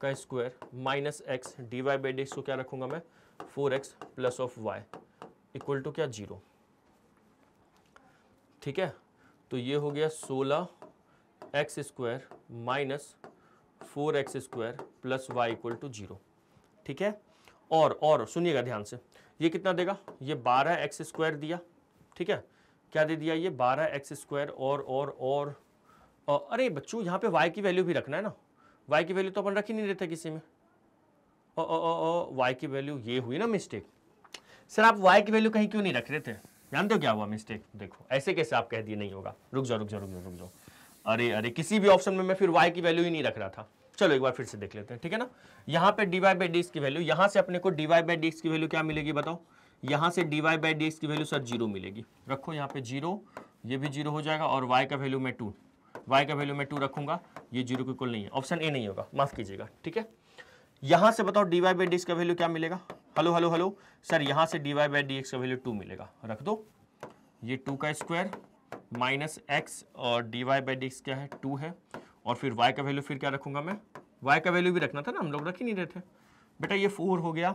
का square minus x d Y by D x को क्या रखूँगा मैं four x plus of y equal to क्या जीरो ठीक है तो ये हो गया सोलह x square minus four x square plus y equal to zero ठीक है और और सुनिएगा ध्यान से ये कितना देगा ये बारह एक्स स्क्वायर दिया ठीक है क्या दे दिया ये बारह एक्स स्क्वायर और और और अरे बच्चों यहाँ पे वाई की वैल्यू भी रखना है ना वाई की वैल्यू तो अपन रख ही नहीं रहते किसी में वाई की वैल्यू ये हुई ना मिस्टेक सर आप वाई की वैल्यू कहीं क्यों नहीं रख रहे थे जानते हो क्या हुआ मिस्टेक देखो ऐसे कैसे आप कह दिए नहीं होगा रुक जाओ रुक जाओ रुक जाओ रुक जाओ अरे अरे किसी भी ऑप्शन में मैं फिर वाई की वैल्यू ही नहीं रख रहा था चलो एक बार फिर से देख लेते हैं ठीक है ना यहाँ पे डी वाई बाई डी की वैल्यू यहाँ से अपने को डी वाई बाई डी की वैल्यू क्या मिलेगी बताओ यहाँ से डी वाई बाई डी की वैल्यू सर जीरो मिलेगी रखो यहाँ पे जीरो ये भी जीरो हो जाएगा और वाई का वैल्यू मैं टू वाई का वैल्यू मैं टू रखूंगा ये जीरो के कुल नहीं है ऑप्शन ए नहीं होगा माफ़ कीजिएगा ठीक है यहां से बताओ डी वाई बाई डी का वैल्यू क्या मिलेगा हेलो हेलो हेलो सर यहां से डी वाई बाई डी का वैल्यू टू मिलेगा रख दो ये टू का स्क्वायर माइनस एक्स और डी वाई बाई डी क्या है टू है और फिर वाई का वैल्यू फिर क्या रखूंगा मैं वाई का वैल्यू भी रखना था ना हम लोग रख ही नहीं रहे थे बेटा ये फोर हो गया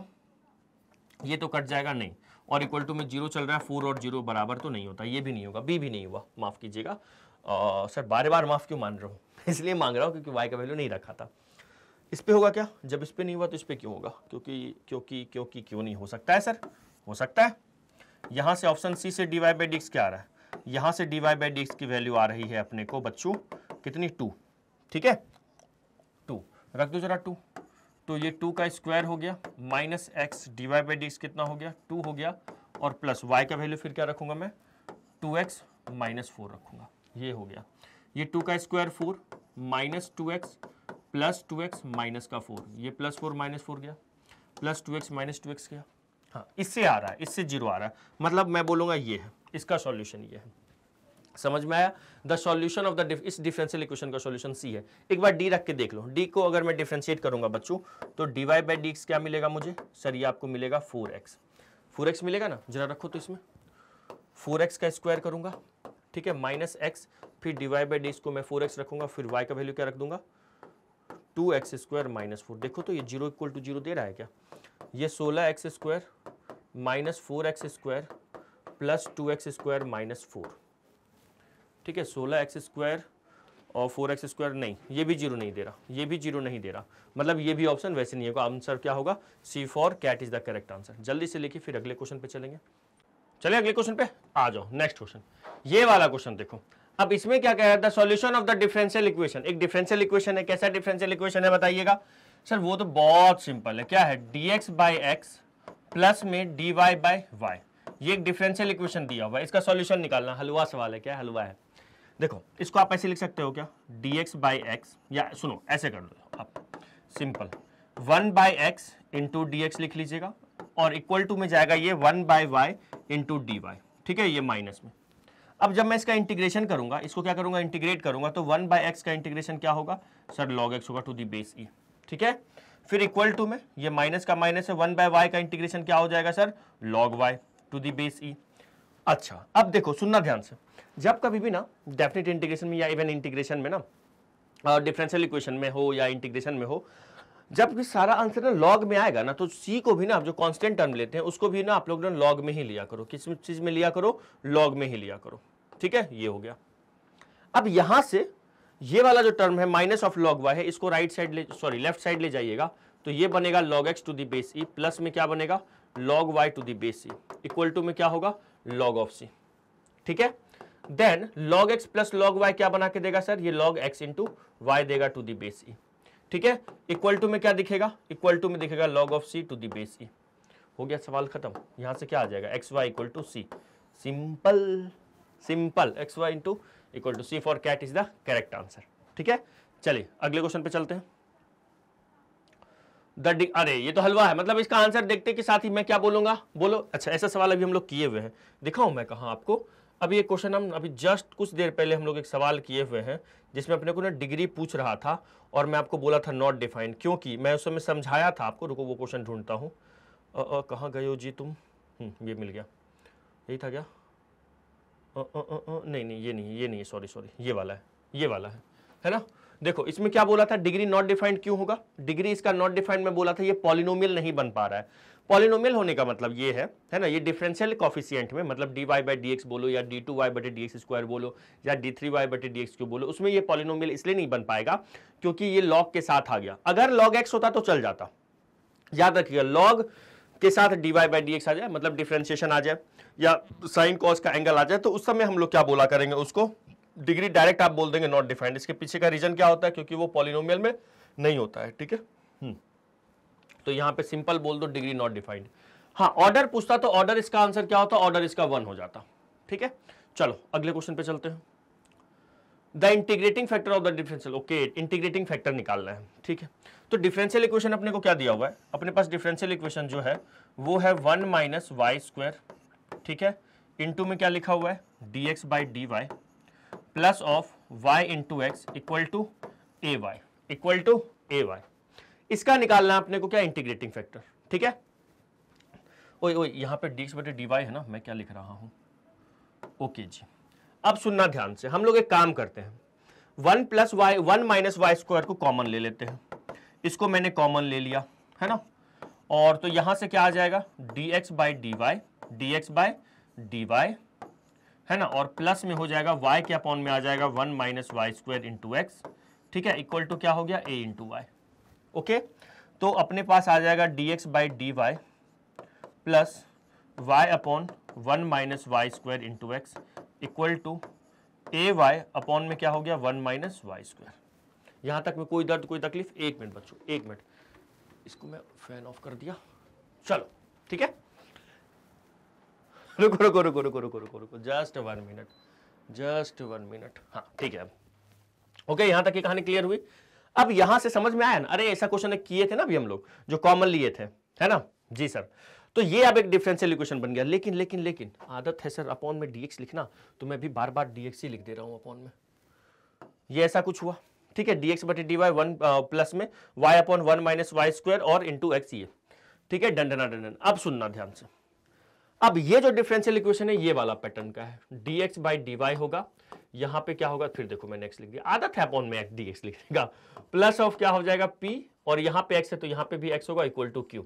ये तो कट जाएगा नहीं और इक्वल टू में जीरो चल रहा है फोर और जीरो बराबर तो नहीं होता ये भी नहीं होगा बी भी नहीं हुआ माफ़ कीजिएगा सर बार बार माफ़ क्यों मान रहा हूँ इसलिए मांग रहा हूँ क्योंकि वाई का वैल्यू नहीं रखा था इस पर होगा क्या जब इस पर नहीं हुआ तो इस पर क्यों होगा क्योंकि क्योंकि क्योंकि क्यों नहीं हो सकता है सर हो सकता है यहाँ से ऑप्शन सी से डी वाई बाई डिक्स क्या आ रहा है यहाँ से डी वाई बाई डिक्स की वैल्यू आ रही है अपने को बच्चों कितनी टू ठीक है टू रख दो जरा टू तो ये टू का स्क्वायर हो गया minus x d Y by d x कितना हो गया टू हो गया और प्लस वाई का वैल्यू फिर क्या रखूंगा मैं टू एक्स माइनस फोर रखूंगा ये हो गया ये टू का square four minus two x plus two x minus का फोर ये प्लस फोर माइनस फोर गया plus two x minus two x गया हाँ इससे आ रहा है इससे जीरो आ रहा है मतलब मैं बोलूंगा ये है इसका सॉल्यूशन ये है समझ में आया द सॉल्यूशन ऑफ द इस डिफरेंशियल इक्वेशन का सॉल्यूशन सी है एक बार डी रख के देख लो डी को अगर मैं डिफ्रेंशिएट करूंगा बच्चों तो d Y by D x क्या मिलेगा मुझे सर ये आपको मिलेगा फोर एक्स फोर एक्स मिलेगा ना जरा रखो तो इसमें फोर एक्स का स्क्वायर करूंगा ठीक है माइनस एक्स फिर डीवाई बाई डी को मैं फोर एक्स रखूंगा फिर वाई का वैल्यू क्या रख दूंगा two x square minus four देखो तो ये जीरो इक्वल टू जीरो दे रहा है क्या ये सोलह x square minus four x square plus two x square minus four ठीक है सोलह एक्स स्क्वायर और फोर एक्स स्क्वायर नहीं ये भी जीरो नहीं दे रहा ये भी जीरो नहीं दे रहा मतलब ये भी ऑप्शन वैसे नहीं होगा आंसर क्या होगा c for cat is the correct answer जल्दी से लेके फिर अगले क्वेश्चन पे चलेंगे चलिए अगले क्वेश्चन पे आ जाओ नेक्स्ट क्वेश्चन ये वाला क्वेश्चन देखो अब इसमें क्या कह रहा है solution of the differential equation एक डिफरेंशियल इक्वेशन है कैसा डिफरेंशियल इक्वेशन है बताइएगा सर वो तो बहुत सिंपल है क्या है d x by x plus में डी वाई बाई वाई ये एक डिफरेंशियल इक्वेशन दिया हुआ है इसका सॉल्यूशन निकालना हलवा सवाल है क्या हलवा है देखो इसको आप ऐसे लिख सकते हो क्या डी एक्स बाई एक्स या सुनो ऐसे कर लो आप simple one by x into D x लिख लीजिएगा और इक्वल टू में जाएगा ये one by y into D Y ठीक है ये माइनस में अब जब मैं इसका इंटीग्रेशन करूंगा इसको क्या करूंगा इंटीग्रेट करूंगा तो वन बाय एक्स का इंटीग्रेशन क्या होगा सर लॉग एक्स होगा टू दी बेस ई ठीक है फिर इक्वल टू में ये माइनस का माइनस है वन बाय वाई का इंटीग्रेशन क्या हो जाएगा sir log y to the base e अच्छा अब देखो सुनना ध्यान से जब कभी भी ना डेफिनेट इंटीग्रेशन में या इवन इंटीग्रेशन में ना डिफरेंशियल इक्वेशन में हो या इंटीग्रेशन में हो जब भी सारा आंसर ना लॉग में आएगा ना तो सी को भी ना आप जो कांस्टेंट टर्म लेते हैं उसको भी ना आप लोग ना लॉग में ही लिया करो किस चीज में लिया करो लॉग में ही लिया करो ठीक है ये हो गया अब यहां से ये वाला जो टर्म है माइनस ऑफ लॉग वाई है इसको राइट साइड ले सॉरी लेफ्ट साइड ले जाइएगा तो ये बनेगा log x to the base e plus में क्या बनेगा log y to the base e equal to में क्या होगा लॉग ऑफ सी ठीक है then log x plus log y क्या बना के देगा सर ये लॉग एक्स इंटू वाई देगा टू दी बेस ई ठीक है इक्वल टू में क्या दिखेगा इक्वल टू में दिखेगा log of c to the base e हो गया सवाल खत्म यहां से क्या आ जाएगा x y equal to c simple simple x y into equal to c for cat is the correct answer ठीक है चलिए अगले क्वेश्चन पे चलते हैं द अरे ये तो हलवा है मतलब इसका आंसर देखते के साथ ही मैं क्या बोलूंगा बोलो अच्छा ऐसा सवाल अभी हम लोग किए हुए हैं दिखाऊं मैं कहा आपको अभी ये क्वेश्चन हम अभी जस्ट कुछ देर पहले हम लोग एक सवाल किए हुए हैं जिसमें अपने को ना डिग्री पूछ रहा था और मैं आपको बोला था नॉट डिफाइंड क्योंकि मैं उस समय समझाया था आपको रुको वो क्वेश्चन ढूंढता हूँ कहाँ गए हो जी तुम हम्म, ये मिल गया यही था क्या नहीं नहीं ये नहीं ये नहीं है सॉरी सॉरी ये वाला है ये वाला है है ना देखो इसमें क्या बोला था डिग्री नॉट डिफाइंड क्यों होगा डिग्री इसका नॉट डिफाइंड में बोला था ये पॉलिनोमियल नहीं बन पा रहा है पॉलिनोमियल होने का मतलब ये है है ना ये डिफरेंशियल कॉफिशियंट में मतलब d Y by D x बोलो या डी टू वाई बटे डी एक्स स्क्वायर बोलो या डी थ्री वाई बटे डी एक्स क्यू बोलो उसमें ये पॉलिनोमियल इसलिए नहीं बन पाएगा क्योंकि ये लॉग के साथ आ गया अगर लॉग एक्स होता तो चल जाता याद रखिएगा लॉग के साथ d Y by D x आ जाए मतलब डिफ्रेंशिएशन आ जाए या साइन कॉस का एंगल आ जाए तो उस समय हम लोग क्या बोला करेंगे उसको डिग्री डायरेक्ट आप बोल देंगे नॉट डिफाइंड इसके पीछे का रीजन क्या होता है क्योंकि वो पॉलिनोमियल में नहीं होता है ठीक है हम्म। तो यहां पे सिंपल बोल दो डिग्री नॉट डिफाइंड हाँ ऑर्डर पूछता तो ऑर्डर इसका आंसर क्या होता ऑर्डर इसका वन हो जाता ठीक है चलो अगले क्वेश्चन पे चलते हैं the integrating factor of the differential okay integrating factor निकालना है ठीक है तो डिफरेंशियल इक्वेशन अपने को क्या दिया हुआ है अपने पास डिफरेंशियल इक्वेशन जो है वो है वन माइनस वाई स्क्वायर ठीक है इनटू में क्या लिखा हुआ है d x by d y plus of y into x equal to a y equal to a y इसका निकालना अपने को क्या इंटीग्रेटिंग फैक्टर ठीक है ओए ओए यहां पे डी बटे डी है ना मैं क्या लिख रहा हूं ओके जी अब सुनना ध्यान से हम लोग एक काम करते हैं one plus y one minus y square को कॉमन ले लेते हैं इसको मैंने कॉमन ले लिया है ना और तो यहां से क्या आ जाएगा d x by d y d x d Y है ना और प्लस में हो जाएगा वाई के अपॉन में आ जाएगा one minus y square into x ठीक है इक्वल टू क्या हो गया ए इंटू वाई ओके तो अपने पास आ जाएगा d x by d y plus y upon one minus y square into x equal to a y upon में क्या हो गया वन माइनस वाई स्क्वायर यहां तक में कोई दर्द कोई तकलीफ एक मिनट बच्चों एक मिनट इसको मैं फैन ऑफ कर दिया चलो ठीक है रुको रुको रुको रुको रुको रुको रुको just one minute just one minute हाँ ठीक है ओके यहां तक की कहानी क्लियर हुई अब यहां से समझ में आया ना अरे ऐसा क्वेश्चन किए थे ना अभी हम लोग जो कॉमन लिए थे है ना जी सर तो ये अब एक डिफरेंशियल इक्वेशन बन गया लेकिन लेकिन लेकिन आदत है सर अपॉन में डीएक्स लिखना तो मैं भी बार बार डीएक्स ही लिख दे रहा हूं अपॉन में ये ऐसा कुछ हुआ ठीक है डीएक्स बटे डी वाई वन प्लस में y upon one minus y square और इंटू एक्स ये ठीक है डंडना डंडन अब सुनना ध्यान से अब ये जो डिफरेंशियल इक्वेशन है ये वाला पैटर्न का है डीएक्स बाई डी वाई होगा यहां पे क्या होगा फिर देखो मैंने एक्स लिख दिया आदत है अपॉन में एक्स डी एक्स लिख देगा प्लस ऑफ क्या हो जाएगा पी और यहां पे एक्स है तो यहां पे भी एक्स होगा इक्वल टू क्यू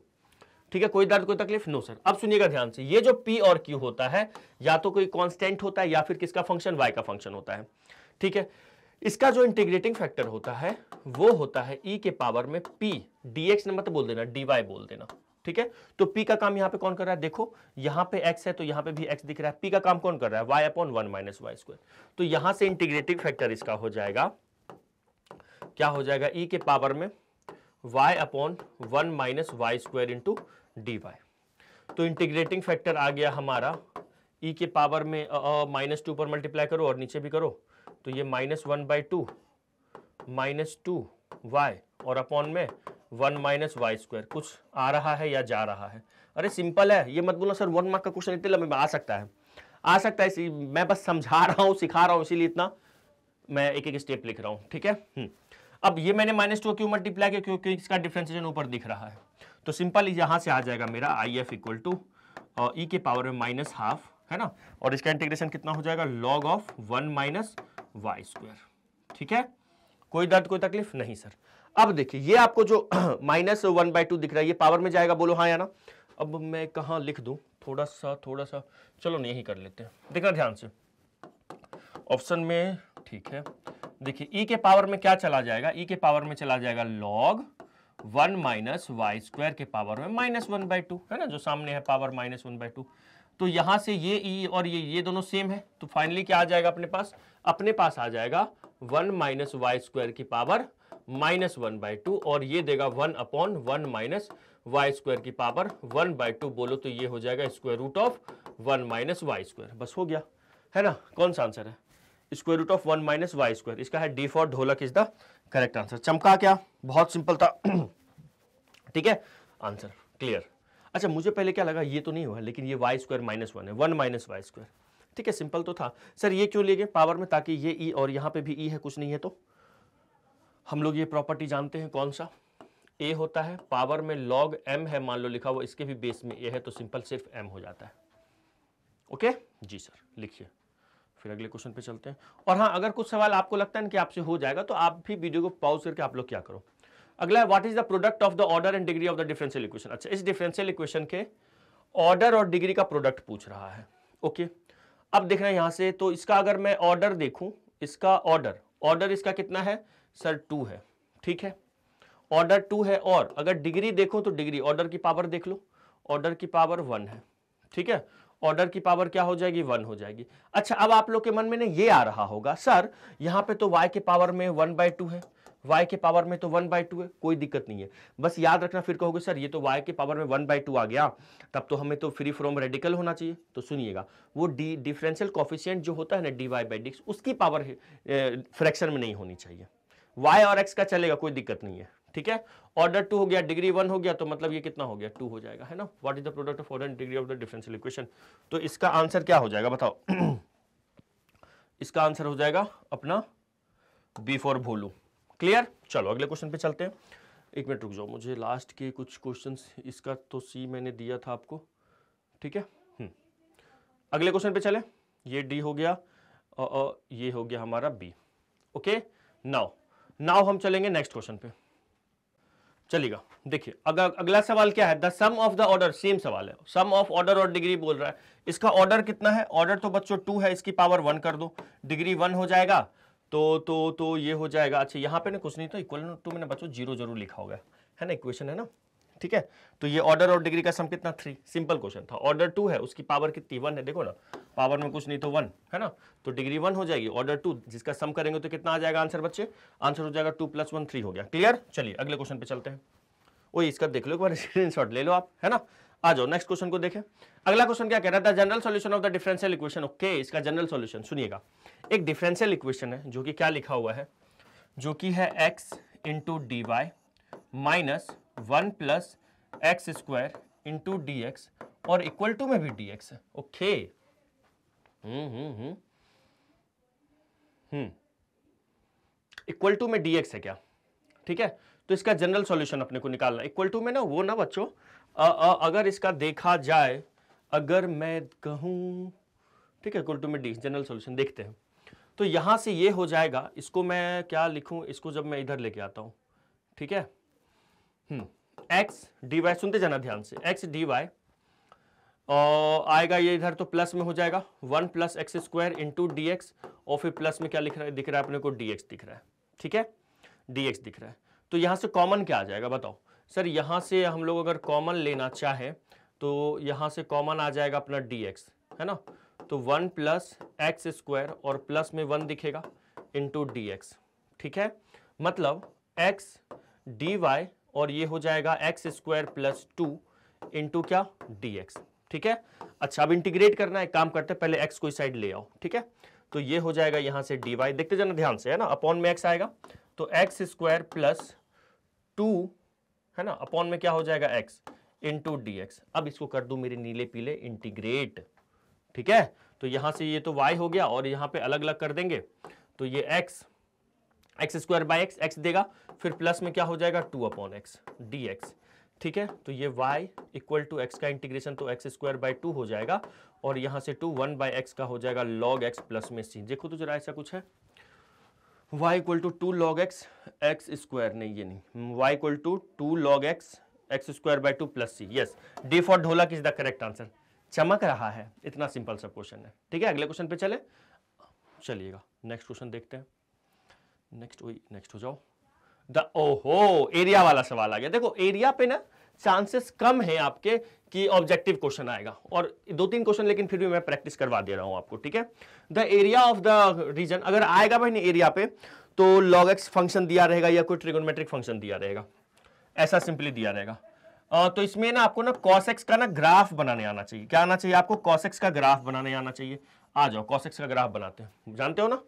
ठीक है कोई दर्द कोई तकलीफ नो सर अब सुनिएगा ध्यान से ये जो पी और क्यू होता है या तो कोई कॉन्स्टेंट होता है या फिर किसका फंक्शन वाई का फंक्शन होता है ठीक है इसका जो इंटीग्रेटिंग फैक्टर होता है वो होता है ई e के पावर में पी डी एक्स ने मत मतलब बोल देना डी वाई बोल देना ठीक है तो पी का काम यहां पे कौन कर रहा है देखो यहां पे एक्स है तो यहां पे भी एक्स दिख रहा है पी का काम कौन कर रहा है y upon one minus y square तो यहां से इंटीग्रेटिव फैक्टर इसका हो जाएगा क्या हो जाएगा ई e के पावर में y upon one minus y square into D y तो इंटीग्रेटिंग फैक्टर आ गया हमारा ई e के पावर में माइनस टू पर मल्टीप्लाई करो और नीचे भी करो तो ये minus one by two minus two y और अपॉन में वन माइनस वाई स्क्वायर कुछ आ रहा है या जा रहा है अरे सिंपल है ये मत बोलो सर वन मार्क का क्वेश्चन इतने लंबे में आ सकता है आ सकता है इसी मैं बस समझा रहा हूँ सिखा रहा हूँ इसीलिए इतना मैं एक एक स्टेप लिख रहा हूँ ठीक है हम्म। अब ये मैंने माइनस टू क्यों मल्टीप्लाई किया क्योंकि इसका डिफ्रेंसिएशन ऊपर दिख रहा है तो सिंपल यहाँ से आ जाएगा मेरा I F equal to e के पावर में माइनस हाफ है ना और इसका इंटीग्रेशन कितना हो जाएगा log of one minus y square ठीक है कोई दर्द कोई तकलीफ नहीं सर अब देखिए ये आपको जो माइनस वन बाई टू दिख रहा है ये पावर में जाएगा बोलो हाँ या ना अब मैं कहा लिख दू थोड़ा सा थोड़ा सा चलो नहीं यही कर लेते हैं देखना ध्यान से ऑप्शन में ठीक है देखिए ई e के पावर में क्या चला जाएगा ई e के पावर में चला जाएगा log one minus y square के पावर में माइनस वन बाई टू है ना जो सामने है power minus one by two तो यहां से ये ई e और ये ये दोनों सेम है तो फाइनली क्या आ जाएगा अपने पास अपने पास आ जाएगा वन माइनस वाई स्क्वायर की power minus one by two और ये देगा one upon one minus y square की पावर वन बाई टू बोलो तो ये हो जाएगा square root of one minus y square बस हो गया है ना कौन सा आंसर है square root of one minus y square इसका है D for dholak is the correct answer चमका क्या बहुत सिंपल था ठीक है आंसर क्लियर अच्छा मुझे पहले क्या लगा ये तो नहीं हुआ लेकिन ये वाई स्क्वायर माइनस वन है वन माइनस वाई स्क्वायर ठीक है सिंपल तो था सर ये क्यों लिए गए पावर में ताकि ये ई e और यहाँ पे भी ई e है कुछ नहीं है तो हम लोग ये प्रॉपर्टी जानते हैं कौन सा ए होता है पावर में लॉग एम है मान लो लिखा हुआ इसके भी बेस में ए है तो सिंपल सिर्फ एम हो जाता है ओके जी सर लिखिए फिर अगले क्वेश्चन पे चलते हैं और हाँ अगर कुछ सवाल आपको लगता है कि आपसे हो जाएगा तो आप भी वीडियो को पॉज करके आप लोग क्या करो अगला है what is the product of the order and degree of the differential equation अच्छा इस डिफरेंशियल इक्वेशन के ऑर्डर और डिग्री का प्रोडक्ट पूछ रहा है ओके अब देख रहे हैं यहाँ से तो इसका अगर मैं ऑर्डर देखूं इसका ऑर्डर ऑर्डर इसका कितना है सर टू है ठीक है ऑर्डर टू है और अगर डिग्री देखो तो डिग्री ऑर्डर की पावर देख लो ऑर्डर की पावर वन है ठीक है ऑर्डर की पावर क्या हो जाएगी वन हो जाएगी अच्छा अब आप लोग के मन में ना ये आ रहा होगा सर यहाँ पे तो वाई के पावर में वन बाय टू है वाई के पावर में तो वन बाई टू है कोई दिक्कत नहीं है बस याद रखना फिर कहोगे सर ये तो वाई के पावर में वन बाई टू आ गया तब तो हमें तो फ्री फ्रॉम रेडिकल होना चाहिए तो सुनिएगा वो डी डिफरेंशियल कॉफिशियंट जो होता है ना डी वाई बाई डी उसकी पावर फ्रैक्शन में नहीं होनी चाहिए वाई और एक्स का चलेगा कोई दिक्कत नहीं है ठीक है ऑर्डर टू हो गया डिग्री वन हो गया तो मतलब ये कितना हो गया टू हो जाएगा है ना what is the product of order degree of the differential equation तो इसका आंसर क्या हो जाएगा बताओ इसका आंसर हो जाएगा अपना बी फॉर भोलू क्लियर चलो अगले क्वेश्चन पे चलते हैं एक मिनट रुक जाओ मुझे लास्ट के कुछ क्वेश्चन इसका तो सी मैंने दिया था आपको ठीक है हम्म। अगले क्वेश्चन पे चले ये डी हो गया और ये हो गया हमारा बी ओके नाउ नाउ हम चलेंगे नेक्स्ट क्वेश्चन पे चलिएगा देखिए अगर अगला सवाल क्या है the sum of the order same सवाल है सम ऑफ ऑर्डर और डिग्री बोल रहा है इसका ऑर्डर कितना है ऑर्डर तो बच्चों टू है इसकी पावर वन कर दो डिग्री वन हो जाएगा तो तो तो ये हो जाएगा अच्छा यहाँ पे ना कुछ नहीं तो इक्वल टू मैंने बच्चों जीरो जरूर लिखा होगा है ना इक्वेशन है ना ठीक है तो ये ऑर्डर और डिग्री का सम कितना थ्री सिंपल क्वेश्चन था ऑर्डर टू है उसकी पावर कितनी वन है देखो ना पावर में कुछ नहीं तो वन है ना तो डिग्री वन हो जाएगी ऑर्डर टू जिसका सम करेंगे तो कितना आ जाएगा आंसर बच्चे आंसर हो जाएगा टू प्लस वन थ्री हो गया क्लियर चलिए अगले क्वेश्चन पे चलते हैं वही इसका देख लो एक बार स्क्रीन ले लो आप है ना आ जाओ नेक्स्ट क्वेश्चन को देखें अगला क्वेश्चन क्या कह रहा था general solution of the differential equation okay इसका जनरल सॉल्यूशन सुनिएगा एक डिफरेंशियल इक्वेशन है जो कि क्या लिखा हुआ है जो कि है x into D y minus one plus x square into D x और इक्वल टू में भी डी एक्स है okay okay. Equal hmm, to hmm, hmm. में डीएक्स है क्या ठीक है तो इसका जनरल सॉल्यूशन अपने को निकालना इक्वल टू में ना वो ना बच्चों अगर इसका देखा जाए अगर मैं कहूं ठीक है इक्वल टू में डी जनरल सॉल्यूशन देखते हैं तो यहां से ये हो जाएगा इसको मैं क्या लिखूं इसको जब मैं इधर लेके आता हूं ठीक है एक्स डी वाई सुनते जाना ध्यान से एक्स डी वाई और आएगा ये इधर तो प्लस में हो जाएगा one plus x square into D x और फिर प्लस में क्या लिख रहा है दिख रहा है अपने को डी एक्स दिख रहा है ठीक है डी एक्स दिख रहा है तो यहाँ से कॉमन क्या आ जाएगा बताओ सर यहाँ से हम लोग अगर कॉमन लेना चाहें तो यहाँ से कॉमन आ जाएगा अपना डी एक्स है ना तो वन प्लस एक्स स्क्वायर और प्लस में वन दिखेगा इंटू डी एक्स ठीक है मतलब एक्स डी वाई और ये हो जाएगा x square plus two into क्या डी एक्स ठीक है अच्छा अब इंटीग्रेट करना है काम करते हैं पहले एक्स कोई साइड ले आओ ठीक है तो ये हो जाएगा यहां से डी वाई देखते जाना ध्यान से है ना अपॉन में एक्स आएगा तो एक्स स्क्वायर प्लस टू है ना अपॉन में क्या हो जाएगा एक्स इंटू डी एक्स अब इसको कर दू मेरे नीले पीले इंटीग्रेट ठीक है तो यहां से ये तो y हो गया और यहां पे अलग अलग कर देंगे तो ये x x square by x x देगा फिर प्लस में क्या हो जाएगा two upon x D x ठीक है तो ये y इक्वल टू x का इंटीग्रेशन तो एक्स स्क्वायर बाई टू हो जाएगा और यहां से टू वन बाय एक्स का हो जाएगा log x प्लस में सी देखो तो जरा ऐसा कुछ है y equal to two log x x square नहीं ये नहीं y equal to two log x x square by two plus c yes d for dholak is the correct answer चमक रहा है इतना सिंपल सा क्वेश्चन है ठीक है अगले क्वेश्चन पे चले चलिएगा नेक्स्ट क्वेश्चन देखते हैं नेक्स्ट वही नेक्स्ट हो जाओ द ओहो एरिया वाला सवाल आ गया देखो एरिया पे ना चांसेस कम है आपके कि ऑब्जेक्टिव क्वेश्चन आएगा और दो तीन क्वेश्चन लेकिन फिर भी मैं प्रैक्टिस करवा दे रहा हूं आपको ठीक है the area of the region अगर आएगा भाई एरिया पे तो लॉग एक्स फंक्शन दिया रहेगा या कोई ट्रिगोनोमेट्रिक फंक्शन दिया रहेगा ऐसा सिंपली दिया रहेगा तो इसमें ना आपको ना कॉसेक्स का ना ग्राफ बनाने आना चाहिए क्या आना चाहिए आपको कॉसेक्स का ग्राफ बनाने आना चाहिए आ जाओ कॉसेक्स का ग्राफ बनाते हैं जानते हो ना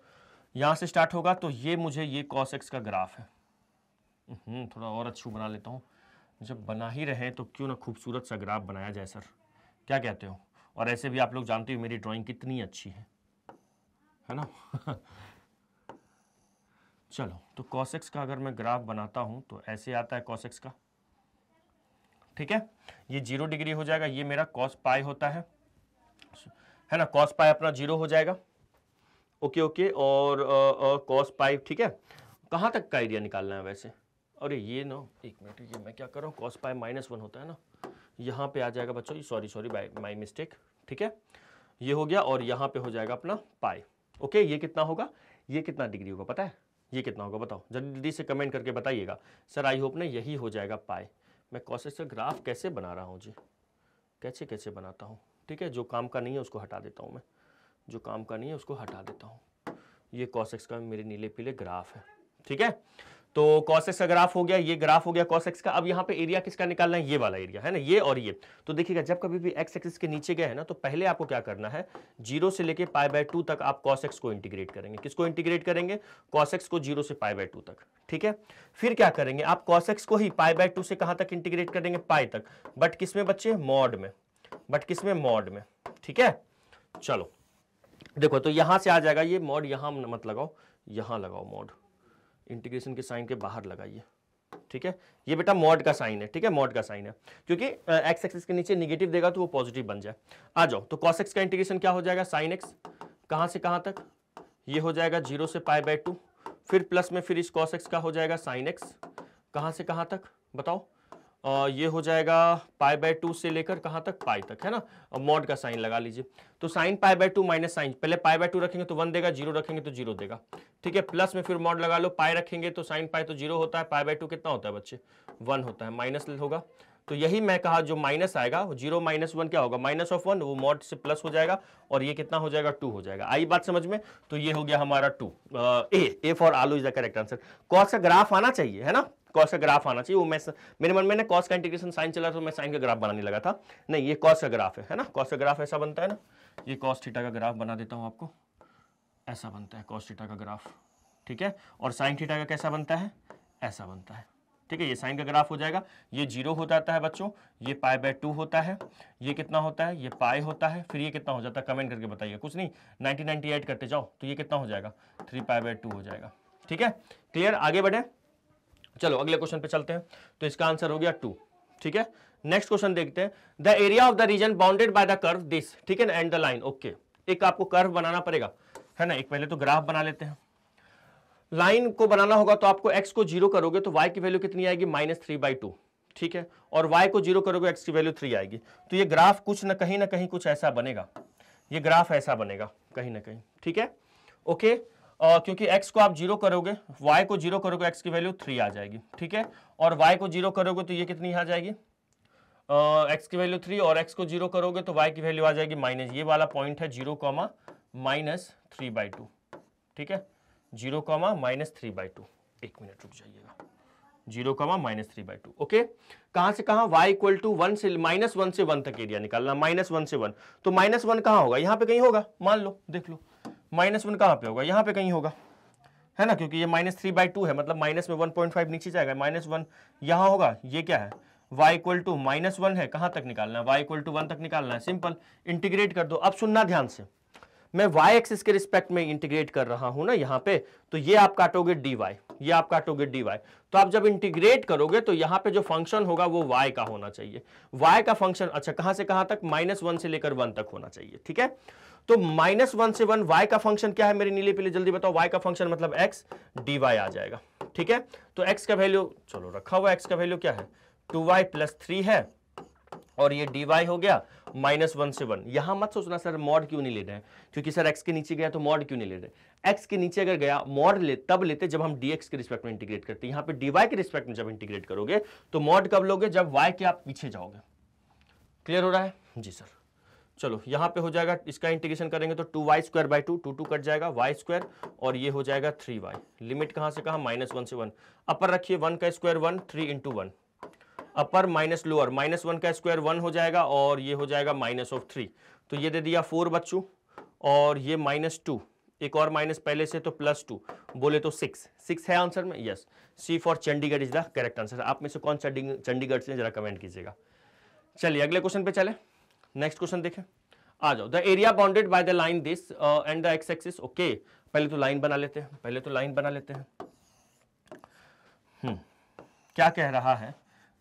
यहाँ से स्टार्ट होगा तो ये मुझे ये कॉसेक्स का ग्राफ है हम्म, थोड़ा और अच्छू बना लेता हूँ जब बना ही रहे तो क्यों ना खूबसूरत सा ग्राफ बनाया जाए सर क्या कहते हो और ऐसे भी आप लोग जानते हो मेरी ड्राइंग कितनी अच्छी है है ना चलो तो कॉसेक्स का अगर मैं ग्राफ बनाता हूँ तो ऐसे आता है कॉसेक्स का ठीक है ये जीरो डिग्री हो जाएगा ये मेरा कॉस पाई होता है है ना कॉस पाई अपना जीरो हो जाएगा ओके ओके और कॉस पाई ठीक है कहाँ तक का एरिया निकालना है वैसे अरे ये ना एक मिनट ये मैं क्या कर रहा हूँ कॉस पाई माइनस वन होता है ना यहाँ पे आ जाएगा बच्चों sorry sorry by my mistake ठीक है ये हो गया और यहाँ पे हो जाएगा अपना पाई ओके ये कितना होगा ये कितना डिग्री होगा पता है ये कितना होगा बताओ जल्दी से कमेंट करके बताइएगा सर आई होप ना यही हो जाएगा पाए मैं कॉसेस का ग्राफ कैसे बना रहा हूँ जी कैसे कैसे बनाता हूँ ठीक है जो काम का नहीं है उसको हटा देता हूँ मैं जो काम का नहीं है उसको हटा देता हूँ ये कॉशेक्स का मेरे नीले पीले ग्राफ है ठीक है तो कॉसेक्स का ग्राफ हो गया ये ग्राफ हो गया कॉसेक्स का अब यहाँ पे एरिया किसका निकालना है ये वाला एरिया है ना ये और ये तो देखिएगा जब कभी भी एक्स एक्सिस के नीचे गए हैं ना तो पहले आपको क्या करना है जीरो से लेके पाई बाय टू तक आप कॉसेक्स को इंटीग्रेट करेंगे किसको इंटीग्रेट करेंगे कॉसेक्स को जीरो से पाई बाय टू तक ठीक है फिर क्या करेंगे आप कॉसेक्स को ही पाई बाय टू से कहाँ तक इंटीग्रेट करेंगे पाई तक बट किसमें बच्चे मॉड में बट किसमें मॉड में ठीक है चलो देखो तो यहां से आ जाएगा ये मॉड यहां मत लगाओ यहां लगाओ मॉड इंटीग्रेशन के साइन के बाहर लगाइए ठीक है ये बेटा मॉड का साइन है ठीक है मॉड का साइन है क्योंकि एक्स एक्सिस के नीचे निगेटिव देगा तो वो पॉजिटिव बन जाए आ जाओ तो कॉस एक्स का इंटीग्रेशन क्या हो जाएगा साइन एक्स कहाँ से कहाँ तक ये हो जाएगा जीरो से पाई बाय टू फिर प्लस में फिर इस कॉस एक्स का हो जाएगा साइन एक्स कहाँ से कहाँ तक बताओ ये हो जाएगा पाई बाय टू से लेकर कहाँ तक पाई तक है ना और मॉड का साइन लगा लीजिए तो sine pi by two minus sine पहले पाई बाय टू रखेंगे तो वन देगा जीरो रखेंगे तो जीरो देगा ठीक है प्लस में फिर मॉड लगा लो पाई रखेंगे तो साइन पाई तो जीरो होता है पाई बाय टू कितना होता है बच्चे वन होता है माइनस होगा तो यही मैं कहा जो माइनस आएगा वो जीरो माइनस वन क्या होगा माइनस ऑफ वन वो मॉड से प्लस हो जाएगा और ये कितना हो जाएगा टू हो जाएगा आई बात समझ में तो ये हो गया हमारा टू ए ए फॉर आलू is the correct answer cos का ग्राफ आना चाहिए है ना कॉस का ग्राफ आना चाहिए वो मैं मेरे मन में ना कॉस का इंटीग्रेशन साइन चला तो मैं साइन का ग्राफ बनाने लगा था नहीं ये कॉस का ग्राफ है है ना कॉस का ग्राफ ऐसा बनता है ना ये कॉस थीटा का ग्राफ बना देता हूँ आपको ऐसा बनता है कॉस थीटा का ग्राफ ठीक है और साइन थीटा का कैसा बनता है ऐसा बनता है ठीक है ये साइन का ग्राफ हो जाएगा ये जीरो हो जाता है बच्चों ये पाई बाय टू होता है ये कितना होता है ये पाई होता है फिर ये कितना हो जाता है कमेंट करके बताइए कुछ नहीं नाइनटीन करते जाओ तो ये कितना हो जाएगा थ्री पाई बाय टू हो जाएगा ठीक है क्लियर आगे बढ़े चलो अगले क्वेश्चन पे चलते हैं तो इसका आंसर हो गया टू ठीक है नेक्स्ट क्वेश्चन देखते हैं the area of the region bounded by the curve this ठीक है ना एंड द लाइन ओके एक आपको कर्व बनाना पड़ेगा है ना एक पहले तो ग्राफ बना लेते हैं लाइन को बनाना होगा तो आपको एक्स को जीरो करोगे तो वाई की वैल्यू कितनी आएगी माइनस थ्री बाई टू ठीक है और वाई को जीरो करोगे एक्स की वैल्यू थ्री आएगी तो ये ग्राफ कुछ ना कहीं ना कहीं कुछ ऐसा बनेगा ये ग्राफ ऐसा बनेगा कहीं ना कहीं ठीक है ओके okay? क्योंकि x को आप जीरो करोगे y को जीरो करोगे x की वैल्यू थ्री आ जाएगी ठीक है और y को जीरो करोगे तो ये कितनी आ जाएगी एक्स x की वैल्यू थ्री और x को जीरो करोगे तो y की वैल्यू आ जाएगी माइनस ये वाला पॉइंट है zero comma minus three by two ठीक है zero comma minus three by two एक मिनट रुक जाइएगा zero comma minus three by two okay कहां से कहां y इक्वल टू वन से माइनस वन से वन तक एरिया निकालना माइनस वन से वन तो माइनस वन कहां होगा यहां पे कहीं होगा मान लो देख लो माइनस वन कहाँ पे होगा यहाँ पे कहीं होगा है ना क्योंकि ये माइनस थ्री बाई टू है मतलब माइनस में वन पॉइंट फाइव नीचे जाएगा माइनस वन यहाँ होगा ये क्या है y equal to minus one है कहाँ तक निकालना है वाई इक्वल टू वन तक निकालना है सिंपल इंटीग्रेट कर दो अब सुनना ध्यान से मैं वाई एक्सिस के रिस्पेक्ट में इंटीग्रेट कर रहा हूँ ना यहाँ पे तो ये आप काटोगे dy ये आप काटोगे dy तो आप जब इंटीग्रेट करोगे तो यहाँ पे जो फंक्शन होगा वो y का होना चाहिए y का फंक्शन अच्छा कहाँ से कहाँ तक माइनस वन से लेकर वन तक होना चाहिए ठीक है तो माइनस वन से वन वाई का फंक्शन क्या है मेरे नीले पीले जल्दी बताओ वाई का फंक्शन मतलब एक्स डी वाई आ जाएगा ठीक है तो एक्स का वैल्यू चलो रखा हुआ एक्स का वैल्यू क्या है टू वाई प्लस थ्री है और ये डी वाई हो गया माइनस वन से वन यहां मत सोचना सर मॉड क्यों नहीं ले रहे हैं क्योंकि सर एक्स के नीचे गया तो मॉड क्यों नहीं ले रहे एक्स के नीचे अगर गया मॉड ले तब लेते जब हम डीएक्स के रिस्पेक्ट में इंटीग्रेट करते यहां पर पे डी वाई के रिस्पेक्ट में जब इंटीग्रेट करोगे तो मॉड कब लोगे जब वाई के आप पीछे जाओगे क्लियर हो रहा है जी सर चलो यहां पे हो जाएगा इसका इंटीग्रेशन करेंगे तो two y square by two two two cut जाएगा वाई स्क्वायर और ये हो जाएगा थ्री वाई लिमिट कहाँ से कहा माइनस वन से वन अपर रखिए वन का square one three into one upper minus lower minus one का स्क्वायर वन हो जाएगा और ये हो जाएगा माइनस ऑफ थ्री तो ये दे दिया फोर बच्चों और ये माइनस टू एक और माइनस पहले से तो प्लस टू बोले तो सिक्स सिक्स है आंसर में yes C for Chandigarh is the correct answer आप में से कौन चंडीगढ़ से जरा कमेंट कीजिएगा चलिए अगले क्वेश्चन पे चले नेक्स्ट क्वेश्चन देखें आ जाओ the area bounded by the line this and the x axis okay पहले तो लाइन बना लेते हैं पहले तो लाइन बना लेते हैं हम्म। क्या कह रहा है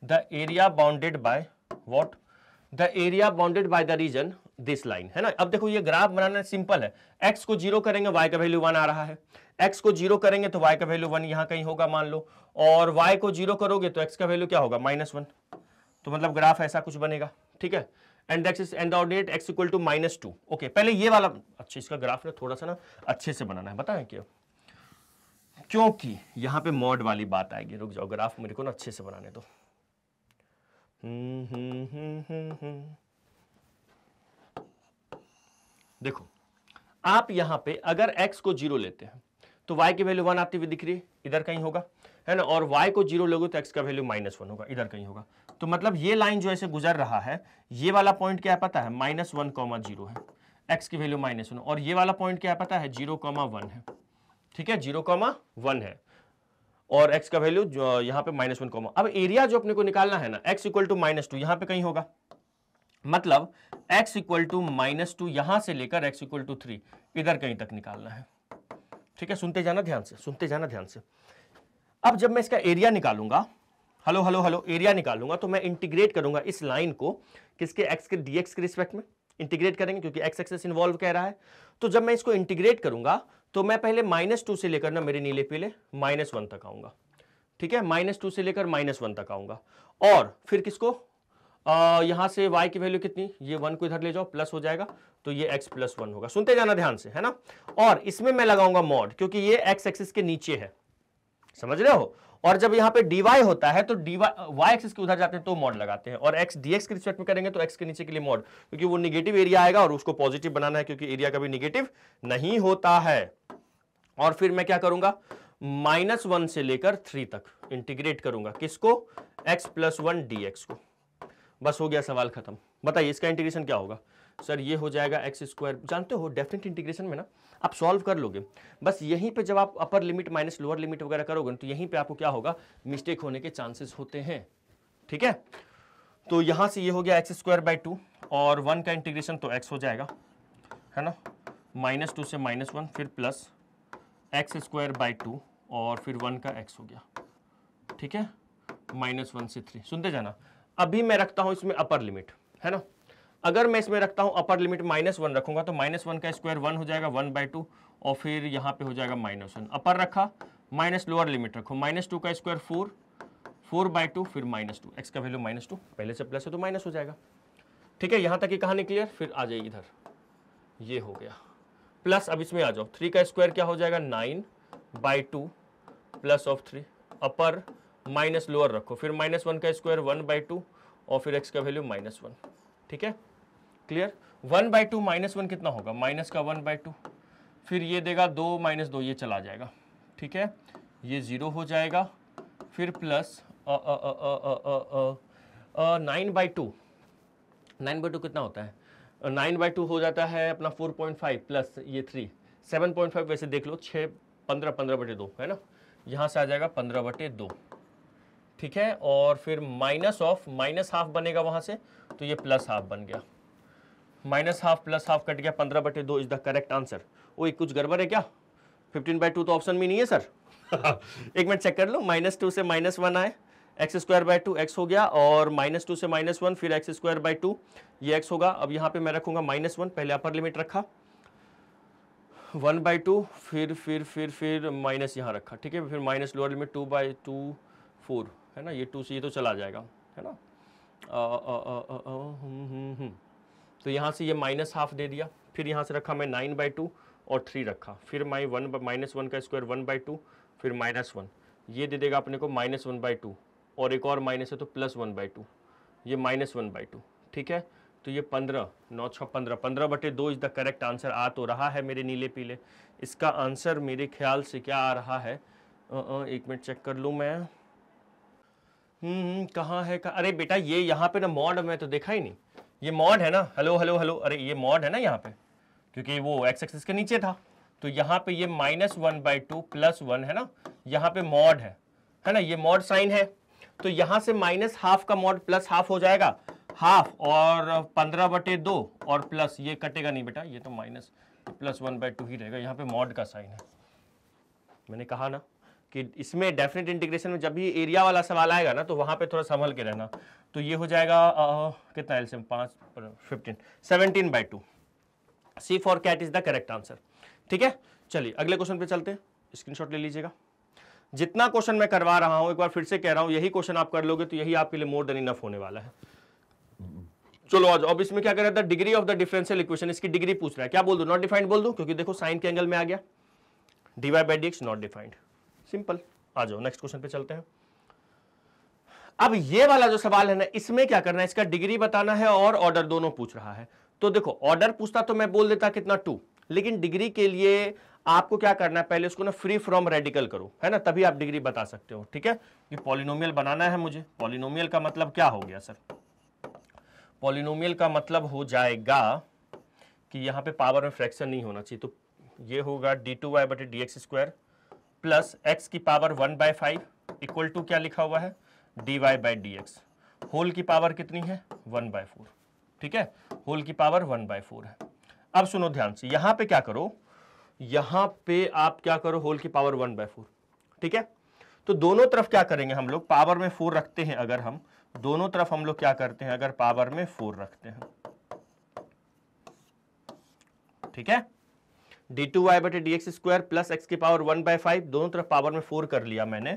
the area bounded by what the area bounded by the region this line है ना अब देखो ये ग्राफ बनाना सिंपल है एक्स को जीरो करेंगे वाई का वैल्यू वन आ रहा है एक्स को जीरो करेंगे तो वाई का वैल्यू वन यहां कहीं होगा मान लो और वाई को जीरो करोगे तो एक्स का वैल्यू क्या होगा माइनस वन तो मतलब ग्राफ ऐसा कुछ बनेगा ठीक है and that is and ordinate x equal to minus two okay पहले ये वाला अच्छा इसका ग्राफ ना थोड़ा सा ना अच्छे से बनाना है बताए क्यों क्योंकि यहां पे मॉड वाली बात आएगी रुक जाओ ग्राफ मेरे को ना अच्छे से बनाने दो हम्म, हम्म, हम्म, देखो आप यहां पे अगर x को जीरो लेते हैं तो y की वैल्यू वन आती हुई दिख रही है इधर कहीं होगा है ना और y को जीरो लोगे तो x का वैल्यू माइनस वन होगा इधर कहीं होगा तो मतलब ये लाइन जो ऐसे गुजर रहा है ये वाला पॉइंट क्या पता है माइनस वन कॉमा जीरो है एक्स की वैल्यू माइनस वन और ये वाला पॉइंट क्या पता है जीरो कॉमा वन है ठीक है जीरो कॉमा वन है और एक्स का वैल्यू जो यहाँ पे माइनस वन कॉमा अब एरिया जो अपने को निकालना है ना x equal to minus two यहाँ पे कहीं होगा मतलब x equal to minus two यहाँ से लेकर एक्स इक्वल टू थ्री इधर कहीं तक निकालना है ठीक है सुनते जाना ध्यान से सुनते जाना ध्यान से अब जब मैं इसका एरिया निकालूंगा हेलो हेलो हेलो एरिया निकालूंगा तो मैं इंटीग्रेट करूंगा इस लाइन को किसके एक्स के डीएक्स के रिस्पेक्ट में इंटीग्रेट करेंगे क्योंकि एक्स एक्सेस इन्वॉल्व कह रहा है तो जब मैं इसको इंटीग्रेट करूंगा तो मैं पहले माइनस टू से लेकर ना मेरे नीले पीले माइनस वन तक आऊंगा ठीक है माइनस टू से लेकर माइनस वन तक आऊंगा और फिर किसको आ, यहां से वाई की वैल्यू कितनी ये वन को इधर ले जाओ प्लस हो जाएगा तो ये एक्स प्लस वन होगा सुनते जाना ध्यान से है ना और इसमें मैं लगाऊंगा मॉड क्योंकि ये एक्स एक्सिस के नीचे है समझ रहे हो और जब यहाँ पे dy होता है तो dy y एक्सिस के उधर जाते हैं तो मॉड लगाते हैं और x dx के रिस्पेक्ट में करेंगे तो x के नीचे के लिए मॉड क्योंकि वो निगेटिव एरिया आएगा और उसको पॉजिटिव बनाना है क्योंकि एरिया कभी निगेटिव नहीं होता है और फिर मैं क्या करूंगा माइनस वन से लेकर थ्री तक इंटीग्रेट करूंगा किसको एक्स प्लस वन को बस हो गया सवाल खत्म बताइए इसका इंटीग्रेशन क्या होगा सर ये हो जाएगा एक्स स्क्वायर जानते हो डेफिनेट इंटीग्रेशन में ना आप सॉल्व कर लोगे बस यहीं पे जब आप upper limit minus lower limit वगैरह करोगे तो यहीं पे आपको क्या होगा मिस्टेक होने के चांसेस होते हैं ठीक है तो यहाँ से ये हो गया एक्स स्क्वायर बाई टू और वन का इंटीग्रेशन तो एक्स हो जाएगा है ना माइनस टू से माइनस वन फिर plus x square by two और फिर वन का एक्स हो गया ठीक है माइनस वन से थ्री सुनते जाना अभी मैं रखता हूँ इसमें अपर लिमिट है ना अगर मैं इसमें रखता हूँ अपर लिमिट माइनस वन रखूंगा तो माइनस वन का स्क्वायर वन हो जाएगा वन बाई टू और फिर यहां पे हो जाएगा माइनस वन अपर रखा माइनस लोअर लिमिट रखो माइनस टू का square four four by two फिर माइनस टू एक्स का वैल्यू माइनस टू पहले से प्लस है तो माइनस हो जाएगा ठीक है यहाँ तक की कहानी क्लियर फिर आ जाएगी इधर ये हो गया प्लस अब इसमें आ जाओ थ्री का स्क्वायर क्या हो जाएगा nine by two plus of three upper minus lower रखो फिर माइनस वन का स्क्वायर वन बाई टू और फिर एक्स का वैल्यू माइनस वन ठीक है clear one by two minus one कितना होगा माइनस का वन बाई टू फिर ये देगा दो माइनस दो ये चला जाएगा ठीक है ये ज़ीरो हो जाएगा फिर plus nine by two nine by two कितना होता है नाइन बाई टू हो जाता है अपना फोर पॉइंट फाइव प्लस ये थ्री सेवन पॉइंट फाइव वैसे देख लो छः पंद्रह पंद्रह बटे दो है ना यहाँ से आ जाएगा पंद्रह बटे दो ठीक है और फिर माइनस ऑफ माइनस हाफ बनेगा वहाँ से तो ये प्लस हाफ बन गया minus half plus half cut गया पंद्रह बटे दो इज द करेक्ट आंसर वो एक कुछ गड़बड़ है क्या फिफ्टीन बाई टू तो ऑप्शन में नहीं है सर एक मिनट चेक कर लो माइनस टू से माइनस वन आए x square by two x हो गया और माइनस टू से माइनस वन फिर एक्स स्क्वायर बाई टू ये एक्स होगा अब यहाँ पे मैं रखूंगा माइनस वन पहले अपर लिमिट रखा वन बाई टू फिर फिर फिर फिर माइनस यहाँ रखा ठीक है फिर minus lower limit two by two four है ना ये टू से ये तो चला जाएगा है ना आ, आ, आ, आ, आ, आ, हुँ, हुँ, हुँ. तो यहाँ से ये माइनस हाफ दे दिया फिर यहाँ से रखा मैं नाइन बाई टू और थ्री रखा फिर माई वन माइनस वन का स्क्वायर वन बाई टू फिर माइनस वन ये दे देगा अपने को माइनस वन बाई टू और एक और माइनस है तो प्लस वन बाई टू ये माइनस वन बाई टू ठीक है तो ये पंद्रह नौ छः पंद्रह पंद्रह बटे दो इज़ द करेक्ट आंसर आ तो रहा है मेरे नीले पीले इसका आंसर मेरे ख्याल से क्या आ रहा है आ, आ, एक मिनट चेक कर लूँ मैं हम्म कहाँ है कहा अरे बेटा ये यहाँ पे ना मॉड में तो देखा ही नहीं ये मॉड है ना हेलो हेलो हेलो अरे ये मॉड है ना यहाँ पे क्योंकि वो एक्स एक्सिस के नीचे था तो यहाँ पे ये minus one by two plus one है ना यहाँ पे मॉड है है ना ये मॉड साइन है तो यहाँ से माइनस हाफ का मॉड प्लस हाफ हो जाएगा हाफ और पंद्रह बटे दो और प्लस ये कटेगा नहीं बेटा ये तो minus plus one by two ही रहेगा यहाँ पे मॉड का साइन है मैंने कहा ना कि इसमें डेफिनेट इंटीग्रेशन में जब भी एरिया वाला सवाल आएगा ना तो वहाँ पे थोड़ा संभल के रहना तो ये हो जाएगा आ, कितना एल्सियम पाँच fifteen seventeen by two c for cat is the correct answer ठीक है चलिए अगले क्वेश्चन पे चलते हैं स्क्रीनशॉट ले लीजिएगा जितना क्वेश्चन मैं करवा रहा हूँ एक बार फिर से कह रहा हूँ यही क्वेश्चन आप कर लोगे तो यही आपके लिए मोर देन इनफ होने वाला है चलो आज अब इसमें क्या कर रहा था degree of the differential equation इसकी डिग्री पूछ रहा है क्या बोल दो नॉट डिफाइंड बोल दो क्योंकि देखो साइन के एंगल में आ गया d y by d not defined simple आ जाओ नेक्स्ट क्वेश्चन पे चलते हैं अब ये वाला जो सवाल है ना इसमें क्या करना है इसका डिग्री बताना है और ऑर्डर दोनों पूछ रहा है तो देखो ऑर्डर पूछता तो मैं बोल देता कितना टू लेकिन डिग्री के लिए आपको क्या करना है पहले उसको ना फ्री फ्रॉम रेडिकल करो है ना तभी आप डिग्री बता सकते हो ठीक है ये पॉलिनोमियल बनाना है मुझे पॉलिनोमियल का मतलब क्या हो गया सर पॉलिनोमियल का मतलब हो जाएगा कि यहाँ पे पावर में फ्रैक्शन नहीं होना चाहिए तो ये होगा डी टू वाई बटे D x square plus x की power one by five equal to क्या लिखा हुआ है D Y by D X whole की पावर कितनी है वन बाय फोर ठीक है होल की पावर वन बाय फोर है अब सुनो ध्यान से यहां पे क्या करो यहां पे आप क्या करो होल की पावर वन बाय फोर ठीक है तो दोनों तरफ क्या करेंगे हम लोग पावर में फोर रखते हैं अगर हम दोनों तरफ हम लोग क्या करते हैं अगर पावर में फोर रखते हैं ठीक है डी टू वाई बटे D x square plus x की पावर वन बाय फाइव दोनों तरफ पावर में फोर कर लिया मैंने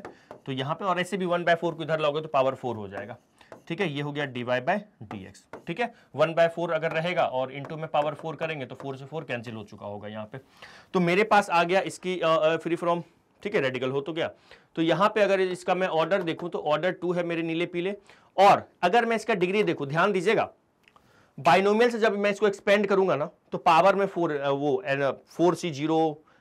तो यहाँ पे और ऐसे भी वन बाय फोर को इधर लोगे तो पावर फोर हो जाएगा ठीक है ये हो गया D Y by D x ठीक है वन बाय फोर अगर रहेगा और इंटू में पावर फोर करेंगे तो फोर से फोर कैंसिल हो चुका होगा यहाँ पे तो मेरे पास आ गया इसकी फ्री फ्रॉम ठीक है रेडिकल हो तो गया तो यहाँ पे अगर इसका मैं ऑर्डर देखूँ तो ऑर्डर टू है मेरे नीले पीले और अगर मैं इसका डिग्री देखूँ ध्यान दीजिएगा बाइनोमियल से जब मैं इसको एक्सपेंड करूंगा ना तो पावर में फोर वो फोर सी जीरो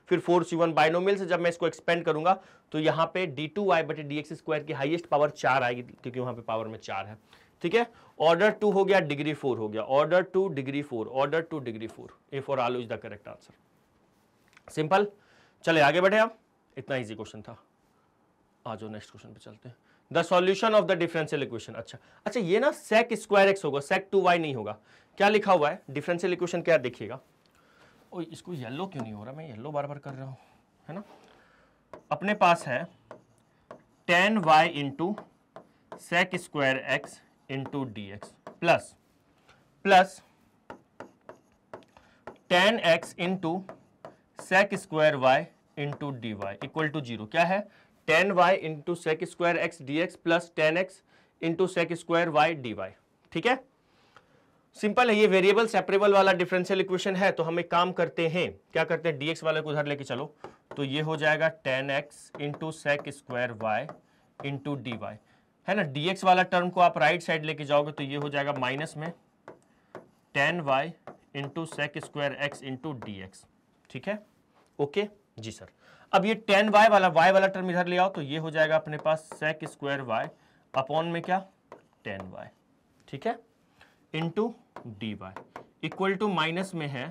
फिर फोर सी वन बाइनोमियल से जब मैं इसको एक्सपेंड करूंगा तो यहाँ पे डी टू वाई बटे डी एक्स स्क्वायर की हाइएस्ट पावर चार आएगी क्योंकि वहां पे पावर में चार है ठीक है ऑर्डर टू हो गया डिग्री फोर हो गया order two degree four order two degree four A for aloo is the correct answer simple चले आगे बढ़े आप इतना ईजी क्वेश्चन था आ जाओ नेक्स्ट क्वेश्चन पे चलते हैं the solution of the differential equation अच्छा अच्छा ये ना सेक स्क्वायर एक्स होगा सेक टू वाई नहीं होगा क्या लिखा हुआ है डिफरेंशियल इक्वेशन क्या देखिएगा इसको येलो क्यों नहीं हो रहा मैं येलो बार बार कर रहा हूं है ना अपने पास है tan Y into sec square x into D x plus plus tan x into sec square Y into D Y equal to zero क्या है tan Y into sec square x D x plus tan x into sec square Y D Y ठीक है simple है ये variable separable वाला differential equation है तो हम एक काम करते हैं क्या करते हैं डीएक्स वाले को उधर लेके चलो तो ये हो जाएगा tan x into sec square Y into D Y है ना dx वाला टर्म को आप राइट साइड लेके जाओगे तो ये हो जाएगा माइनस में tan Y into sec square x into D x ठीक है ओके जी सर अब ये टेन वाई वाला वाई वाला टर्म इधर ले आओ तो ये हो जाएगा अपने पास सेक स्क्वायर वाई अपॉन में क्या टेन वाई ठीक है into D Y equal to minus में है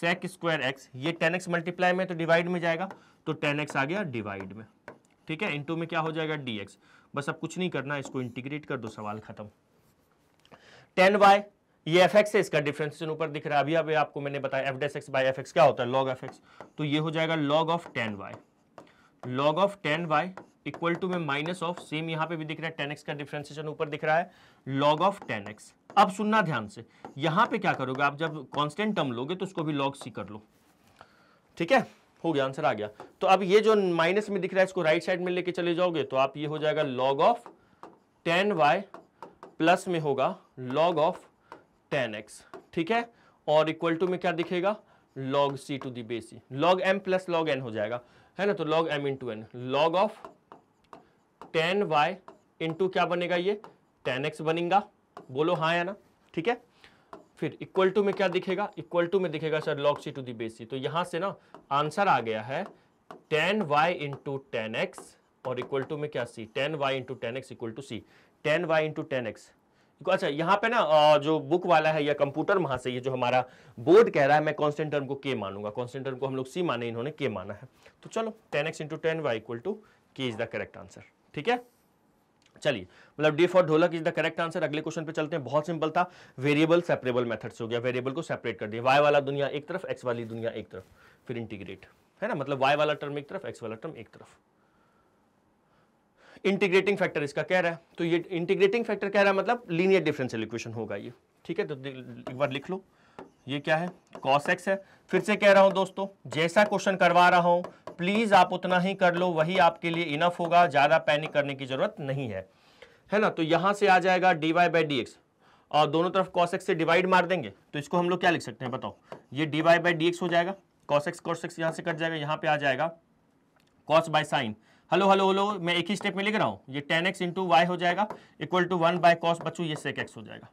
सेक स्क्वायर एक्स ये टेन एक्स मल्टीप्लाई में तो डिवाइड में जाएगा तो टेन एक्स आ गया डिवाइड में ठीक है इंटू में क्या हो जाएगा डी एक्स बस अब कुछ नहीं करना इसको इंटीग्रेट कर दो सवाल खत्म टेन वाई ये एफ एक्स है इसका डिफ्रेंसिएशन ऊपर दिख रहा है अभी अभी आपको मैंने बताया F dash x by F x क्या होता है लॉग एफ एक्स तो ये हो जाएगा log of tan Y log of tan Y equal to में माइनस ऑफ सेम यहाँ पे भी दिख रहा है टेन एक्स का डिफ्रेंसिएशन ऊपर दिख रहा है लॉग ऑफ टेन एक्स अब सुनना ध्यान से यहाँ पे क्या करोगे आप जब कॉन्स्टेंट टर्म लोगे तो उसको भी लॉग सी कर लो ठीक है हो गया आंसर आ गया तो अब ये जो माइनस में दिख रहा है इसको राइट साइड में लेके चले जाओगे तो आप ये हो जाएगा log of tan Y plus में होगा लॉग ऑफ टेन एक्स ठीक है और इक्वल टू में क्या दिखेगा log C to the base e log M plus log N हो जाएगा है ना तो log M into N log of tan Y to क्या बनेगा ये टेन एक्स बनेगा बोलो हाँ या ना ठीक है फिर इक्वल टू में क्या दिखेगा इक्वल टू में दिखेगा sir log C to the base e तो यहाँ से ना आंसर आ गया है tan Y into tan x और इक्वल टू में क्या C tan Y into tan X equal to C tan Y into tan X अच्छा यहाँ पे ना जो बुक वाला है या कंप्यूटर वहां से ये जो हमारा बोर्ड कह रहा है मैं कॉन्स्टेंट टर्म को के मानूंगा कॉन्स्टेंट टर्म को हम लोग सी माने इन्होंने के माना है तो चलो tan x into tan Y equal to K is the correct answer ठीक है चलिए मतलब D for dholak is the correct answer अगले क्वेश्चन पे चलते हैं बहुत सिंपल था वेरिएबल सेपरेबल मेथड से हो गया वेरिएबल को सेपरेट कर दिया वाई वाला दुनिया एक तरफ एक्स वाली दुनिया एक तरफ फिर इंटीग्रेट है ना मतलब वाई वाला टर्म एक तरफ एक्स वाला टर्म एक तरफ इंटीग्रेटिंग फैक्टर इसका कह रहा है तो ये इंटीग्रेटिंग फैक्टर कह रहा है मतलब लीनियर डिफरेंशियल इक्वेशन होगा ये ठीक है तो एक बार लिख लो ये क्या है कॉस एक्स है फिर से कह रहा हूं दोस्तों जैसा क्वेश्चन करवा रहा हूं प्लीज आप उतना ही कर लो वही आपके लिए इनफ होगा ज्यादा पैनिक करने की जरूरत नहीं है है ना तो यहां से आ जाएगा D Y by D x और दोनों तरफ कॉस एक्स से डिवाइड मार देंगे तो इसको हम लोग क्या लिख सकते हैं बताओ ये D Y by D x हो जाएगा कॉस एक्स कॉस एक्स यहाँ से कट जाएगा यहां पर आ जाएगा cos by sine hello hello hello मैं एक ही स्टेप में लिख रहा हूँ ये टेन एक्स इंटू वाई हो जाएगा equal to one by cos बच्चू ये सेक एक्स हो जाएगा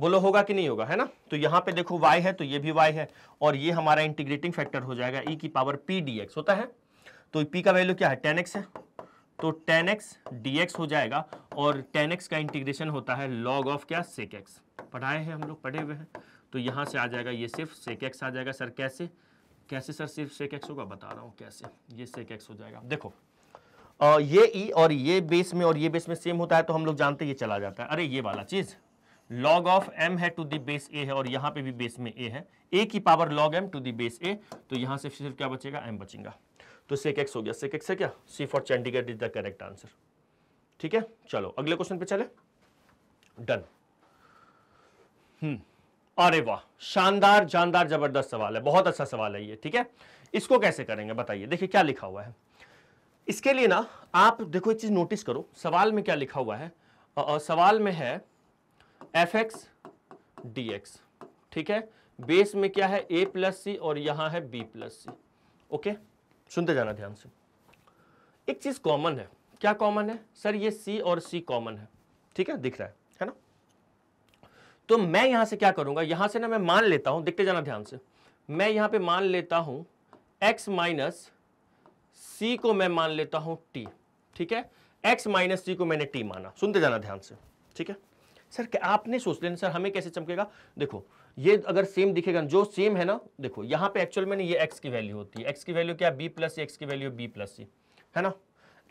बोलो होगा कि नहीं होगा है ना तो यहाँ पे देखो y है तो ये भी y है और ये हमारा इंटीग्रेटिंग फैक्टर हो जाएगा e की पावर पी dx होता है तो p का वैल्यू क्या है टेन एक्स है तो टेन एक्स डी एक्स हो जाएगा और टेन एक्स का इंटीग्रेशन होता है लॉग ऑफ क्या सेक एक्स पढ़ाए हैं हम लोग पढ़े हुए हैं तो यहाँ से आ जाएगा ये सिर्फ सेक एक्स आ जाएगा सर कैसे कैसे सर सिर्फ सेक एक्स होगा बता रहा हूँ कैसे ये सेक एक्स हो जाएगा देखो ये ई और ये बेस में और ये बेस में सेम होता है तो हम लोग जानते ये चला जाता है अरे ये वाला चीज़ लॉग ऑफ एम है टू दी बेस ए है और यहाँ पे भी बेस में ए है ए की power log M to the base A तो यहां से सिर्फ क्या बचेगा एम बचेगा तो सेक एक्स हो गया सेक एक्स है क्या C for Chandigarh is the correct answer ठीक है चलो अगले क्वेश्चन पे चले डन हम्म अरे वाह शानदार जानदार जबरदस्त सवाल है बहुत अच्छा सवाल है ये ठीक है इसको कैसे करेंगे बताइए देखिए क्या लिखा हुआ है इसके लिए ना आप देखो एक चीज़ नोटिस करो सवाल में क्या लिखा हुआ है आ, सवाल में है एफ एक्स डी एक्स ठीक है बेस में क्या है ए प्लस सी और यहाँ है बी प्लस सी ओके सुनते जाना ध्यान से एक चीज़ कॉमन है क्या कॉमन है सर ये सी और सी कॉमन है ठीक है दिख रहा है है ना तो मैं यहाँ से क्या करूंगा यहां से ना मैं मान लेता हूँ देखते जाना ध्यान से मैं यहाँ पे मान लेता हूँ एक्स माइनस सी को मैं मान लेता हूं टी ठीक है एक्स माइनस सी को मैंने टी माना सुनते जाना ध्यान से ठीक है सर क्या आपने सोच लेना सर हमें कैसे चमकेगा देखो ये अगर सेम दिखेगा जो सेम है ना देखो यहां पे एक्चुअल में ये एक्स की वैल्यू होती है एक्स की वैल्यू क्या बी प्लस एक्स की वैल्यू बी प्लस सी है ना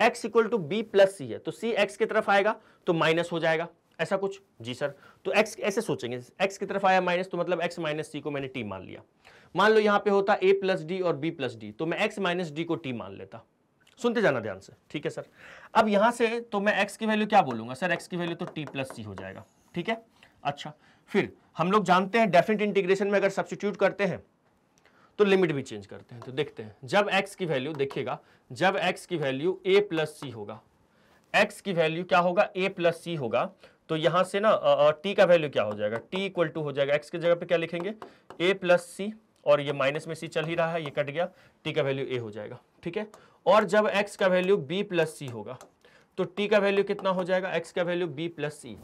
x equal to B plus सी है तो सी एक्स की तरफ आएगा तो माइनस हो जाएगा ऐसा कुछ जी सर तो x ऐसे सोचेंगे x की तरफ आया माइनस तो मतलब x माइनस सी को मैंने t मान लिया मान लो यहाँ पे होता a प्लस डी और b प्लस डी तो मैं x माइनस डी को t मान लेता सुनते जाना ध्यान से ठीक है सर अब यहाँ से तो मैं x की वैल्यू क्या बोलूंगा सर x की वैल्यू तो t प्लस सी हो जाएगा ठीक है अच्छा फिर हम लोग जानते हैं डेफिनेट इंटीग्रेशन में अगर सब्सिट्यूट करते हैं तो लिमिट भी चेंज करते हैं तो देखते हैं जब एक्स की वैल्यू देखिएगा जब एक्स की वैल्यू ए प्लस सी होगा एक्स की वैल्यू क्या होगा ए प्लस सी होगा तो यहां से ना टी का वैल्यू क्या हो जाएगा टी इक्वल टू हो जाएगा एक्स की जगह पे क्या लिखेंगे ए प्लस सी और ये माइनस में सी चल ही रहा है ये कट गया टी का वैल्यू ए हो जाएगा ठीक है और जब एक्स का वैल्यू बी प्लस सी होगा तो टी का वैल्यू कितना हो जाएगा एक्स का वैल्यू बी प्लस सी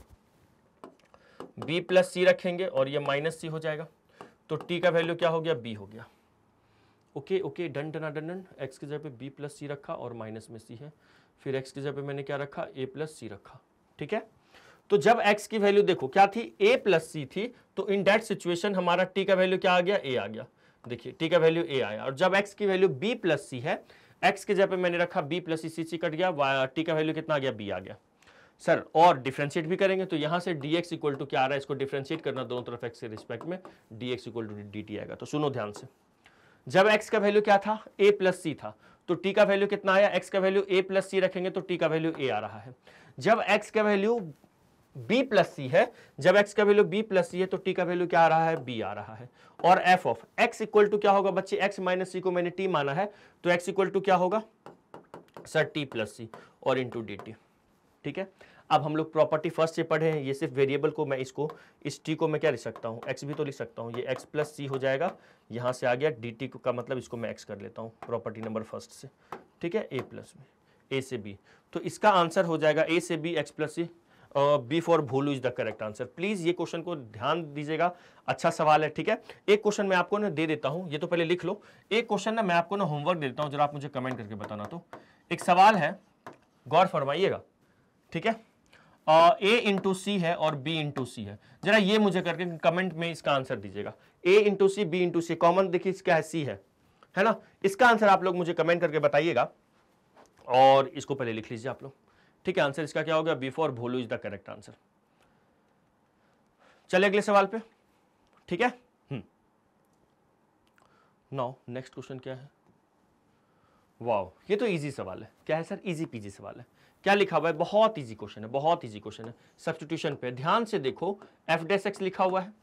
बी प्लस सी रखेंगे और ये माइनस सी हो जाएगा तो टी का वैल्यू क्या हो गया बी हो गया ओके ओके डन डना डन डन एक्स की जगह पे बी प्लस सी रखा और माइनस में सी है फिर एक्स की जगह पे मैंने क्या रखा ए प्लस सी रखा ठीक है तो जब एक्स की वैल्यू देखो क्या थी ए प्लस सी थी तो इन डेट सिचुएशन हमारा टी का वैल्यू क्या आ गया ए आ गया देखिए टी का वैल्यू ए आया और जब एक्स की वैल्यू बी प्लस सी है एक्स के जगह पे मैंने रखा बी प्लस सी सी कट गया टी का वैल्यू कितना आ गया बी आ गया सर और डिफ्रेंशिएट भी करेंगे तो यहाँ से डी एक्स इक्वल टू क्या आ रहा है इसको डिफ्रेंशिएट करना दोनों तरफ एक्स के रिस्पेक्ट में D x equal to D T आएगा तो सुनो ध्यान से जब एक्स का वैल्यू क्या था ए प्लस सी था तो टी का वैल्यू कितना आया एक्स का वैल्यू ए प्लस सी रखेंगे तो टी का वैल्यू ए आ रहा है जब एक्स का वैल्यू बी प्लस सी है जब एक्स का वैल्यू बी प्लस सी है तो टी का वैल्यू क्या आ रहा है बी आ रहा है और F of x equal to क्या होगा बच्चे एक्स माइनस सी को मैंने टी माना है तो एक्स इक्वल टू क्या होगा सर टी प्लस सी और इंटू डी टी ठीक है अब हम लोग प्रॉपर्टी फर्स्ट से पढ़े हैं ये सिर्फ वेरिएबल को मैं इसको इस टी को मैं क्या लिख सकता हूँ एक्स भी तो लिख सकता हूँ ये एक्स प्लस सी हो जाएगा यहाँ से आ गया डी टी का मतलब इसको मैं एक्स कर लेता हूँ प्रॉपर्टी नंबर फर्स्ट से ठीक है ए प्लस बी ए से बी तो इसका आंसर हो जाएगा ए से B X plus C B for Bholu is the correct answer please ये क्वेश्चन को ध्यान दीजिएगा अच्छा सवाल है ठीक है एक क्वेश्चन मैं आपको ना दे देता हूं ये तो पहले लिख लो एक क्वेश्चन ना मैं आपको ना होमवर्क दे देता हूँ जरा आप मुझे कमेंट करके बताना तो एक सवाल है गौर फरमाइएगा ठीक है ए इंटू सी है और बी इंटू सी है जरा ये मुझे करके कमेंट में इसका आंसर दीजिएगा A into C B into C common देखिए इसका है सी है है ना इसका आंसर आप लोग मुझे कमेंट करके बताइएगा और इसको पहले लिख लीजिए आप लोग ठीक है आंसर इसका क्या हो गया B for Bholu is the correct answer चले अगले सवाल पे ठीक है नाउ नेक्स्ट क्वेश्चन क्या है वाओ ये तो इजी सवाल है क्या है सर इजी पीजी सवाल है क्या लिखा हुआ है बहुत इजी क्वेश्चन है बहुत इजी क्वेश्चन है सब्सटीट्यूशन पे ध्यान से देखो एफ डेस एक्स लिखा हुआ है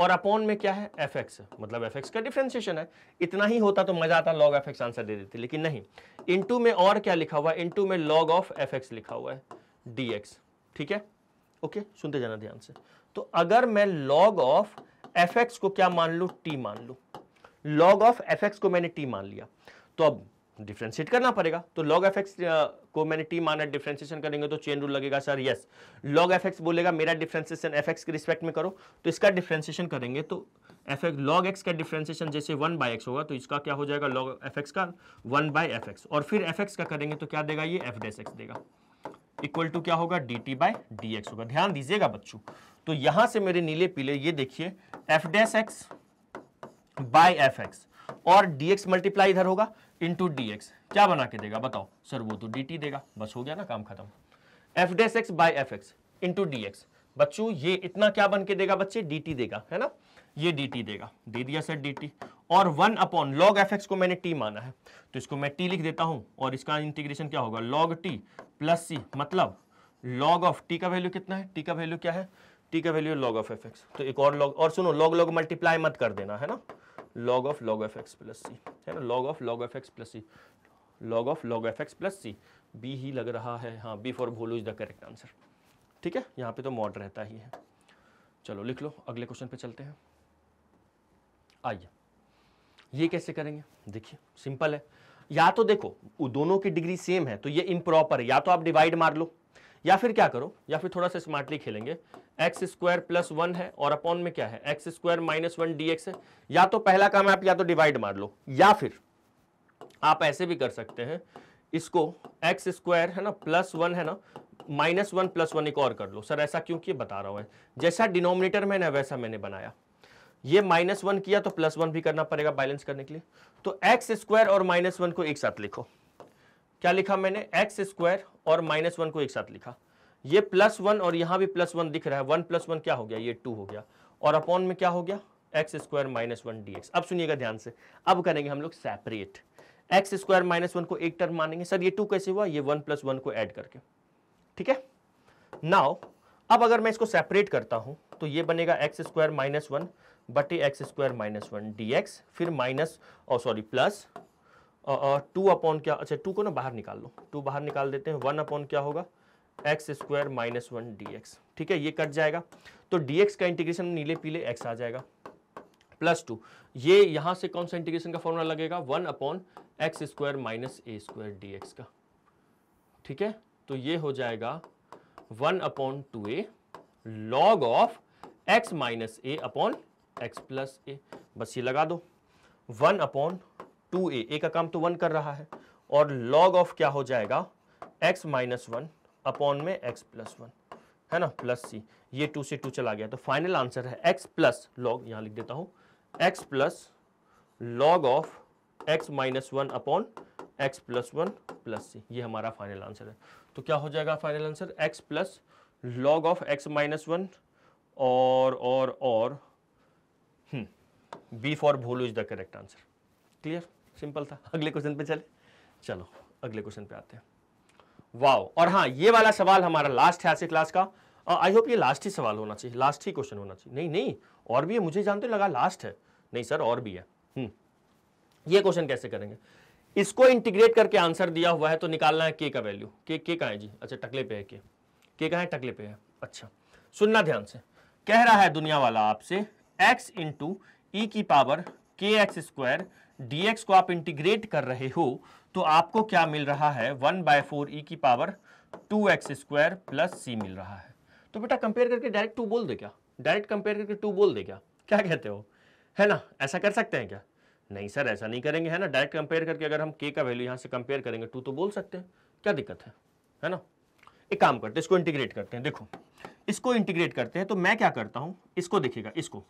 और अपॉन में क्या है एफ एक्स मतलब एफ एक्स का डिफ्रेंसिएशन है इतना ही होता तो मजा आता लॉग एफ एक्स आंसर दे देते लेकिन नहीं इनटू में और क्या लिखा हुआ है इनटू में लॉग ऑफ एफ एक्स लिखा हुआ है डी एक्स ठीक है ओके सुनते जाना ध्यान से तो अगर मैं लॉग ऑफ एफ एक्स को क्या मान लू टी मान लू लॉग ऑफ एफ एक्स को मैंने टी मान लिया तो अब डिफ्रेंशिएट करना पड़ेगा तो लॉग एफ एक्स को मैंने टी माना डिफ्रेंशिएशन करेंगे तो चेन रूल लगेगा sir yes log F X बोलेगा मेरा डिफ्रेंशिएशन एफ एक्स के रिस्पेक्ट में करो तो इसका डिफ्रेंशिएशन करेंगे तो एफ एक्स लॉग एक्स का डिफ्रेंशिएशन जैसे वन बाय एक्स होगा तो इसका क्या हो जाएगा लॉग एफ एक्स का वन बाय एफ एक्स और फिर एफ एक्स का करेंगे तो क्या देगा ये एफ डेस एक्स देगा इक्वल टू क्या होगा D T by D x होगा ध्यान दीजिएगा बच्चों तो यहां से मेरे नीले पीले ये देखिए F dash X by F X और डी मल्टीप्लाई इधर होगा इंटू डी एक्स क्या बना के देगा बताओ सर वो तो डी टी देगा बस हो गया ना काम खत्म F dash x by F X into D X बच्चों ये इतना क्या बन के देगा बच्चे डी टी देगा है ना ये डी टी देगा दे दिया सर डी टी और one upon log F X को मैंने टी माना है तो इसको मैं टी लिख देता हूँ और इसका इंटीग्रेशन क्या होगा लॉग टी प्लस सी मतलब लॉग ऑफ टी का वैल्यू कितना है टी का वैल्यू क्या है टी का value log of F X तो एक और लॉग और सुनो लॉग लॉग मल्टीप्लाई मत कर देना है ना log of log F x plus सी है ना log of log F x plus C log of log F x plus C B ही लग रहा है हाँ B for Bholu is the correct answer ठीक है यहाँ पे तो मॉड रहता ही है चलो लिख लो अगले क्वेश्चन पे चलते हैं आइए ये कैसे करेंगे देखिए सिंपल है या तो देखो दोनों की डिग्री सेम है तो ये इम्प्रॉपर या तो आप डिवाइड मार लो या फिर क्या करो या फिर थोड़ा सा स्मार्टली खेलेंगे एक्स स्क्वायर प्लस वन है और अपॉन में क्या है X square minus one D है या तो पहला काम आप या तो डिवाइड मार लो या फिर आप ऐसे भी कर सकते हैं इसको एक्स स्क्वायर है ना प्लस वन है ना माइनस वन प्लस वन एक और कर लो सर ऐसा क्योंकि बता रहा हूं जैसा डिनोमिनेटर में ना वैसा मैंने बनाया ये माइनस वन किया तो प्लस वन भी करना पड़ेगा बैलेंस करने के लिए तो एक्स स्क्वायर और माइनस वन को एक साथ लिखो क्या लिखा मैंने एक्स स्क्वायर और माइनस वन को एक साथ लिखा ये प्लस वन और यहां भी प्लस वन दिख रहा है वन प्लस वन क्या हो गया ये टू हो गया और अपॉन में क्या हो गया x square minus one D x अब सुनिएगा ध्यान से अब करेंगे हम लोग separate X square minus one को एक टर्म मानेंगे सर ये टू कैसे हुआ ये वन प्लस वन को ऐड करके ठीक है नाउ अब अगर मैं इसको सेपरेट करता हूं तो ये बनेगा एक्स स्क्वायर माइनस वन बटे X square minus one D x फिर माइनस और सॉरी प्लस टू अपॉन क्या अच्छा टू को ना बाहर निकाल लो टू बाहर निकाल देते हैं वन अपॉन क्या होगा X square minus one D ठीक है ये कट जाएगा तो डी का इंटीग्रेशन नीले पीले एक्स आ जाएगा प्लस टू ये यहां से कौन सा इंटीग्रेशन का फॉर्मूला लगेगा one upon x square minus A square D का ठीक है तो ये हो जाएगा one upon two A log of x minus A upon x plus A बस ये लगा दो वन अपॉन टू ए ए का काम तो वन कर रहा है और लॉग ऑफ क्या हो जाएगा एक्स माइनस वन अपॉन में एक्स प्लस वन है ना प्लस सी ये टू से टू चला गया तो फाइनल आंसर है एक्स प्लस लॉग यहां लिख देता हूं X plus log of x minus one upon x plus one plus C ये हमारा फाइनल आंसर है तो क्या हो जाएगा final answer X plus log of x minus one और और और B for Bholu is the correct answer clear simple था अगले क्वेश्चन पे चले चलो अगले क्वेश्चन पे आते हैं वाओ और हाँ ये वाला सवाल हमारा लास्ट है आज क्लास का आई होप ये लास्ट ही सवाल होना चाहिए लास्ट ही क्वेश्चन होना चाहिए नहीं नहीं और भी है मुझे जानते लगा लास्ट है नहीं सर और भी है हम्म, ये क्वेश्चन कैसे करेंगे इसको इंटीग्रेट करके आंसर दिया हुआ है तो निकालना है के का वैल्यू के के का है जी अच्छा टकले पे है के के का है टकले पे है अच्छा सुनना ध्यान से कह रहा है दुनिया वाला आपसे एक्स इंटू ई की पावर के एक्स स्क्वायर dx को आप इंटीग्रेट कर रहे हो तो आपको क्या मिल रहा है one by four E e की power two x square plus C मिल रहा है तो बेटा कंपेयर करके डायरेक्ट टू बोल दे क्या डायरेक्ट कंपेयर करके टू बोल दे क्या क्या कहते हो है ना ऐसा कर सकते हैं क्या नहीं सर ऐसा नहीं करेंगे है ना डायरेक्ट कंपेयर करके अगर हम के का वैल्यू यहाँ से कंपेयर करेंगे टू तो बोल सकते हैं क्या दिक्कत है है ना एक काम करते हैं इसको इंटीग्रेट करते हैं देखो इसको इंटीग्रेट करते हैं तो मैं क्या करता हूँ इसको देखिएगा इसको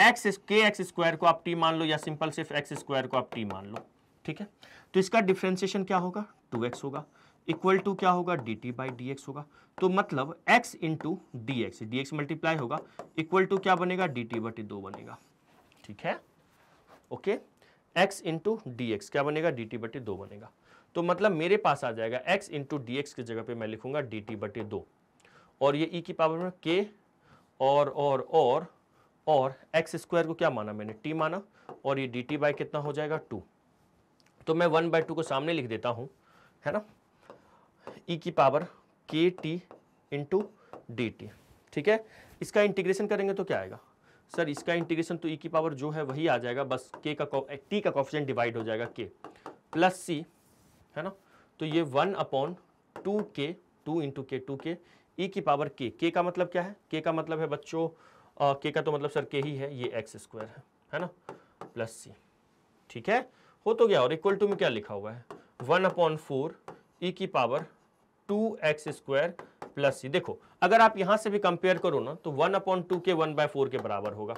एक्स के एक्स स्क्वायर को आप टी मान लो या सिंपल सिर्फ एक्स स्क्वायर को आप टी मान लो ठीक है तो इसका डिफ्रेंसिएशन क्या होगा टू एक्स होगा इक्वल टू क्या होगा D T by D x होगा तो मतलब x into D x D x multiply होगा इक्वल टू क्या बनेगा डी टी बटी दो बनेगा ठीक है okay x into D x क्या बनेगा डी टी बटी दो बनेगा तो मतलब मेरे पास आ जाएगा x इंटू डी एक्स की जगह पे मैं लिखूंगा डी टी बटी दो और ये e की पावर में के और और और और एक्स स्क्वायर को क्या माना मैंने टी माना और ये डी टी बाई कितना हो जाएगा टू तो मैं वन बाई टू को सामने लिख देता हूँ है ना ई e की power k t into d t ठीक है इसका इंटीग्रेशन करेंगे तो क्या आएगा सर इसका इंटीग्रेशन तो ई e की पावर जो है वही आ जाएगा बस के का टी eh, का कॉफिशेंट डिवाइड हो जाएगा के प्लस सी है ना तो ये one upon two k two into k two k e e की पावर के के का मतलब क्या है के का मतलब है बच्चों के का तो मतलब सर के ही है ये एक्स स्क्वायर है है ना प्लस सी ठीक है हो तो गया और इक्वल टू में क्या लिखा हुआ है वन अपॉन फोर ई e की power two x square plus c देखो अगर आप यहां से भी कंपेयर करो ना तो वन अपॉन टू के वन बाय फोर के बराबर होगा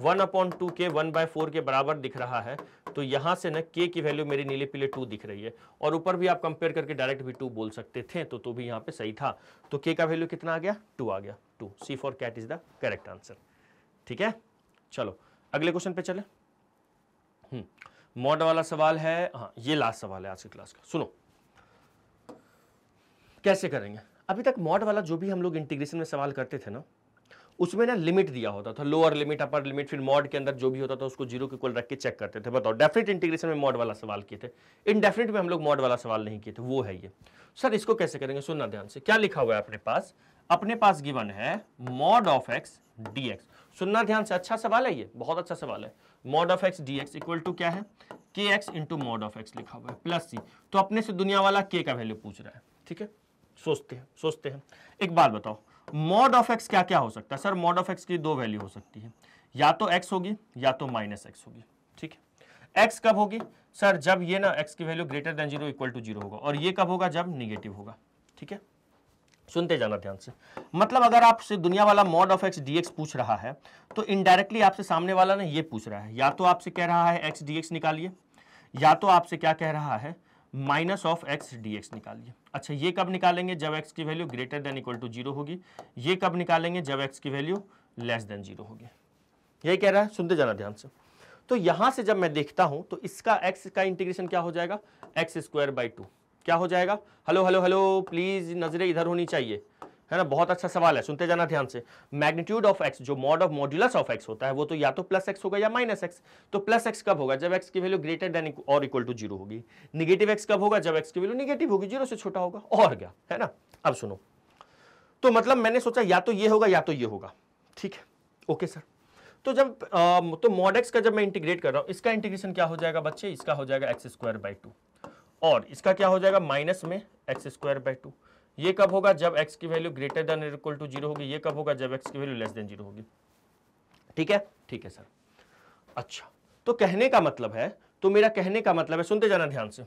वन अपॉन टू के वन बाय फोर के बराबर दिख रहा है तो यहां से ना के की वैल्यू मेरी नीले पीले टू दिख रही है और ऊपर भी आप कंपेयर करके डायरेक्ट भी टू बोल सकते थे तो तो भी यहां पे सही था तो के का वैल्यू कितना आ गया टू आ गया two c for cat is the correct answer ठीक है चलो अगले क्वेश्चन पे चले मॉड हम्म, वाला सवाल है हाँ ये लास्ट सवाल है आज की क्लास का सुनो कैसे करेंगे अभी तक मॉड वाला जो भी हम लोग इंटीग्रेशन में सवाल करते थे ना उसमें ना लिमिट दिया होता था लोअर लिमिट अपर लिमिट फिर मॉड के अंदर जो भी होता था उसको जीरो के कुल रख के चेक करते थे बताओ डेफिनेट इंटीग्रेशन में मॉड वाला सवाल किए थे इनडेफिनेट में हम लोग मॉड वाला सवाल नहीं किए थे वो है ये सर इसको कैसे करेंगे सुनना ध्यान से क्या लिखा हुआ है अपने पास अपने पास गिवन है मॉड ऑफ एक्स डी सुनना ध्यान से अच्छा सवाल है ये बहुत अच्छा सवाल है mod of x D x equal to क्या है के x into mod of x लिखा हुआ है प्लस सी तो अपने से दुनिया वाला के का वैल्यू पूछ रहा है ठीक है सोचते हैं सोचते हैं एक बात बताओ मॉड ऑफ एक्स क्या क्या हो सकता है सर मॉड ऑफ एक्स की दो वैल्यू हो सकती है या तो एक्स होगी या तो माइनस एक्स होगी ठीक है एक्स कब होगी सर जब ये ना एक्स की value greater than zero equal to zero होगा और ये कब होगा जब निगेटिव होगा ठीक है सुनते जाना ध्यान से मतलब अगर आपसे दुनिया वाला मॉड ऑफ एक्स डी पूछ रहा है तो इनडायरेक्टली आपसे सामने वाला ना ये पूछ रहा है या तो आपसे कह रहा है एक्स डी निकालिए या तो आपसे क्या कह रहा है minus of x D x निकालिए अच्छा ये कब निकालेंगे जब एक्स की value greater than equal to zero होगी ये कब निकालेंगे जब एक्स की वैल्यू लेस देन जीरो होगी यही कह रहा है सुनते जाना ध्यान से तो यहां से जब मैं देखता हूं तो इसका एक्स का इंटीग्रेशन क्या हो जाएगा एक्स स्क्वायर बाई टू क्या हो जाएगा हेलो हेलो हेलो प्लीज़ नज़रें इधर होनी चाहिए है ना बहुत अच्छा सवाल है सुनते जाना ध्यान से मैग्नीट्यूड ऑफ एक्स जो mod of modulus of x होता है वो तो या तो प्लस एक्स होगा या माइनस एक्स तो प्लस एक्स कब होगा जब एक्स की वैल्यू ग्रेटर देन और इक्वल टू जीरो होगी निगेटिव एक्स कब होगा जब एक्स की वैल्यू निगेटिव होगी जीरो से छोटा होगा और क्या है ना अब सुनो तो मतलब मैंने सोचा या तो ये होगा या तो ये होगा ठीक है ओके सर तो जब आ, तो मॉड एक्स का जब मैं इंटीग्रेट कर रहा हूं इसका इंटीग्रेशन क्या हो जाएगा बच्चे इसका हो जाएगा एक्स स्क्वायर बाई टू और इसका क्या हो जाएगा माइनस में एक्स स्क्वायर बाई टू ये कब होगा जब x की value greater than equal to zero होगी ये कब होगा जब x की वैल्यू लेस देन जीरो होगी ठीक है ठीक है सर अच्छा तो कहने का मतलब है तो मेरा कहने का मतलब है सुनते जाना ध्यान से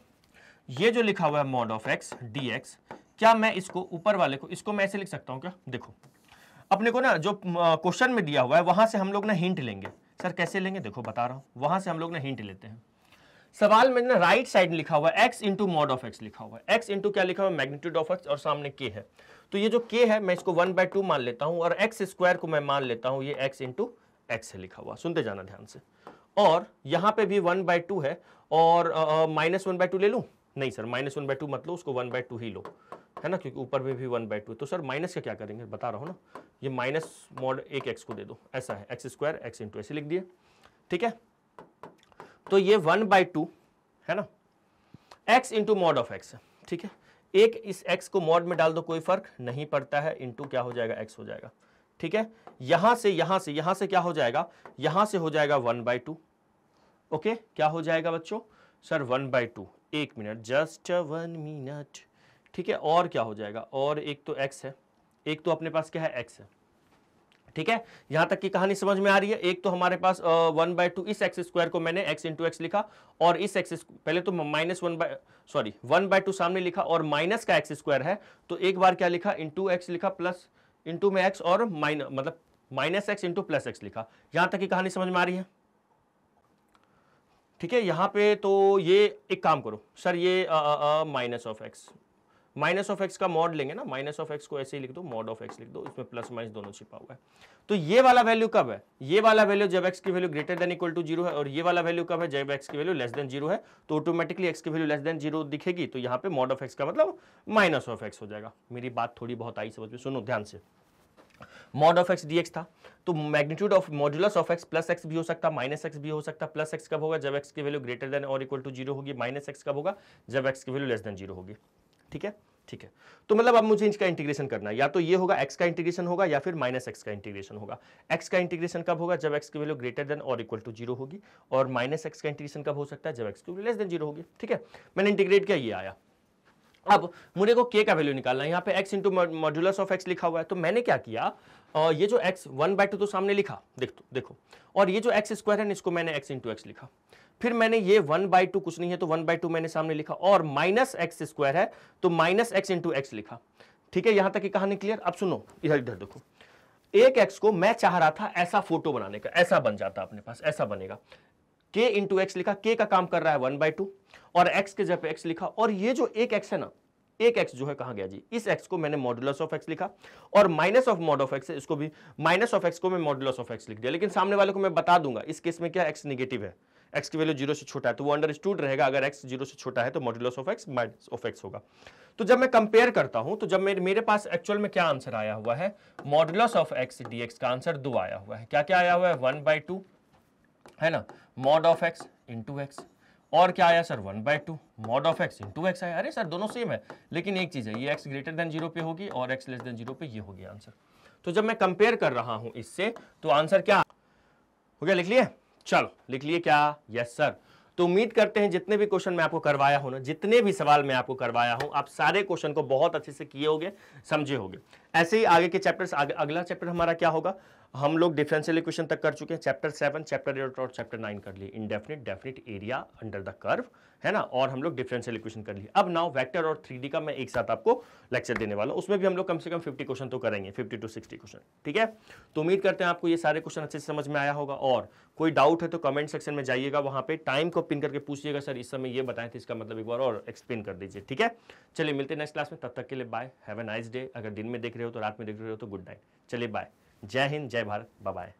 ये जो लिखा हुआ है mod of x D x क्या मैं इसको ऊपर वाले को इसको मैं ऐसे लिख सकता हूँ क्या देखो अपने को ना जो क्वेश्चन में दिया हुआ है वहां से हम लोग ना हिंट लेंगे सर कैसे लेंगे देखो बता रहा हूँ वहां से हम लोग ना हिंट लेते हैं सवाल में ना राइट साइड लिखा हुआ है x into mod of x लिखा हुआ है एक्स इंटू क्या लिखा हुआ है मैग्नीट्यूड ऑफ एक्स और सामने के है तो ये जो के है मैं इसको वन बाय टू मान लेता हूं और एक्स स्क्वायर को मैं मान लेता हूं ये एक्स इंटू एक्स है लिखा हुआ सुनते जाना ध्यान से और यहाँ पे भी वन बाय टू है और माइनस वन बाय टू ले लू नहीं sir minus one by two मतलब उसको वन बाय टू ही लो है ना क्योंकि ऊपर में भी वन बाय टू तो सर माइनस का क्या करेंगे बता रहा हूँ ना ये माइनस मॉड एक एक्स को दे दो ऐसा है एक्स स्क्वायर एक्स इंटू ऐसे लिख दिए ठीक है तो ये वन बाई टू है ना x into mod of x ठीक है एक इस एक्स को मॉड में डाल दो कोई फर्क नहीं पड़ता है इंटू क्या हो जाएगा एक्स हो जाएगा ठीक है यहां से यहां से यहां से क्या हो जाएगा यहां से हो जाएगा वन बाई टू ओके क्या हो जाएगा बच्चों सर वन बाई टू एक मिनट जस्ट वन मिनट ठीक है और क्या हो जाएगा और एक तो एक्स है एक तो अपने पास क्या है एक्स है ठीक है यहां तक की कहानी समझ में आ रही है एक तो हमारे पास वन बाय टू इस एक्स स्क्वायर को मैंने एक्स इंटू एक्स लिखा और इस एक्स पहले तो minus one by sorry one by two सामने लिखा और माइनस का एक्स स्क्वायर है तो एक बार क्या लिखा इंटू एक्स लिखा प्लस इंटू में एक्स और माइनस मतलब minus x into plus x लिखा यहां तक की कहानी समझ में आ रही है ठीक है यहां पे तो ये एक काम करो सर ये minus of x minus of x का मॉड लेंगे ना माइनस ऑफ एक्स को ऐसे ही लिख दो मॉड ऑफ एक्स लिख दो इसमें प्लस माइनस दोनों छिपा हुआ है तो ये वाला वैल्यू कब है ये वाला वैल्यू जब एक्स की value greater than equal to zero है और ये वाला वैल्यू कब है जब एक्स की वैल्यू लेस देन जीरो है तो ऑटोमेटिकली एक्स की वैल्यू लेस देन जीरो दिखेगी तो यहाँ पे मॉड ऑफ एक्स का मतलब माइनस ऑफ एक्स हो जाएगा मेरी बात थोड़ी बहुत आई समझ में सुनो ध्यान से मॉड ऑफ एक्स डीएक्स था तो magnitude of modulus of x plus x भी हो सकता माइनस एक्स भी हो सकता प्लस एक्स कब होगा जब एक्स की वैल्यू ग्रेटर देन और इक्वल टू जीरो होगी माइनस एक्स कब होगा जब एक्स की वैल्यू लेस देन जीरो होगी ठीक है ठीक है तो मतलब अब मुझे इसका इंटीग्रेशन करना है या तो ये होगा एक्स का इंटीग्रेशन होगा या फिर माइनस एक्स का इंटीग्रेशन होगा एक्स का इंटीग्रेशन कब होगा जब एक्स की वैल्यू ग्रेटर देन और इक्वल टू जीरो होगी और माइनस एक्स का इंटीग्रेशन कब हो सकता है जब एक्स की वैल्यू लेस देन जीरो होगी ठीक है मैंने इंटीग्रेट किया ये आया अब मुझे को के का वैल्यू निकालना है यहाँ पे x into modulus of x लिखा हुआ है तो मैंने क्या किया और ये जो x वन बाय टू तो सामने लिखा देख देखो और ये जो एक्स स्क्वायर है इसको मैंने x इंटू एक्स लिखा फिर मैंने ये वन बाई टू कुछ नहीं है तो वन बाई टू मैंने सामने लिखा और माइनस एक्स स्क्वायर है तो माइनस एक्स इंटू एक्स लिखा ठीक है यहां तक की कहानी क्लियर अब सुनो इधर इधर देखो एक एक्स को मैं चाह रहा था ऐसा फोटो बनाने का ऐसा बन जाता अपने पास ऐसा बनेगा के इंटू एक्स लिखा के का काम कर रहा है वन बाई टू और एक्स के जब एक्स लिखा और ये जो एक एक्स है ना एक एक्स जो है कहा गया जी इस एक्स को मैंने मॉडुलस ऑफ एक्स लिखा और minus of mod of x इसको भी माइनस ऑफ एक्स को मैं मॉडुलस ऑफ एक्स लिख दिया लेकिन सामने वाले को मैं बता दूंगा इस केस में क्या एक्स निगेटिव है एक्स की वैल्यू जीरो से छोटा है तो वो अंडर रहेगा अगर एक्स जीरो से छोटा है तो modulus of x minus of x होगा तो जब मैं कंपेयर करता हूं तो जब मेरे मेरे पास एक्चुअल में क्या आंसर आया हुआ है मॉड्यूलस ऑफ एक्स डी का आंसर दो आया हुआ है क्या क्या आया हुआ है वन बाई टू है ना mod of x into x और क्या आया sir one by two mod of x into x आया अरे सर दोनों सेम है लेकिन एक चीज़ है ये एक्स ग्रेटर देन जीरो पे होगी और एक्स लेस देन जीरो पे ये होगी आंसर तो जब मैं कंपेयर कर रहा हूं इससे तो आंसर क्या हो गया लिख लिया चलो लिख लिए क्या यस सर तो उम्मीद करते हैं जितने भी क्वेश्चन मैं आपको करवाया हूं ना जितने भी सवाल मैं आपको करवाया हूं आप सारे क्वेश्चन को बहुत अच्छे से किए होंगे समझे होंगे ऐसे ही आगे के चैप्टर्स अगला चैप्टर हमारा क्या होगा हम लोग डिफरेंशियल इक्वेशन तक कर चुके हैं चैप्टर सेवन चैप्टर एट और चैप्टर नाइन कर लिए indefinite definite area under the curve है ना और हम लोग डिफरेंशियल इक्वेशन कर लिए अब नाउ वेक्टर और थ्री का मैं एक साथ आपको लेक्चर देने वाला उसमें भी हम लोग कम से कम फिफ्टी क्वेश्चन तो करेंगे फिफ्टी टू सिक्सटी क्वेश्चन ठीक है तो उम्मीद करते हैं आपको ये सारे क्वेश्चन अच्छे से समझ में आया होगा और कोई डाउट है तो कमेंट सेक्शन में जाइएगा वहां पर टाइम को पिन करके पूछिएगा सर इस समय ये बताएं थे तो इसका मतलब एक बार और एक्सप्लेन कर दीजिए ठीक है चलिए मिलते नेक्स्ट क्लास में तब तक के लिए bye have a nice day अगर दिन में देख रहे हो तो रात में देख रहे हो तो गुड नाइट चलिए बाय जय हिंद जय भारत बाय